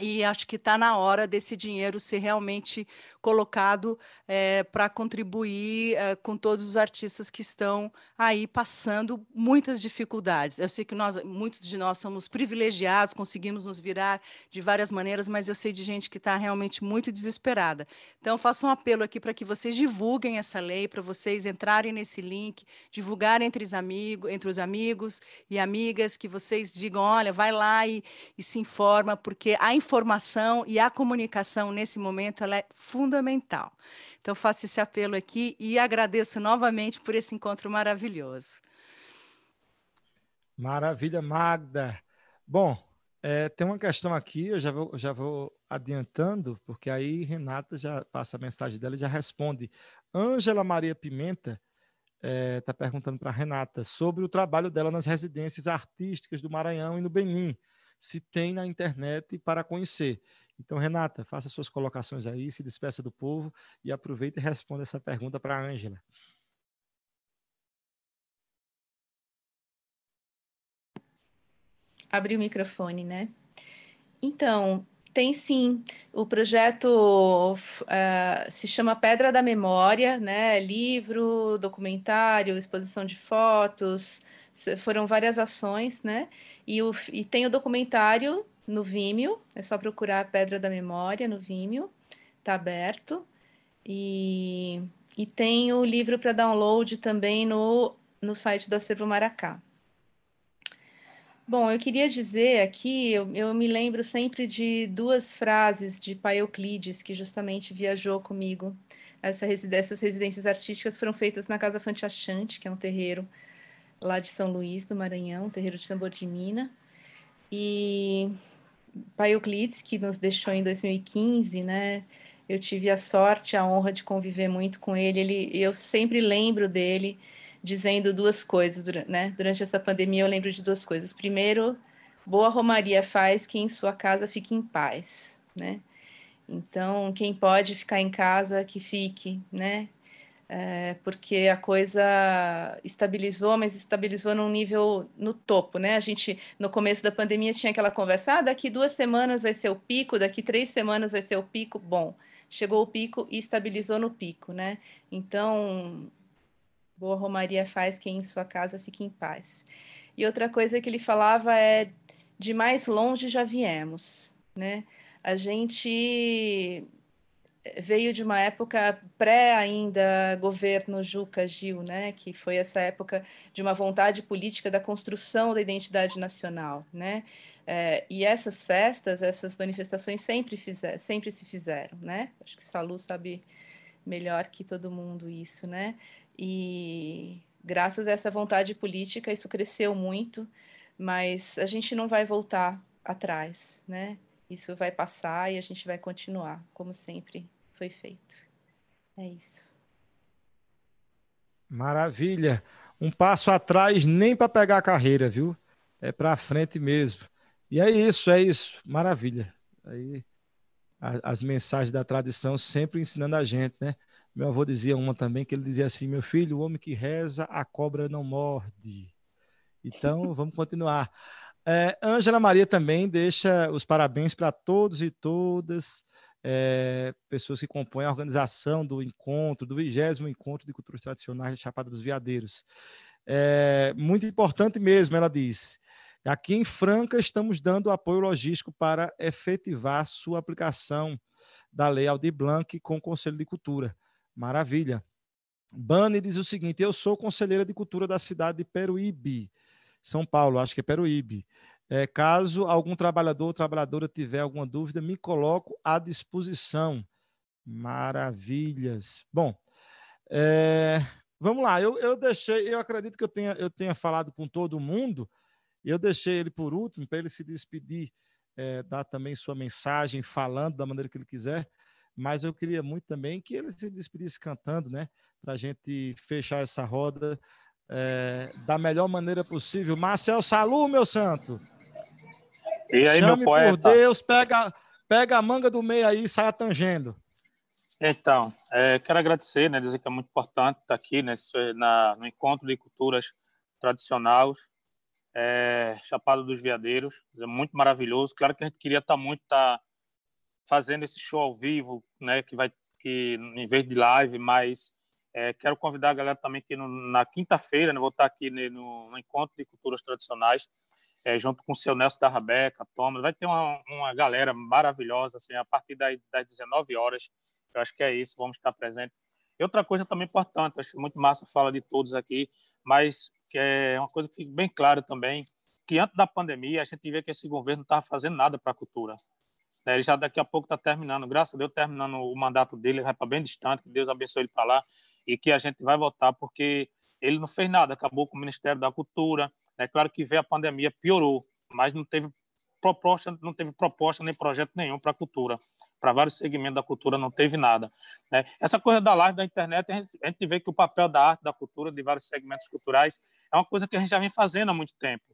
e acho que está na hora desse dinheiro ser realmente colocado é, eh, para contribuir é, com todos os artistas que estão aí passando muitas dificuldades. Eu sei que nós, muitos de nós somos privilegiados, conseguimos nos virar de várias maneiras, mas eu sei de gente que está realmente muito desesperada. Então, faço um apelo aqui para que vocês divulguem essa lei, para vocês entrarem nesse link, divulgarem entre os, amigo, entre os amigos e amigas, que vocês digam, olha, vai lá e, e se informa, porque a informação e a comunicação nesse momento ela é fundamental. Então faço esse apelo aqui e agradeço novamente por esse encontro maravilhoso. Maravilha, Magda. Bom, é, tem uma questão aqui, eu já vou, já vou adiantando, porque aí Renata já passa a mensagem dela e já responde. Ângela Maria Pimenta está é, tá perguntando para Renata sobre o trabalho dela nas residências artísticas do Maranhão e no Benin se tem na internet para conhecer. Então, Renata, faça suas colocações aí, se despeça do povo e aproveita e responda essa pergunta para a Ângela. Abri o microfone, né? Então, tem sim. O projeto uh, se chama Pedra da Memória, né? Livro, documentário, exposição de fotos, foram várias ações, né? E, o, e tem o documentário no Vimeo, é só procurar a Pedra da Memória no Vimeo, tá aberto. E, e tem o livro para download também no, no site do Acervo Maracá. Bom, eu queria dizer aqui, eu, eu, me lembro sempre de duas frases de Pai Euclides, que justamente viajou comigo. Essa essas residências artísticas foram feitas na Casa Fanti que é um terreiro lá de São Luís, do Maranhão, terreiro de tambor de mina. E Pai Euclides, que nos deixou em 2015, né? Eu tive a sorte, a honra de conviver muito com ele. ele eu sempre lembro dele dizendo duas coisas, né? Durante essa pandemia, eu lembro de duas coisas. Primeiro, boa romaria faz que em sua casa fique em paz, né? Então, quem pode ficar em casa, que fique, né? é, porque a coisa estabilizou, mas estabilizou num nível no topo, né? A gente, no começo da pandemia, tinha aquela conversa, ah, daqui duas semanas vai ser o pico, daqui três semanas vai ser o pico, bom, chegou o pico e estabilizou no pico, né? Então, boa romaria faz quem em sua casa fique em paz. E outra coisa que ele falava é, de mais longe já viemos, né? A gente veio de uma época pré ainda governo Juca Gil, né, que foi essa época de uma vontade política da construção da identidade nacional, né? É, e essas festas, essas manifestações sempre fizer, sempre se fizeram, né? Acho que Salu sabe melhor que todo mundo isso, né? E graças a essa vontade política isso cresceu muito, mas a gente não vai voltar atrás, né? Isso vai passar e a gente vai continuar, como sempre foi feito. É isso. Maravilha. Um passo atrás nem para pegar a carreira, viu? É para frente mesmo. E é isso, é isso. Maravilha. Aí as mensagens da tradição sempre ensinando a gente, né? Meu avô dizia uma também que ele dizia assim: "Meu filho, o homem que reza, a cobra não morde". Então, vamos continuar. É, Angela Maria também deixa os parabéns para todos e todas, é, pessoas que compõem a organização do encontro, do vigésimo encontro de culturas tradicionais da Chapada dos Veadeiros. É, muito importante mesmo, ela diz. Aqui em Franca, estamos dando apoio logístico para efetivar sua aplicação da Lei Aldir Blanc com o Conselho de Cultura. Maravilha. Bani diz o seguinte: Eu sou conselheira de cultura da cidade de Peruíbe. São Paulo, acho que é Peruíbe. É, caso algum trabalhador ou trabalhadora tiver alguma dúvida, me coloco à disposição. Maravilhas. Bom, é, vamos lá. Eu, eu deixei, eu acredito que eu tenha, eu tenha falado com todo mundo. Eu deixei ele por último, para ele se despedir, é, dar também sua mensagem, falando da maneira que ele quiser. Mas eu queria muito também que ele se despedisse cantando, né? Para a gente fechar essa roda é, da melhor maneira possível. Marcel Salu, meu santo. E aí, Chame meu poeta? Por Deus, pega, pega a manga do meio aí e saia tangendo. Então, é, quero agradecer, né, dizer que é muito importante estar aqui né, na, no Encontro de Culturas Tradicionais, é, Chapada dos Veadeiros, é muito maravilhoso. Claro que a gente queria estar tá muito estar tá fazendo esse show ao vivo, né, que vai que em vez de live, mas é, quero convidar a galera também que no, na quinta-feira, né, vou estar aqui né, no, no, Encontro de Culturas Tradicionais, é, junto com o seu Nelson da Rabeca, Thomas, vai ter uma, uma galera maravilhosa, assim, a partir das, das 19 horas, eu acho que é isso, vamos estar presentes. E outra coisa também importante, acho muito massa fala de todos aqui, mas que é uma coisa que fica bem clara também, que antes da pandemia a gente vê que esse governo não estava fazendo nada para a cultura. Né? Ele já daqui a pouco está terminando, graças a Deus, terminando o mandato dele, vai para tá bem distante, que Deus abençoe ele para lá e que a gente vai votar porque ele não fez nada, acabou com o Ministério da Cultura. É claro que veio a pandemia, piorou, mas não teve proposta, não teve proposta nem projeto nenhum para a cultura. Para vários segmentos da cultura não teve nada. Né? Essa coisa da live da internet, a gente, vê que o papel da arte, da cultura, de vários segmentos culturais, é uma coisa que a gente já vem fazendo há muito tempo.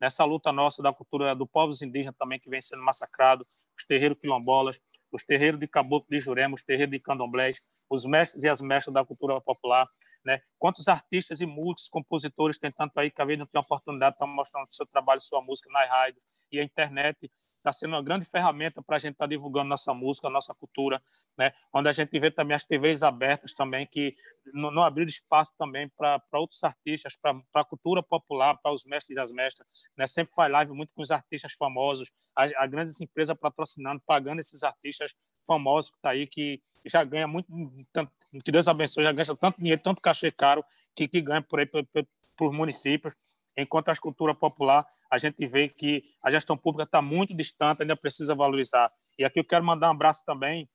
Nessa luta nossa da cultura do povo indígena também, que vem sendo massacrado, os terreiros quilombolas, os terreiros de caboclo de Jurema, os terreiros de candomblé, os mestres e as mestras da cultura popular, né? Quantos artistas e músicos, compositores tentando aí que a vez não tem oportunidade, de estar mostrando o seu trabalho, sua música na rádio e a internet está sendo uma grande ferramenta para a gente estar tá divulgando nossa música, nossa cultura, né? Onde a gente vê também as TVs abertas também, que não, não abriram espaço também para outros artistas, para a cultura popular, para os mestres e as mestras, né? Sempre faz live muito com os artistas famosos, a, a grandes empresas patrocinando, pagando esses artistas famosos que tá aí, que já ganha muito, tanto, que Deus abençoe, já ganha tanto dinheiro, tanto cachê caro, que, que ganha por aí, por, por, por municípios. Enquanto a cultura popular, a gente vê que a gestão pública está muito distante, ainda precisa valorizar. E aqui eu quero mandar um abraço também,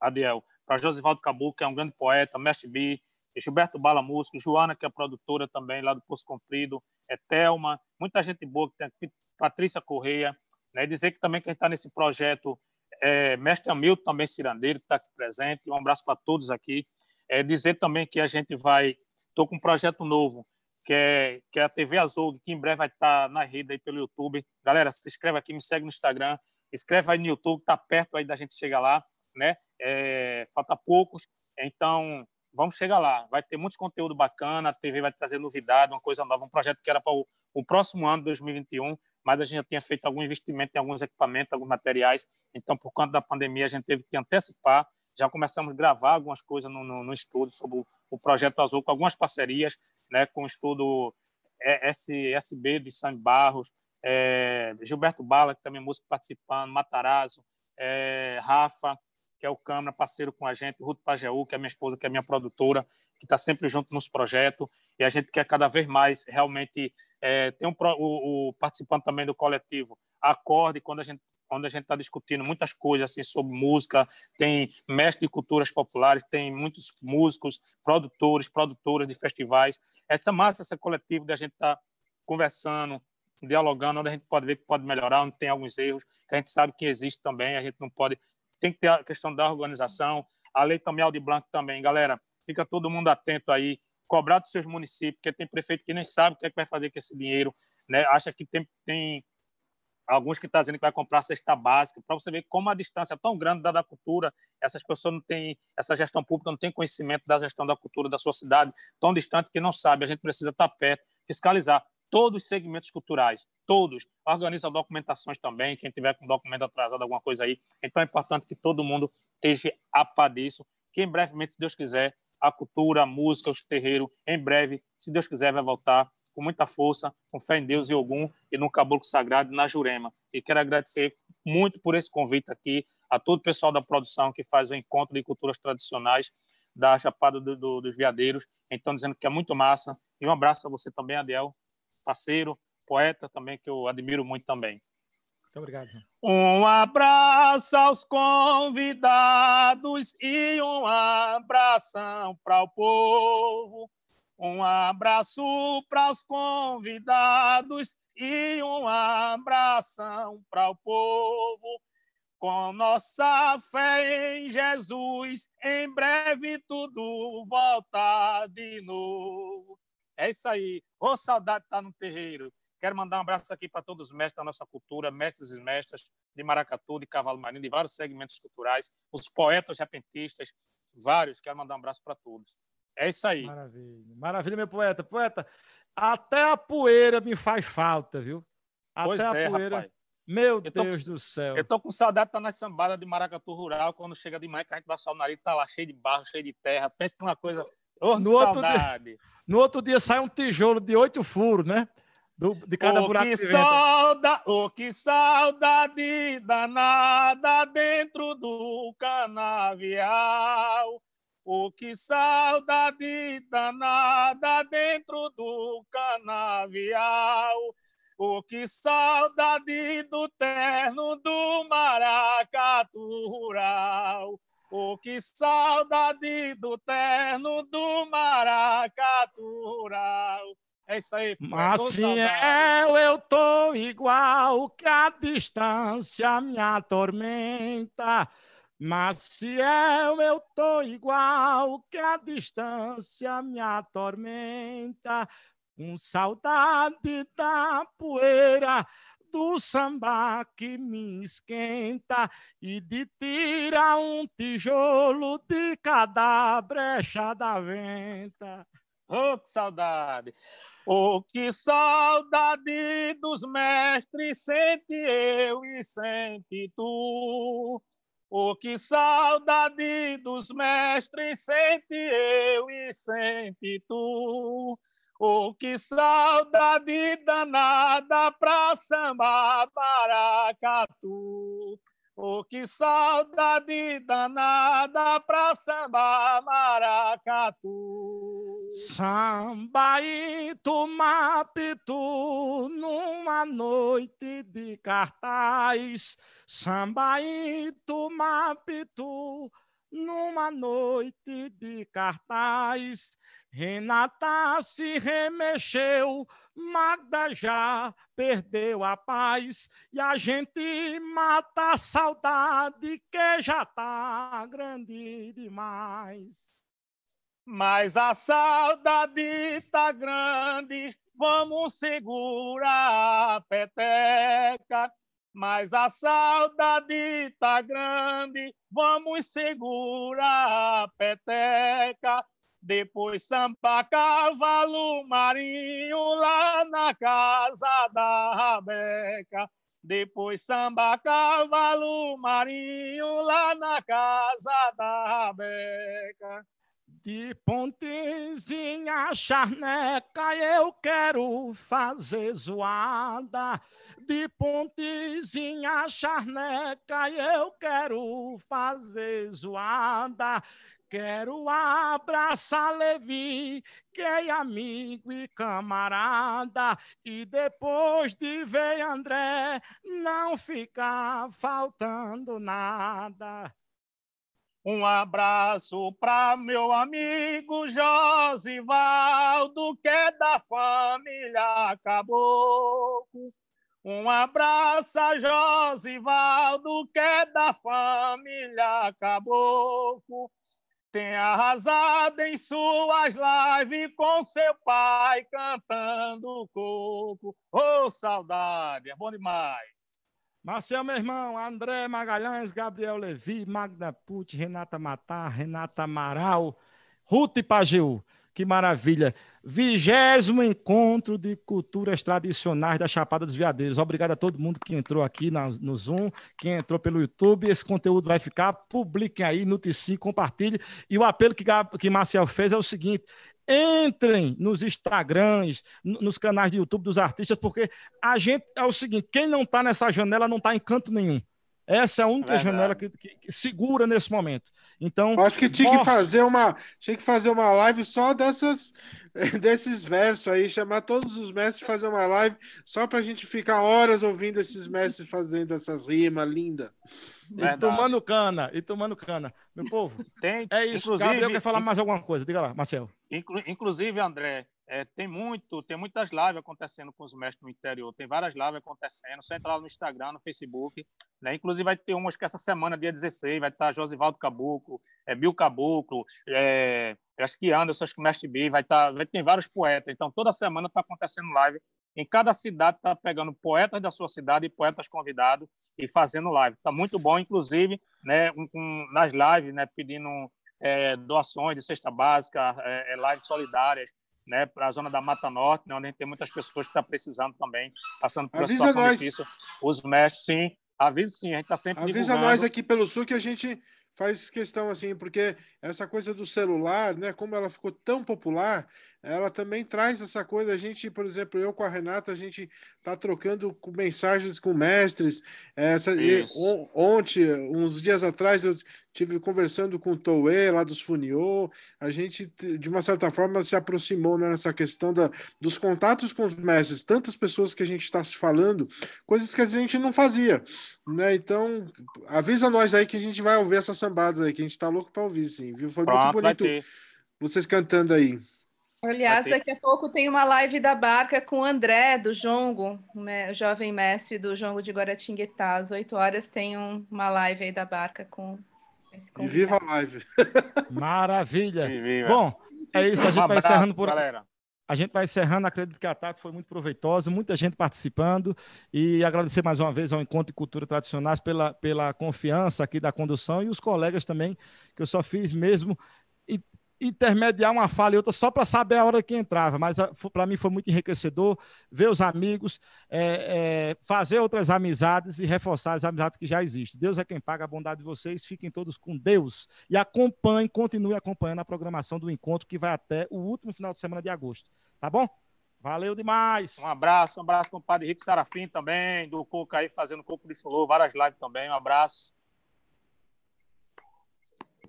Adiel, para Josivaldo Cabu, que é um grande poeta, Mestre B, Gilberto Bala Músico, Joana, que é produtora também lá do Poço Comprido, é Thelma, muita gente boa que tem aqui, Patrícia Correia, né? dizer que também quem está nesse projeto é Mestre Hamilton, também cirandeiro, que está aqui presente, um abraço para todos aqui. É dizer também que a gente vai, estou com um projeto novo, que é, que é a TV Azul, que em breve vai estar na rede aí pelo YouTube. Galera, se inscreve aqui, me segue no Instagram, escreve aí no YouTube, tá perto aí da gente chegar lá, né? É, falta poucos, então vamos chegar lá. Vai ter muito conteúdo bacana, a TV vai trazer novidade, uma coisa nova, um projeto que era para o, o, próximo ano, 2021, mas a gente já tinha feito algum investimento em alguns equipamentos, alguns materiais, então por conta da pandemia a gente teve que antecipar, já começamos a gravar algumas coisas no, no, no estudo sobre o, o, projeto Azul, com algumas parcerias, né, com o estudo SSB de Sam Barros, é, Gilberto Bala, que também é músico participando, Matarazzo, é, Rafa, que é o Câmara, parceiro com a gente, Ruto Pajeú, que é minha esposa, que é minha produtora, que está sempre junto nos projetos, e a gente quer cada vez mais realmente. É, um, o, o, participando também do coletivo Acorde, quando a gente onde a gente está discutindo muitas coisas assim, sobre música, tem mestre de culturas populares, tem muitos músicos, produtores, produtoras de festivais. Essa massa, esse coletivo da gente estar tá conversando, dialogando, onde a gente pode ver que pode melhorar, onde tem alguns erros, que a gente sabe que existe também, a gente não pode... Tem que ter a questão da organização, a lei também de Blanco também, galera. Fica todo mundo atento aí, cobrar dos seus municípios, porque tem prefeito que nem sabe o que, é que vai fazer com esse dinheiro, né? acha que tem, tem alguns que estão tá dizendo que vai comprar cesta básica, para você ver como a distância é tão grande da, da cultura, essas pessoas não têm, essa gestão pública não tem conhecimento da gestão da cultura da sua cidade, tão distante que não sabe, a gente precisa estar tá perto, fiscalizar todos os segmentos culturais, todos, organiza documentações também, quem tiver com documento atrasado, alguma coisa aí, então é importante que todo mundo esteja a par disso, que em brevemente, se Deus quiser, a cultura, a música, os terreiros, em breve, se Deus quiser, vai voltar com muita força, com fé em Deus e Ogum e no Caboclo Sagrado na Jurema. E quero agradecer muito por esse convite aqui a todo o pessoal da produção que faz o Encontro de Culturas Tradicionais da Chapada do, do, dos Veadeiros. Então, dizendo que é muito massa. E um abraço a você também, Adiel, parceiro, poeta também, que eu admiro muito também. Muito obrigado. Um abraço aos convidados e um abração para o povo um abraço para os convidados e um abração para o povo. Com nossa fé em Jesus, em breve tudo volta de novo. É isso aí. Ô, oh, saudade tá no terreiro. Quero mandar um abraço aqui para todos os mestres da nossa cultura, mestres e mestras de maracatu, de cavalo marinho, de vários segmentos culturais, os poetas repentistas, vários. Quero mandar um abraço para todos. É isso aí. Maravilha. Maravilha, meu poeta. Poeta, até a poeira me faz falta, viu? Até pois a é, poeira. Rapaz. Meu Deus com, do céu. Eu tô com saudade de tá nas sambadas de Maracatu Rural, quando chega demais, que a gente vai o nariz, tá lá cheio de barro, cheio de terra. Pensa numa coisa. Oh, no saudade. Outro dia, no outro dia sai um tijolo de oito furos, né? Do, de cada oh, buraco que tá? saudade, oh, que saudade danada dentro do canavial. O que saudade danada dentro do canavial. O que saudade do terno do maracatu rural. que saudade do terno do maracatu rural. É isso aí. Maciel, é, eu tô igual, que a distância me atormenta. Mas se eu, eu tô igual, que a distância me atormenta, com saudade da poeira do samba que me esquenta e de tira um tijolo de cada brecha da venta. Oh, que saudade! Oh, que saudade dos mestres sente eu e sente tu. Oh, que saudade dos mestres sente eu e sente tu. Oh, que saudade danada pra samba maracatu. Oh, que saudade danada pra samba maracatu. Samba e Tumapitu numa noite de cartaz. Samba e Tumapitu numa noite de cartaz. Renata se remexeu, Magda já perdeu a paz e a gente mata a saudade que já tá grande demais. Mas a saudade tá grande, vamos segurar a peteca. Mas a saudade tá grande, vamos segurar a peteca. Depois samba cavalo marinho lá na casa da Rabeca. Depois samba cavalo marinho lá na casa da Rabeca. De pontezinha charneca eu quero fazer zoada. De pontezinha charneca eu quero fazer zoada. Quero abraçar Levi, que é amigo e camarada, e depois de ver André, não ficar faltando nada. Um abraço para meu amigo Josivaldo, que é da família Caboclo. Um abraço a Josivaldo, que é da família Caboclo. Tem arrasado em suas lives com seu pai cantando coco. Ô, oh, saudade, é bom demais. Marcel, meu irmão, André Magalhães, Gabriel Levi, Magna Pucci, Renata Matar, Renata Amaral, Ruth Pageu. Que maravilha. Vigésimo encontro de culturas tradicionais da Chapada dos Veadeiros. Obrigado a todo mundo que entrou aqui na, no Zoom, quem entrou pelo YouTube. Esse conteúdo vai ficar. Publiquem aí, noticiem, compartilhem. E o apelo que, que Marcel fez é o seguinte: entrem nos Instagrams, nos canais de YouTube dos artistas, porque a gente é o seguinte: quem não está nessa janela não está em canto nenhum. Essa é a única é janela que, que, que, segura nesse momento. Então, acho que tinha mostra... que fazer uma, tinha que fazer uma live só dessas desses versos aí, chamar todos os mestres fazer uma live só para a gente ficar horas ouvindo esses mestres fazendo essas rimas lindas. E tomando cana, e tomando cana. Meu povo, Tem, é isso. Gabriel quer falar mais alguma coisa. Diga lá, Marcel. Inclu inclusive, André, é, tem muito, tem muitas lives acontecendo com os mestres no interior, tem várias lives acontecendo, Você entra lá no Instagram, no Facebook, né? Inclusive vai ter umas que essa semana, dia 16, vai estar Josivaldo Caboclo, é, Bill Caboclo, é, acho que Anderson, acho que Mestre B, vai estar, tá, vai ter vários poetas. Então toda semana está acontecendo live. Em cada cidade está pegando poetas da sua cidade e poetas convidados e fazendo live. Está muito bom, inclusive, né, um, um, nas lives, né, pedindo é, doações de cesta básica, é, é lives solidárias, né, para a zona da Mata Norte, né, onde a gente tem muitas pessoas que estão tá precisando também, passando por Avisa uma situação nós. difícil. Os mestres, sim, avisa sim, a gente está sempre Avisa divulgando. nós aqui pelo Sul que a gente faz questão assim, porque essa coisa do celular, né, como ela ficou tão popular, ela também traz essa coisa. A gente, por exemplo, eu com a Renata, a gente está trocando mensagens com mestres. Essa, e, on, ontem, uns dias atrás, eu tive conversando com o Toei, lá dos Funiô. A gente, de uma certa forma, se aproximou né, nessa questão da, dos contatos com os mestres. Tantas pessoas que a gente está falando, coisas que a gente não fazia. Né? Então, avisa nós aí que a gente vai ouvir essas sambadas aí, que a gente está louco para ouvir, sim. Viu? Foi Pronto, muito bonito vocês cantando aí. Aliás, ter... daqui a pouco tem uma live da barca com o André do Jongo, o jovem mestre do Jongo de Guaratinguetá. Às 8 horas tem uma live aí da barca com. com e viva a live! Maravilha! Viva. Bom, é isso, a gente um vai encerrando por galera. A gente vai encerrando, acredito que a Tato foi muito proveitosa, muita gente participando e agradecer mais uma vez ao Encontro de Cultura Tradicionais pela, pela confiança aqui da condução e os colegas também, que eu só fiz mesmo intermediar uma fala e outra só para saber a hora que entrava, mas ah, para mim foi muito enriquecedor ver os amigos, é, é, fazer outras amizades e reforçar as amizades que já existem. Deus é quem paga a bondade de vocês, fiquem todos com Deus e acompanhem, continue acompanhando a programação do encontro que vai até o último final de semana de agosto, tá bom? Valeu demais. Um abraço, um abraço para o padre Rico Sarafim também, do Coco aí fazendo Coco de Solô, várias lives também, um abraço.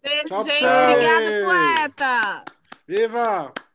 Beijo, tchau, gente. Obrigada, poeta. Viva!